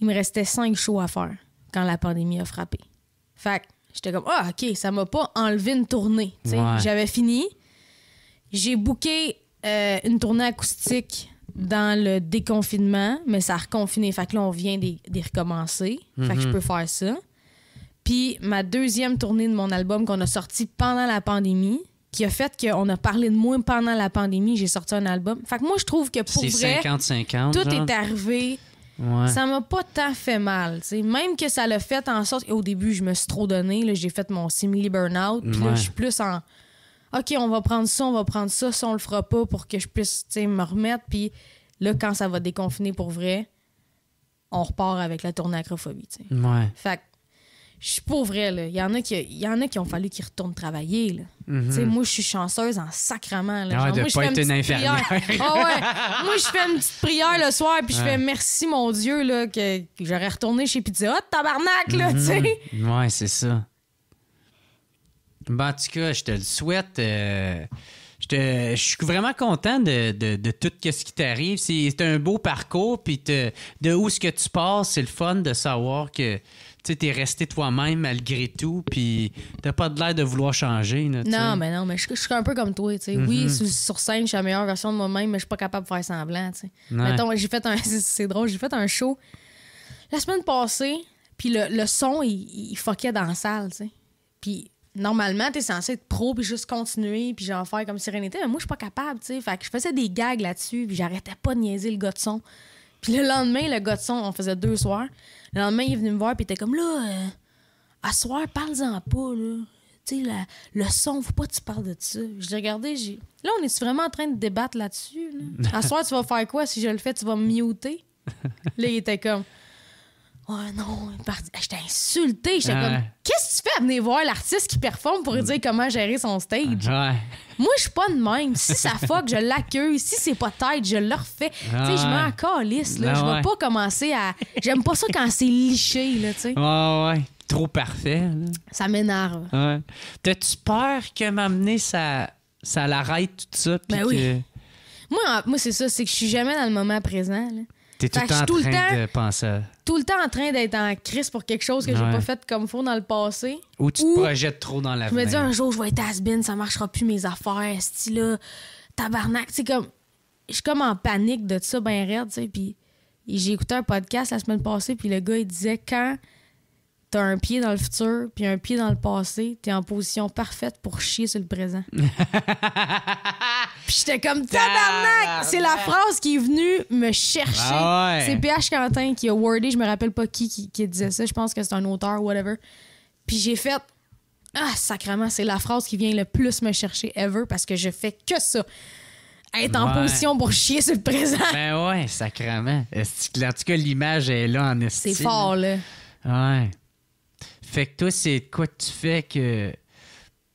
C: il me restait cinq shows à faire quand la pandémie a frappé. Fait que j'étais comme, ah, OK, ça m'a pas enlevé une tournée. J'avais fini. J'ai booké euh, une tournée acoustique dans le déconfinement, mais ça a reconfiné. Fait que là, on vient d'y recommencer. Fait que je mhm. peux faire ça. Puis ma deuxième tournée de mon album qu'on a sorti pendant la pandémie, qui a fait qu'on a parlé de moi pendant la pandémie, j'ai sorti un album. Fait que moi, je trouve que pour vrai, 50 -50, tout est arrivé ça m'a pas tant fait mal. Même que ça l'a fait en sorte. au début, je me suis trop donné. J'ai fait mon simili burnout Puis là, je suis plus en. OK, on va prendre ça, on va prendre ça, ça, on le fera pas pour que je puisse me remettre. Puis là, quand ça va déconfiner pour vrai, on repart avec la tournée acrophobie. Ouais. Fait que je suis pauvre, là. Il y en a qui, y en a qui ont fallu qu'ils retournent travailler, là. Mhm. Moi, je suis chanceuse en sacrement. Là. Ah de moi, pas être une, infirmière. [laughs] Ah moi, je fais une petite prière le soir, puis je fais merci, mon Dieu, là, que, j'aurais retourné chez Pizza Hut, tabarnak, là, tu mhm. sais.
A: Ouais, c'est ça. Ben, en tout cas, je te le souhaite. Euh, je, suis vraiment content de, tout ce qui t'arrive. C'est un beau parcours, puis de où ce que tu passes, c'est le fun de savoir que tu t'es resté toi-même malgré tout, puis t'as pas de l'air de vouloir changer. non, mais
C: non, mais je, suis un peu comme toi, Oui, mhm. sur, scène, je suis la meilleure version de moi-même, mais je suis pas capable de faire semblant, j'ai fait un... [laughs] C'est drôle, j'ai fait un show la semaine passée, puis le, son, il, il dans la salle, Puis normalement, t'es censé être pro, puis juste continuer, puis genre faire comme si rien n'était, mais moi, je suis pas capable, Fait que je faisais des gags là-dessus, puis j'arrêtais pas de niaiser le gars de son. Puis le lendemain, le gars de son, on faisait deux soirs. Le lendemain, il est venu me voir, puis il était comme là, euh, à soir, parle-en pas, là. Tu sais, le son, faut pas que tu parles de ça. Je regardé, j'ai. Là, on est vraiment en train de débattre là-dessus, là? À soir, tu vas faire quoi si je le fais? Tu vas me muter? là, il était comme. Oh non, je t'ai insulté. » J'étais comme, qu'est-ce que tu fais à venir voir l'artiste qui performe pour lui dire comment gérer son stage? Moi, je suis pas de même. Si ça [laughs] fuck, je l'accueille. Si c'est pas tête, je le refais. Tu sais, je m'en calisse. Là. Ben je vais pas commencer à. J'aime pas ça quand c'est liché. Là, sais.
A: ouais, ouais. Trop parfait.
C: Ça m'énerve.
A: Ouais. T'as-tu peur que m'amener, ça, ça l'arrête tout ça? Ben oui.
C: Moi, moi c'est ça. C'est que je suis jamais dans le moment présent. T'es
A: tout, le temps en train de penser.
C: Tout le temps en train d'être en crise pour quelque chose que j'ai pas fait comme faut dans le passé.
A: Ou tu te projettes trop dans l'avenir. Je me dis un
C: jour, je vais être Asbin, ça marchera plus mes affaires, style tabarnak. C'est comme. Je suis comme en panique de tout ça, bien raide, tu sais. Puis j'ai écouté un podcast la semaine passée, puis le gars, il disait quand t'as un pied dans le futur puis un pied dans le passé, t'es en position parfaite pour chier sur le présent. [laughs] puis j'étais comme tabarnak, c'est la phrase qui est venue me chercher. Ah c'est PH Quentin qui a wordé, je me rappelle pas qui qui, disait ça, je pense que c'est un auteur whatever. Puis j'ai fait ah sacrement, c'est la phrase qui vient le plus me chercher ever parce que je fais que ça être en position pour chier sur le présent.
A: Ben ouais, sacrément. En tout cas, l'image est là en estime. C'est fort, là. Ouais. Fait que toi, c'est quoi que tu fais que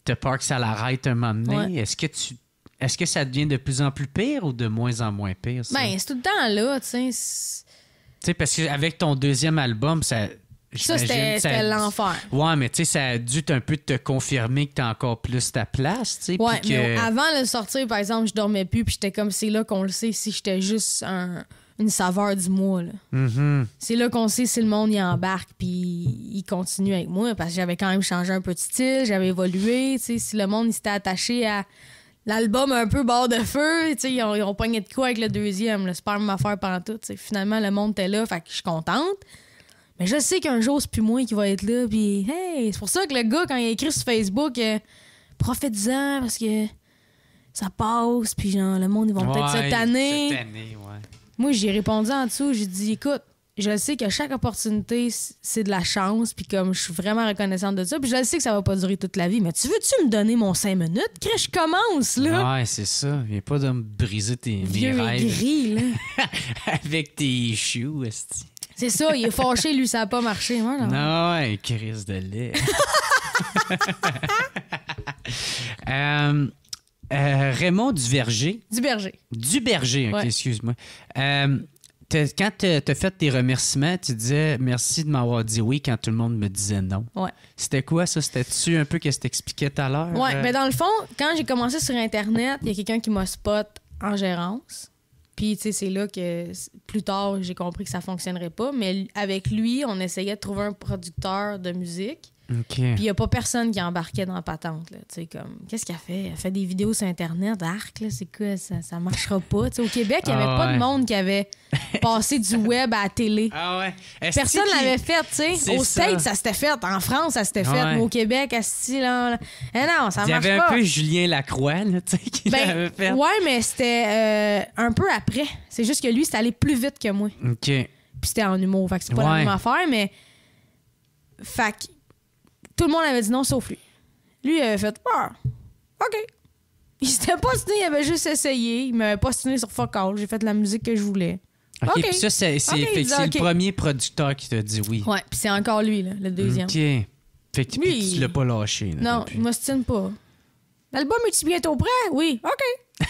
A: te peur que ça l'arrête un moment donné? Est-ce que tu est-ce que ça devient de plus en plus pire ou de moins en moins pire? Ça?
C: Ben, c'est tout le temps là, tu sais. Tu
A: sais, parce qu'avec ton deuxième album, ça. Ça, c'était l'enfer. Ouais, mais tu sais, ça a dû un peu te confirmer que t'as encore plus ta place, tu sais. Ouais, mais avant
C: de sortir, par exemple, je dormais plus, puis j'étais comme, c'est là qu'on le sait, si j'étais juste un une saveur du mois. Mm-hmm. C'est là qu'on sait si le monde y embarque, puis il continue avec moi, parce que j'avais quand même changé un peu de style, j'avais évolué. Si le monde s'était attaché à l'album un peu bord de feu, ils ont, ils ont pogné de quoi avec le deuxième, le sperm m'a par pendant tout. Finalement, le monde était là, fait que je suis contente. Mais je sais qu'un jour, c'est plus moi qui va être là, puis hey, c'est pour ça que le gars, quand il a écrit sur Facebook, euh, prophétisant parce que ça passe, puis genre, le monde, ils vont peut-être se tanner. Moi, j'ai répondu en dessous, j'ai dit écoute, je sais que chaque opportunité, c'est de la chance, puis comme je suis vraiment reconnaissante de ça, puis je sais que ça va pas durer toute la vie, mais tu veux-tu me donner mon cinq minutes? que je commence, là!
A: Ouais, c'est ça. Viens pas de me briser tes Vieux Gris, là. [laughs] Avec tes choux,
C: C'est ça, il est fâché, lui, ça n'a pas marché. Moi,
A: non, crise de lait.
C: [laughs]
A: Euh, euh, Raymond Duverger.
C: Duverger Duverger,
A: excuse-moi. Euh, quand tu as fait tes remerciements, tu disais merci de m'avoir dit oui quand tout le monde me disait non. Ouais. C'était quoi ça? C'était-tu un peu que tu expliquais tout à
B: l'heure? Oui, mais euh, ben, dans le
C: fond, quand j'ai commencé sur Internet, il y a quelqu'un qui m'a spot en gérance. Puis, tu sais, c'est là que plus tard, j'ai compris que ça fonctionnerait pas. Mais avec lui, on essayait de trouver un producteur de musique.
B: Pis Puis il n'y a
C: pas personne qui embarquait dans la patente. comme, qu'est-ce qu'elle fait? Elle fait des vidéos sur Internet. Arc, c'est quoi? Ça, ne marchera pas. T'sais, au Québec, il n'y avait ah pas de monde qui avait [laughs] passé du web à la télé. Ah ouais. Personne l'avait fait, T'sais Au States, ça s'était fait. En France, ça s'était fait. au Québec, à là. Eh non, ça marche pas. Il y avait un peu
A: Julien Lacroix, là. qui ben, l'avait fait. Ouais,
C: mais c'était euh, un peu après. C'est juste que lui, c'est allé plus vite que moi. OK. Puis c'était en humour. Fait que c'est pas la même affaire, mais. Fait tout le monde avait dit non, sauf lui. Lui, il avait fait Ah, OK. Il s'était pas soutenu, il avait juste essayé. Il m'avait pas soutenu sur Fuck All. J'ai fait la musique que je voulais. OK, puis ça, c'est le premier
A: producteur qui t'a dit oui. Ouais,
C: puis c'est encore lui, là, le deuxième. OK.
A: Fait que tu l'as pas lâché.
C: non, il m'ostine pas. L'album est-il bientôt prêt? Oui. OK.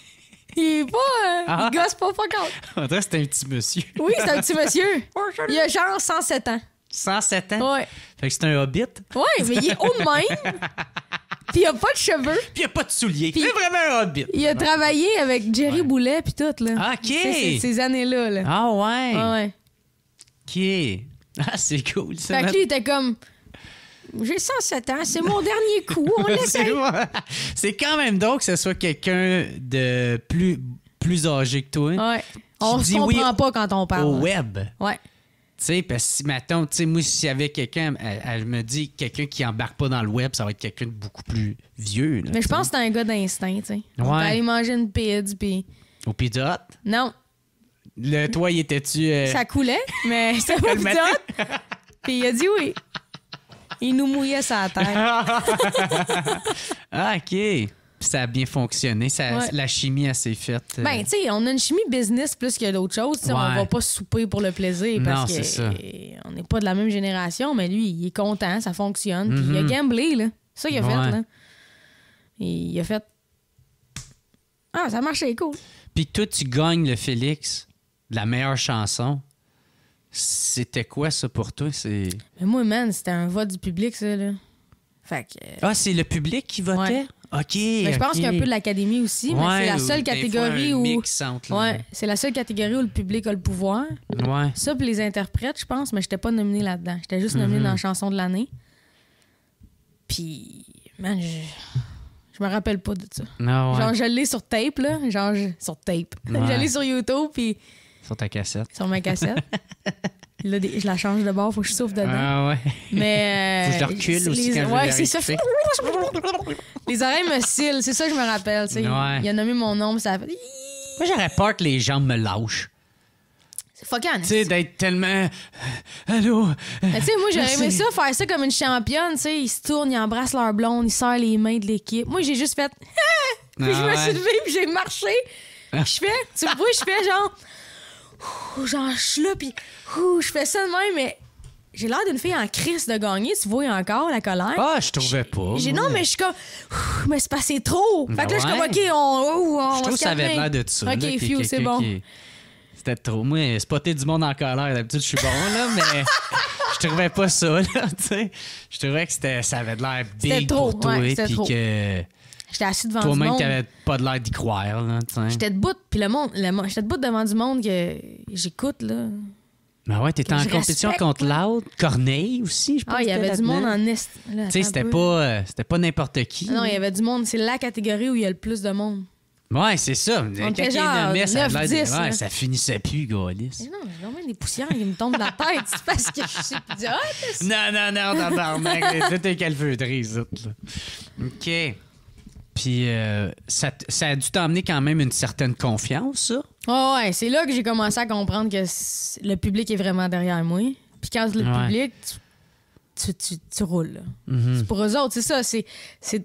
C: [laughs] il est pas. Hein. Il ah. gosse pas fuck out.
A: En c'est un petit monsieur. oui,
C: c'est un petit [laughs] monsieur. Oh, il a genre 107 ans. 107 ans. Ouais. Fait que c'est un hobbit. Ouais, mais il est au même.
A: [laughs] Puis il a pas de cheveux. Puis il a pas de souliers. C'est vraiment un hobbit. Il a travaillé
C: avec Jerry Boulet puis tout là. Ah, OK. Ces, années-là là. Ah ouais. Ah ouais.
A: OK. [laughs] Ah c'est cool ça. Fait que lui
C: était comme j'ai 107 ans, c'est mon dernier coup, on [laughs] l'essaie.
A: c'est quand même donc que ce soit quelqu'un de plus plus âgé que toi. Ouais. On se comprend pas
C: quand on parle. Au web. Ouais.
A: Tu sais, parce que, mettons, tu sais, moi, s'il y avait quelqu'un, elle, me dit quelqu'un qui embarque pas dans le web, ça va être quelqu'un de beaucoup plus vieux. mais je pense
C: que c'est un gars d'instinct, tu sais. Ouais. aller manger une pizza, puis... Au Pizza Non.
A: Le toit, il était-tu... Euh, ça
C: coulait, mais [laughs] c'était au Pizza [laughs] Puis il a dit oui. Il nous mouillait sa terre.
A: [laughs] ah, OK ça a bien fonctionné. La chimie, a s'est faite. Euh, ben,
C: tu sais, on a une chimie business plus que d'autres choses. On va pas souper pour le plaisir parce qu'on on n'est pas de la même génération, mais lui, il est content, ça fonctionne. il a mm-hmm. gamblé, là. C'est ça qu'il a fait, là. Il a fait. Ah, ça marchait cool.
A: Puis toi, tu gagnes le Félix la meilleure chanson. C'était quoi, ça, pour toi? Mais
C: moi, man, c'était un vote du public, ça, là. Fait que... Euh, ah,
A: c'est le public qui votait? OK. je pense qu'il y a un peu de
C: l'académie aussi, mais c'est la seule catégorie où. c'est la seule catégorie où le public a le pouvoir. Ouais. Ça, puis les interprètes, je pense, mais je j'étais pas nominée là-dedans. J'étais juste nominée dans mhm. chanson de l'année. Puis, man, je. Je me rappelle pas de ça. Ah Genre, je l'ai sur tape, là. Genre, sur tape. [laughs] je l'ai sur YouTube, puis.
A: Sur ta cassette. Sur ma cassette.
C: [laughs] Là, des, je la change de bord, faut que je souffle dedans. Ah ouais. Mais. [laughs] faut que je euh, recule aussi les, ouais, c'est ça. les oreilles me cillent, c'est ça que je me rappelle. Tu sais. Il a nommé mon nom, ça a fait. Moi, j'aurais
A: peur que les jambes me lâchent. C'est fucking. Tu sais, d'être tellement. Euh, allô?
C: tu sais, moi, j'aurais aimé ça, faire ça comme une championne. Tu sais, ils se tournent, ils embrassent leur blonde, ils serrent les mains de l'équipe. Moi, j'ai juste fait. [laughs] puis je ah, me suis levée, puis j'ai marché. Ah. je fais. Tu vois, je fais genre. Genre, je suis là, Ouh, je fais ça de même, mais j'ai l'air d'une fille en crise de gagner, tu vois encore la colère. Ah,
A: je trouvais pas. J'ai non, mais je
C: suis comme mais c'est passé trop. Ben que là je suis comme OK, on, oh, oh, on Je trouve que ça avait l'air de ça. OK, c'est bon.
A: C'était trop. Moi, spotter du monde en colère, d'habitude je suis bon là, mais je trouvais pas ça là, [laughs] tu sais. Je trouvais que c'était ça avait de l'air big pour toi puis que
C: J'étais assis devant Toi du monde. Toi-même,
A: t'avais pas de l'air d'y croire. J'étais
C: debout, puis le monde, le, j'étais debout devant du monde que j'écoute, là.
A: Ben ouais, t'étais en compétition contre l'autre. Corneille aussi, je pense. Ah, il y avait du monde
C: en est. Tu sais, c'était pas,
A: euh, c'était pas n'importe qui.
C: Ah non, il y avait du monde. C'est la catégorie où il y a le plus de monde.
A: Ouais, c'est ça. On était genre 9, 10, ouais, ça finissait plus, Gaulis. Mais
C: non, mais vraiment, les poussières, ils me tombent de la tête. C'est parce que je suis idiote ah, non
A: Non, non, non, tabarnak. C'était calfeutré, ça. OK. Puis euh, ça, a dû t'emmener quand même une certaine confiance,
C: ça. Oh ouais, c'est là que j'ai commencé à comprendre que le public est vraiment derrière moi. Puis quand le public, tu, roules. Mm-hmm. C'est pour eux autres, c'est ça. C'est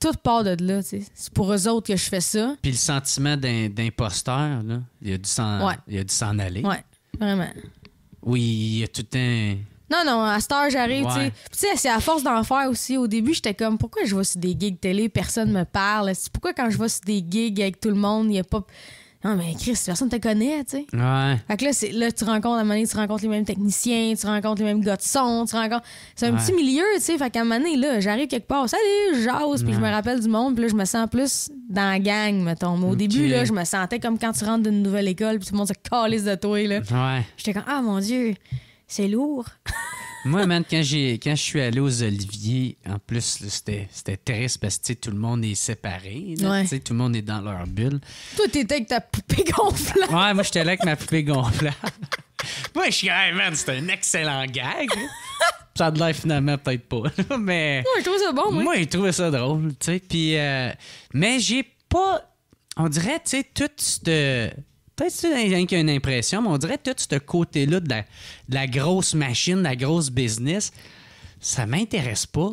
C: toute part de là. C'est pour eux autres que je fais ça.
A: Puis le sentiment d'imposteur, il a dû s'en aller. Oui, vraiment. Oui, il y a tout un
C: non, non, à cette heure, j'arrive, tu sais. tu sais, c'est à force d'en faire aussi. Au début, j'étais comme, pourquoi je vais sur des gigs télé, personne me parle? Pourquoi quand je vais sur des gigs avec tout le monde, il n'y a pas. Non, mais Chris, personne te connaît, tu sais.
B: Ouais. Fait
C: que là, c'est, là, tu rencontres, à un moment donné, tu rencontres les mêmes techniciens, tu rencontres les mêmes gars de son, tu rencontres. C'est un petit milieu, tu sais. Fait qu'à un moment donné, là, j'arrive quelque part, salut, j'ose, puis je me rappelle du monde, puis là, je me sens plus dans la gang, mettons. Mais au début, là, je me sentais comme quand tu rentres d'une nouvelle école, puis tout le monde se calisse de toi, là. Ouais. J'étais comme, ah mon Dieu, c'est lourd.
A: Moi, man, quand, j'ai, quand je suis allé aux Oliviers, en plus, c'était, triste parce que tout le monde est séparé. Tout le monde est dans leur bulle.
C: Toi, t'étais avec ta poupée
A: gonflable. Ouais, moi, j'étais là avec ma poupée gonflable. [laughs] moi, je suis c'était un excellent gag. [laughs] ça de l'air finalement peut-être pas. mais. Moi, je trouve ça bon, moi. Moi, j'ai trouvais ça drôle, tu sais. Puis. Euh, mais j'ai pas. On dirait, tu sais, toute cette Peut-être c'est qu'il y a une impression, mais on dirait tout ce côté-là de la, grosse machine, de la grosse business ça m'intéresse pas.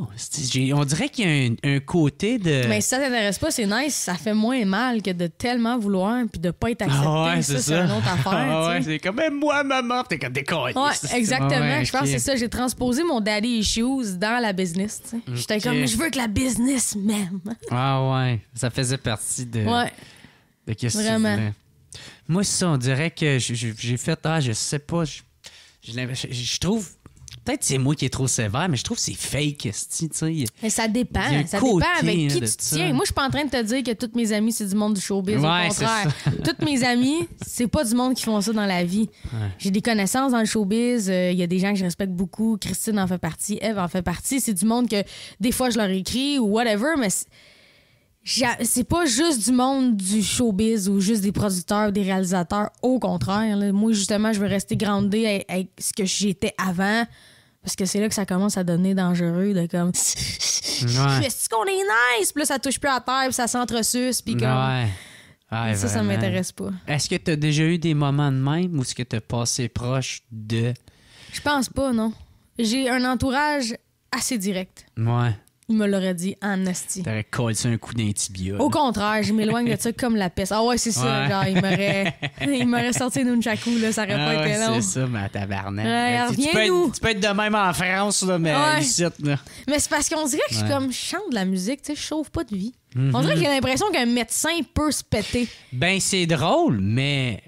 A: On dirait qu'il y a un, côté de. Mais si
C: ça t'intéresse pas, c'est nice, ça fait moins mal que de tellement vouloir puis de pas être ah accepté. ça, c'est une autre [laughs] ah affaire.
A: c'est comme même moi, maman, t'es comme des Ouais, exactement. je pense que c'est ça. J'ai
C: transposé mon daddy issues dans la business. J'étais comme, je veux que la business même.
A: Ah ouais, ça faisait partie de. Ouais. De quest moi, ça, on dirait que j'ai fait, ah, je sais pas, je, trouve peut-être c'est moi qui est trop sévère, mais je trouve que c'est fake,
C: Mais ça dépend. Ça dépend avec qui tu tiens. Moi, je suis pas en train de te dire que toutes mes amis, c'est du monde du showbiz. au contraire. [laughs] Toutes mes amis, c'est pas du monde qui font ça dans la vie. J'ai des connaissances dans le showbiz. Euh, il y a des gens que je respecte beaucoup. Christine en fait partie. Eve en fait partie. C'est du monde que des fois, je leur écris ou whatever, mais c'est pas juste du monde du showbiz ou juste des producteurs, ou des réalisateurs. Au contraire, moi justement, je veux rester grandé avec, ce que j'étais avant. Parce que c'est là que ça commence à donner dangereux de comme. [laughs]
B: Est-ce
C: qu'on est nice? Puis là, ça touche plus à terre, puis ça s'entresuce, puis comme.
B: Ouais. ça, ça m'intéresse
C: pas.
A: Est-ce que tu as déjà eu des moments de même ou est-ce que tu passé proche de.
C: Je pense pas, non. J'ai un entourage assez direct. Ouais il me l'aurait dit en asti.
A: T'aurais collé ça un coup d'intibia. Au contraire, je m'éloigne de
C: ça [laughs] comme la peste. Ah ouais, c'est ça. Genre, il m'aurait, [laughs] il m'aurait sorti une chacou. là, ça aurait ah pas été long. C'est
A: ça, ma tabarnak. tu, peux être, de même en France, là, mais
C: Mais c'est parce qu'on dirait que je suis comme, chante de la musique, tu sais, je chauffe pas de vie. On mm-hmm. dirait que j'ai l'impression qu'un médecin peut se péter.
A: Ben, c'est drôle, mais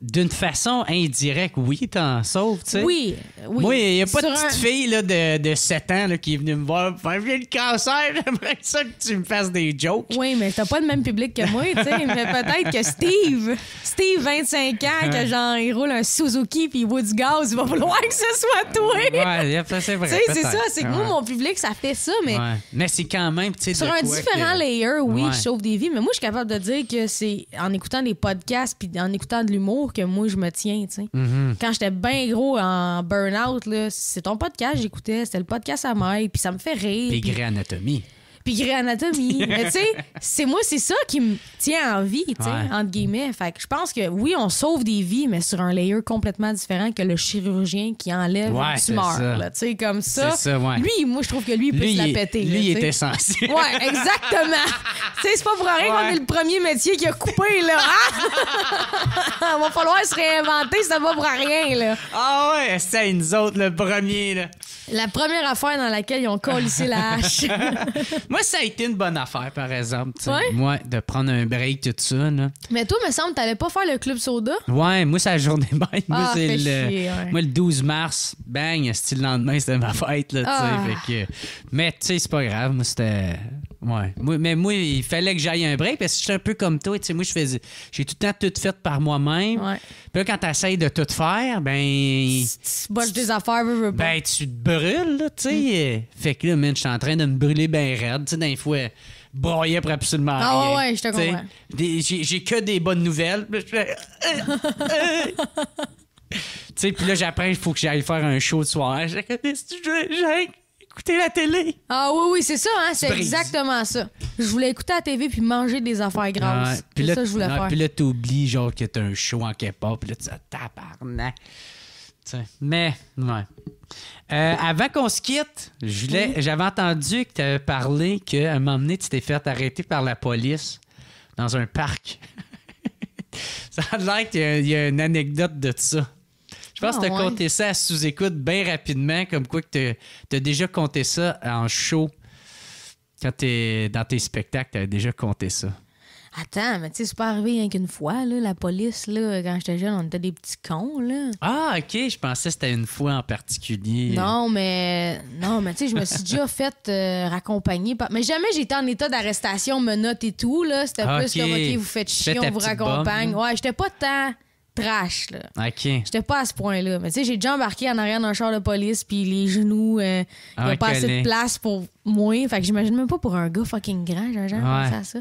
A: d'une façon indirecte, oui, t'en sauves, tu sais. Oui, oui. il n'y a pas de petite fille là, de, de, 7 ans là, qui est venue me voir faire J'ai le cancer, [laughs] j'aimerais
C: ça que tu me fasses des jokes. Oui, mais t'as pas le même public que moi, tu sais. mais peut-être que Steve, Steve, 25 ans, que genre, il roule un Suzuki puis il boit il va vouloir que ce soit toi. ouais,
A: c'est vrai. Tu sais, c'est ça, c'est que moi, mon
C: public, ça fait ça, mais. Mais c'est quand même,
A: tu sais. Sur un différent layer, oui, je sauve
C: des vies, mais moi, je suis capable de dire que c'est en écoutant des podcasts puis en écoutant de l'humour que moi, je me tiens, mm-hmm. Quand j'étais bien gros en burn-out, c'est ton podcast, j'écoutais, c'était le podcast à maille. puis ça me fait rire. Les
A: Anatomie
C: puis Grey [laughs] mais tu sais, c'est moi, c'est ça qui me tient en vie, tu sais, entre guillemets. Fait que je pense que oui, on sauve des vies, mais sur un layer complètement différent que le chirurgien qui enlève une tumeur. Tu sais, comme ça. ça ouais. Lui, moi, je trouve que lui, il peut se la péter. Lui, il est essentiel. Ouais, exactement. [laughs] tu sais, c'est pas pour rien qu'on est le premier métier qui a coupé, là. On hein? [laughs] va falloir se réinventer, ça va pour rien, là. Ah ouais, c'est nous autres,
A: le premier, là.
C: La première affaire dans laquelle ils ont collé la hache. Moi,
A: ça a été une bonne affaire, par exemple. tu Ouais? Moi, de prendre un break, tout ça. Là.
C: Mais toi, me semble, t'allais pas faire le club soda?
A: Ouais, moi, c'est la journée bête. [laughs] moi, ah, c'est le, moi, le 12 mars, bang, c'était le lendemain, c'était ma fête. Là, sais, ah. Fait que- mais tu sais, c'est pas grave. Moi, c'était Ouais. mais moi, il fallait que j'aille un break parce que je suis un peu comme toi. Tu sais, moi, je faisais. J'ai tout le temps tout fait par moi-même. Ouais. Puis là, quand t'essayes de tout faire, ben. Tu,
C: des affaires, Ben, tu te
A: brûles, là, tu sais. Mm. Fait que là, je suis en train de me brûler ben raide. Tu sais, d'un fois broyer pour absolument ah rien. Ah ouais, je te comprends. J'ai que des bonnes nouvelles.
C: Euh, euh.
A: [laughs] Tu sais, Puis là, j'apprends il faut que j'aille faire un show de soir. J'ai
C: écouter la télé. Ah oui, oui, c'est ça, hein? c'est exactement ça. Je voulais écouter la télé puis manger des affaires grasses. puis là, ça que je voulais faire. Puis
A: là, t'oublies genre que t'as un show en K-pop, puis là, tu ah, tabarnak. mais, ouais. Euh, avant qu'on se quitte, j'avais entendu que tu avais parlé qu'à un moment donné, tu t'es fait arrêter par la police dans un parc. [laughs] ça a l'air qu'il y a une anecdote de ça. Je pense que ah, tu compté ça à sous-écoute bien rapidement, comme quoi que tu as déjà compté ça en show. Quand tu es dans tes spectacles, tu as déjà compté ça.
C: Attends, mais tu sais, c'est pas arrivé rien qu'une fois, la police, là, quand j'étais jeune, on était des petits cons, là.
A: Ah, ok, je pensais que c'était une fois en
B: particulier. Non,
C: mais non, mais tu sais, je me suis déjà [laughs] fait euh, raccompagner Mais jamais j'étais en état d'arrestation, menottes et tout, là. C'était ah, plus comme OK, vous faites chier, on vous raccompagne. Ouais, j'étais pas temps trash, là. OK. J'étais pas à ce point-là. Mais tu sais, j'ai déjà embarqué en arrière d'un char de police, puis les genoux, euh, il n'y a ah, pas assez de place pour moi. Fait que j'imagine même pas pour un gars fucking grand, j'ai jamais ça.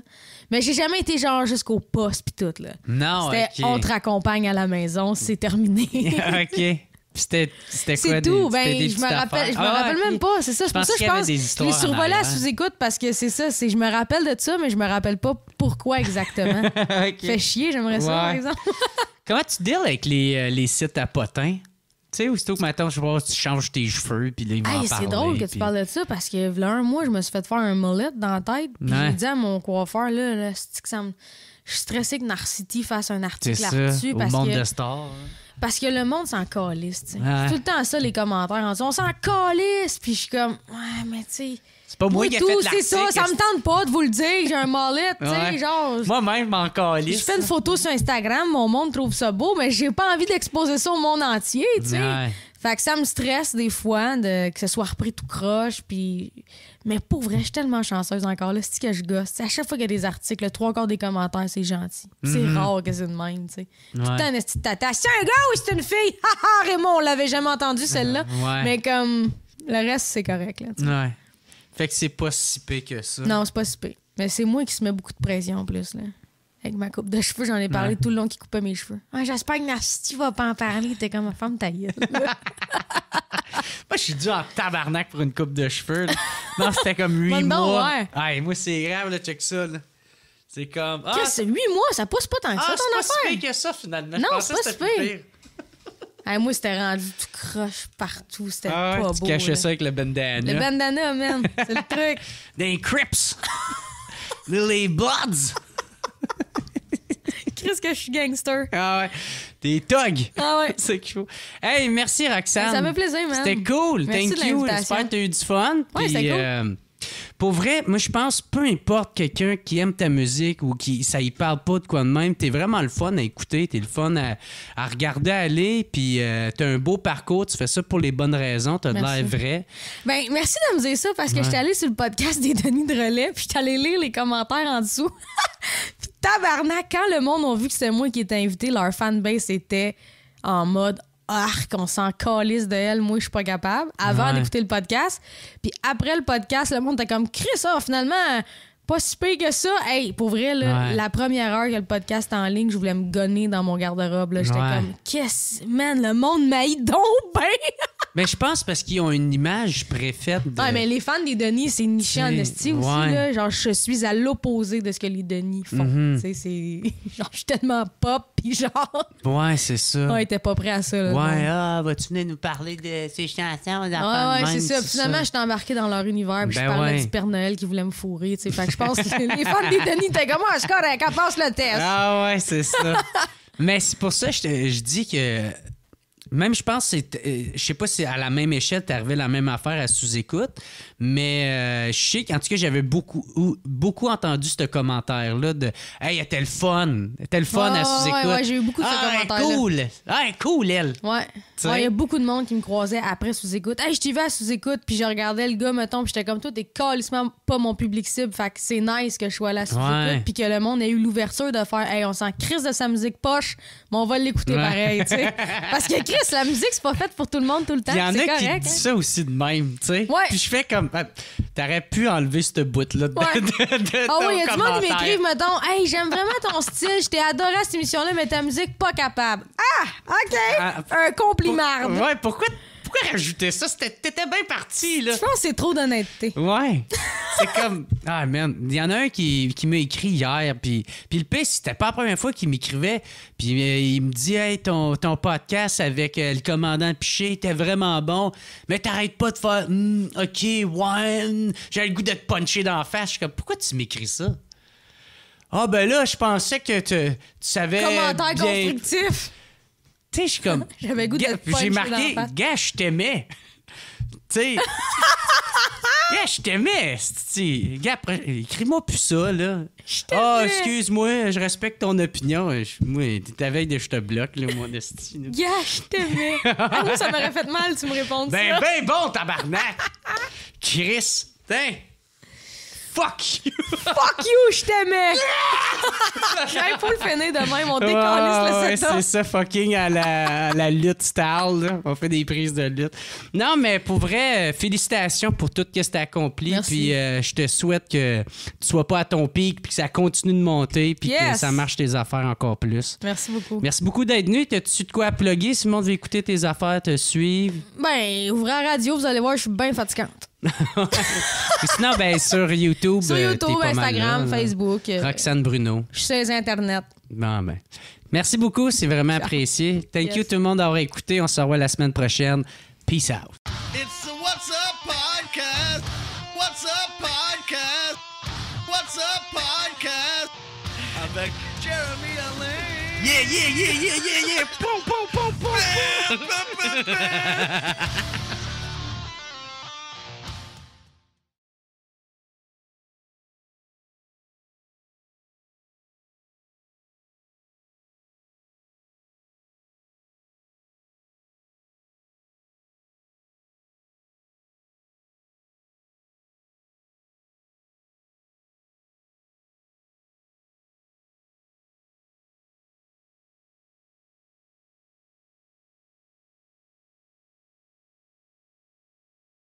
C: Mais j'ai jamais été genre jusqu'au poste, puis tout, là. Non, C'était on te raccompagne à la maison, c'est terminé. [laughs] OK.
A: C'était quoi? C'est tout. Ben, des, ben, je me rappelle, me ah, rappelle même
C: pas. C'est ça. C'est pour ça que je pense que les survolés à sous-écoute parce que c'est ça. Je me rappelle de ça, mais je me rappelle pas pourquoi exactement. [laughs] okay. Fait chier, j'aimerais ça, par exemple. [laughs]
A: Comment tu deals avec les, euh, les sites à potins? Tu sais, aussitôt que maintenant, je vois, tu changes tes cheveux, puis les hey, C'est drôle que tu parles de
C: ça, parce que là, un mois, je me suis fait faire un mullet dans la tête, puis je j'ai dit à mon coiffeur, là, que ça me... je suis stressée que Narcity fasse un article là-dessus. parce monde de stars. Hein. Parce que le monde s'en calisse, tu tout le temps ça, les commentaires. On on s'en calisse, puis je suis comme, ouais, mais tu sais pas moi qui ai fait l'article. c'est ça. Ça me tente pas de vous le dire. J'ai un mollet, tu sais, genre...
A: Moi-même, je m'en calisse. Je fais une
C: photo sur Instagram, mon monde trouve ça beau, mais j'ai pas envie d'exposer ça au monde entier, tu sais. Fait que ça me stresse des fois de, que ce soit repris tout croche. Puis... Mais pour vrai, je suis tellement chanceuse encore. Là, c'est que je gosse. T'sais, à chaque fois qu'il y a des articles, trois quarts des commentaires, c'est gentil. C'est mm-hmm. rare que c'est de même. tu sais. putain Tout le temps, est-ce que C'est un gars ou c'est une fille? [laughs] Ha Raymond, on l'avait jamais entendu celle-là. Mais comme le reste, c'est correct.
A: Là, ouais. Fait que c'est pas si pé que ça. Non, c'est
C: pas si pé. Mais c'est moi qui se mets beaucoup de pression en plus, là. Avec ma coupe de cheveux, j'en ai parlé tout le long qui coupait mes cheveux. Ah, j'espère que Nasty va pas en parler. T'es comme ma femme taillée. [laughs] moi,
A: je suis dû en tabarnak pour une coupe de cheveux. Non, c'était comme huit mois. moi, c'est grave, le check ça. C'est comme. Ah, Qu'est-ce, huit mois, ça pousse pas
C: tant que ah, ça, ton affaire. C'est pas si pire que
A: ça, finalement. Non, c'est pas si pire
C: moi, c'était rendu tout croche partout. C'était ah, pas tu beau. Tu cachais ça avec
A: le bandana. Le
C: bandana, même. C'est le truc. [laughs] Des Crips. [laughs] les Bloods. Qu'est-ce [laughs] que je suis
A: gangster. Ah ouais. Des togs. Ah ouais. C'est cool. Hey, merci ben, Roxane. Ça me plaisait, man. C'était cool. Merci Thank you. J'espère que tu as eu du fun. Ouais, c'était cool. Euh, pour vrai, moi, je pense, peu importe quelqu'un qui aime ta musique ou qui ça y parle pas de quoi de même, t'es vraiment le fun à écouter, t'es le fun à, regarder aller, puis tu euh, t'as un beau parcours, tu fais ça pour les bonnes raisons, t'as de l'air vrai.
C: Ben, merci de me dire ça parce que je j'étais allée sur le podcast des Denis de Relais, puis suis allée lire les commentaires en dessous. [laughs] puis tabarnak, quand le monde a vu que c'est moi qui étais invité, leur fanbase était en mode « Ah, qu'on s'en calisse de elle, moi, je suis pas capable, avant d'écouter le podcast. Puis après le podcast, le monde t'a comme, Chris, ça, oh, finalement, pas si pire que ça. Hey, pour vrai, là, la première heure que le podcast est en ligne, je voulais me gonner dans mon garde-robe. J'étais comme, qu'est-ce, man, le monde m'aille donc ben! [laughs]
A: mais je pense parce qu'ils ont une image préfète. De... Ouais, mais
C: les fans des Denis, c'est niché en esti aussi. Là. Genre, je suis à l'opposé de ce que les Denis font. Mm-hmm. c'est... [laughs] Genre, je suis tellement pop, puis genre.
A: Ouais, c'est ça. Ouais, était
C: pas prêt à ça. ouais, ah, vas-tu venir nous parler de ces chansons? Ouais, ouais, c'est ça. Finalement, j'étais embarqué dans leur univers, pis je ben parlais du Père Noël qui voulait me fourrer. tu que pense que les fans des Denis comme, moi, ah, je passe le test.
A: Ah ouais, c'est ça. [laughs] Mais c'est pour ça que je, je dis que même, je pense, c'est, euh, je sais pas si à la même échelle, t'es arrivé la même affaire à sous-écoute, mais euh, je sais qu'en tout cas, j'avais beaucoup, beaucoup entendu ce commentaire-là de Hey, elle le fun, tel le fun à sous-écoute. j'ai eu beaucoup de ah, ce commentaire. cool, ah, cool, elle.
C: Ouais. Il y a beaucoup de monde qui me croisait après sous-écoute. Hey, je t'y vais à sous-écoute, puis je regardais le gars, mettons, puis j'étais comme toi, t'es calissement pas mon public cible, fait que c'est nice que je sois là sous-écoute, puis que le monde ait eu l'ouverture de faire Hey, on sent crise de sa musique poche, mais on va l'écouter pareil, tu sais. [laughs] Parce que la musique, c'est pas faite pour tout le monde tout le temps. Il y en a qui hein? ça
A: aussi de même, tu sais. Ouais. Puis je fais comme. Ah, t'aurais pu enlever cette bout-là de, Ah oui, il y a du monde qui m'écrivent,
C: mettons, Hey, j'aime vraiment ton style, je t'ai adoré à cette émission-là, mais ta musique, pas capable. Ah, OK! Ah, Un compliment. Ouais,
A: pourquoi pourquoi rajouter ça? T'étais bien parti, là. Je pense que c'est trop d'honnêteté. Ouais. [laughs] c'est comme. Ah, man. Il y en a un qui, m'a écrit hier, puis, puis le pire, c'était pas la première fois qu'il m'écrivait, puis euh, il me dit, hey, ton, podcast avec euh, le commandant Piché était vraiment bon, mais t'arrêtes pas de faire, hmm, OK, ouais, j'ai le goût d'être punché dans la face. Je suis comme, pourquoi tu m'écris ça? Ah, ben là, je pensais que tu, tu savais. Commentaire constructif. Tu sais, comme. [laughs]
B: J'avais goût de J'ai marqué,
A: gars, je t'aimais. Tu sais. [laughs] gars, je t'aimais. Gars, écris-moi plus ça, là. Ah, oh, excuse-moi, je respecte ton opinion. moi, t'es ta veille de je te bloque, là, moi, de Gars,
C: je t'aimais. Ah, ça m'aurait fait mal, tu me réponds [laughs] ça. Ben,
A: ben, bon, tabarnak. Chris. Tiens. Fuck
C: you! Fuck you, je t'aimais! J'avais pas le finir demain, mon on le
A: c'est ça, fucking à la, lutte style. On fait des prises de lutte. Non, mais pour vrai, euh, félicitations pour tout ce que tu as accompli. Puis euh, je te souhaite que tu sois pas à ton pic, puis que ça continue de monter, puis que ça marche tes affaires encore plus. Merci beaucoup. Merci beaucoup d'être venu. T'as-tu de quoi à plugger? Si le monde veut écouter tes affaires, te suivre?
C: Ben, ouvrez la radio, vous allez voir, je suis bien fatigante.
A: [laughs] sinon, ben, sur YouTube. Sur euh, YouTube, pas Instagram, mal là,
C: Facebook. Euh, Roxane Bruno. Je suis sur Internet.
A: Non, ben. Merci beaucoup, c'est vraiment apprécié. Thank yes. you tout le monde d'avoir écouté. On se revoit la semaine prochaine. Peace out.
B: It's the What's Up Podcast. What's Up Podcast. What's Up Podcast. Avec Jeremy Allen. Yeah, yeah, yeah, yeah, yeah, yeah. Boom, boom, boom, boom.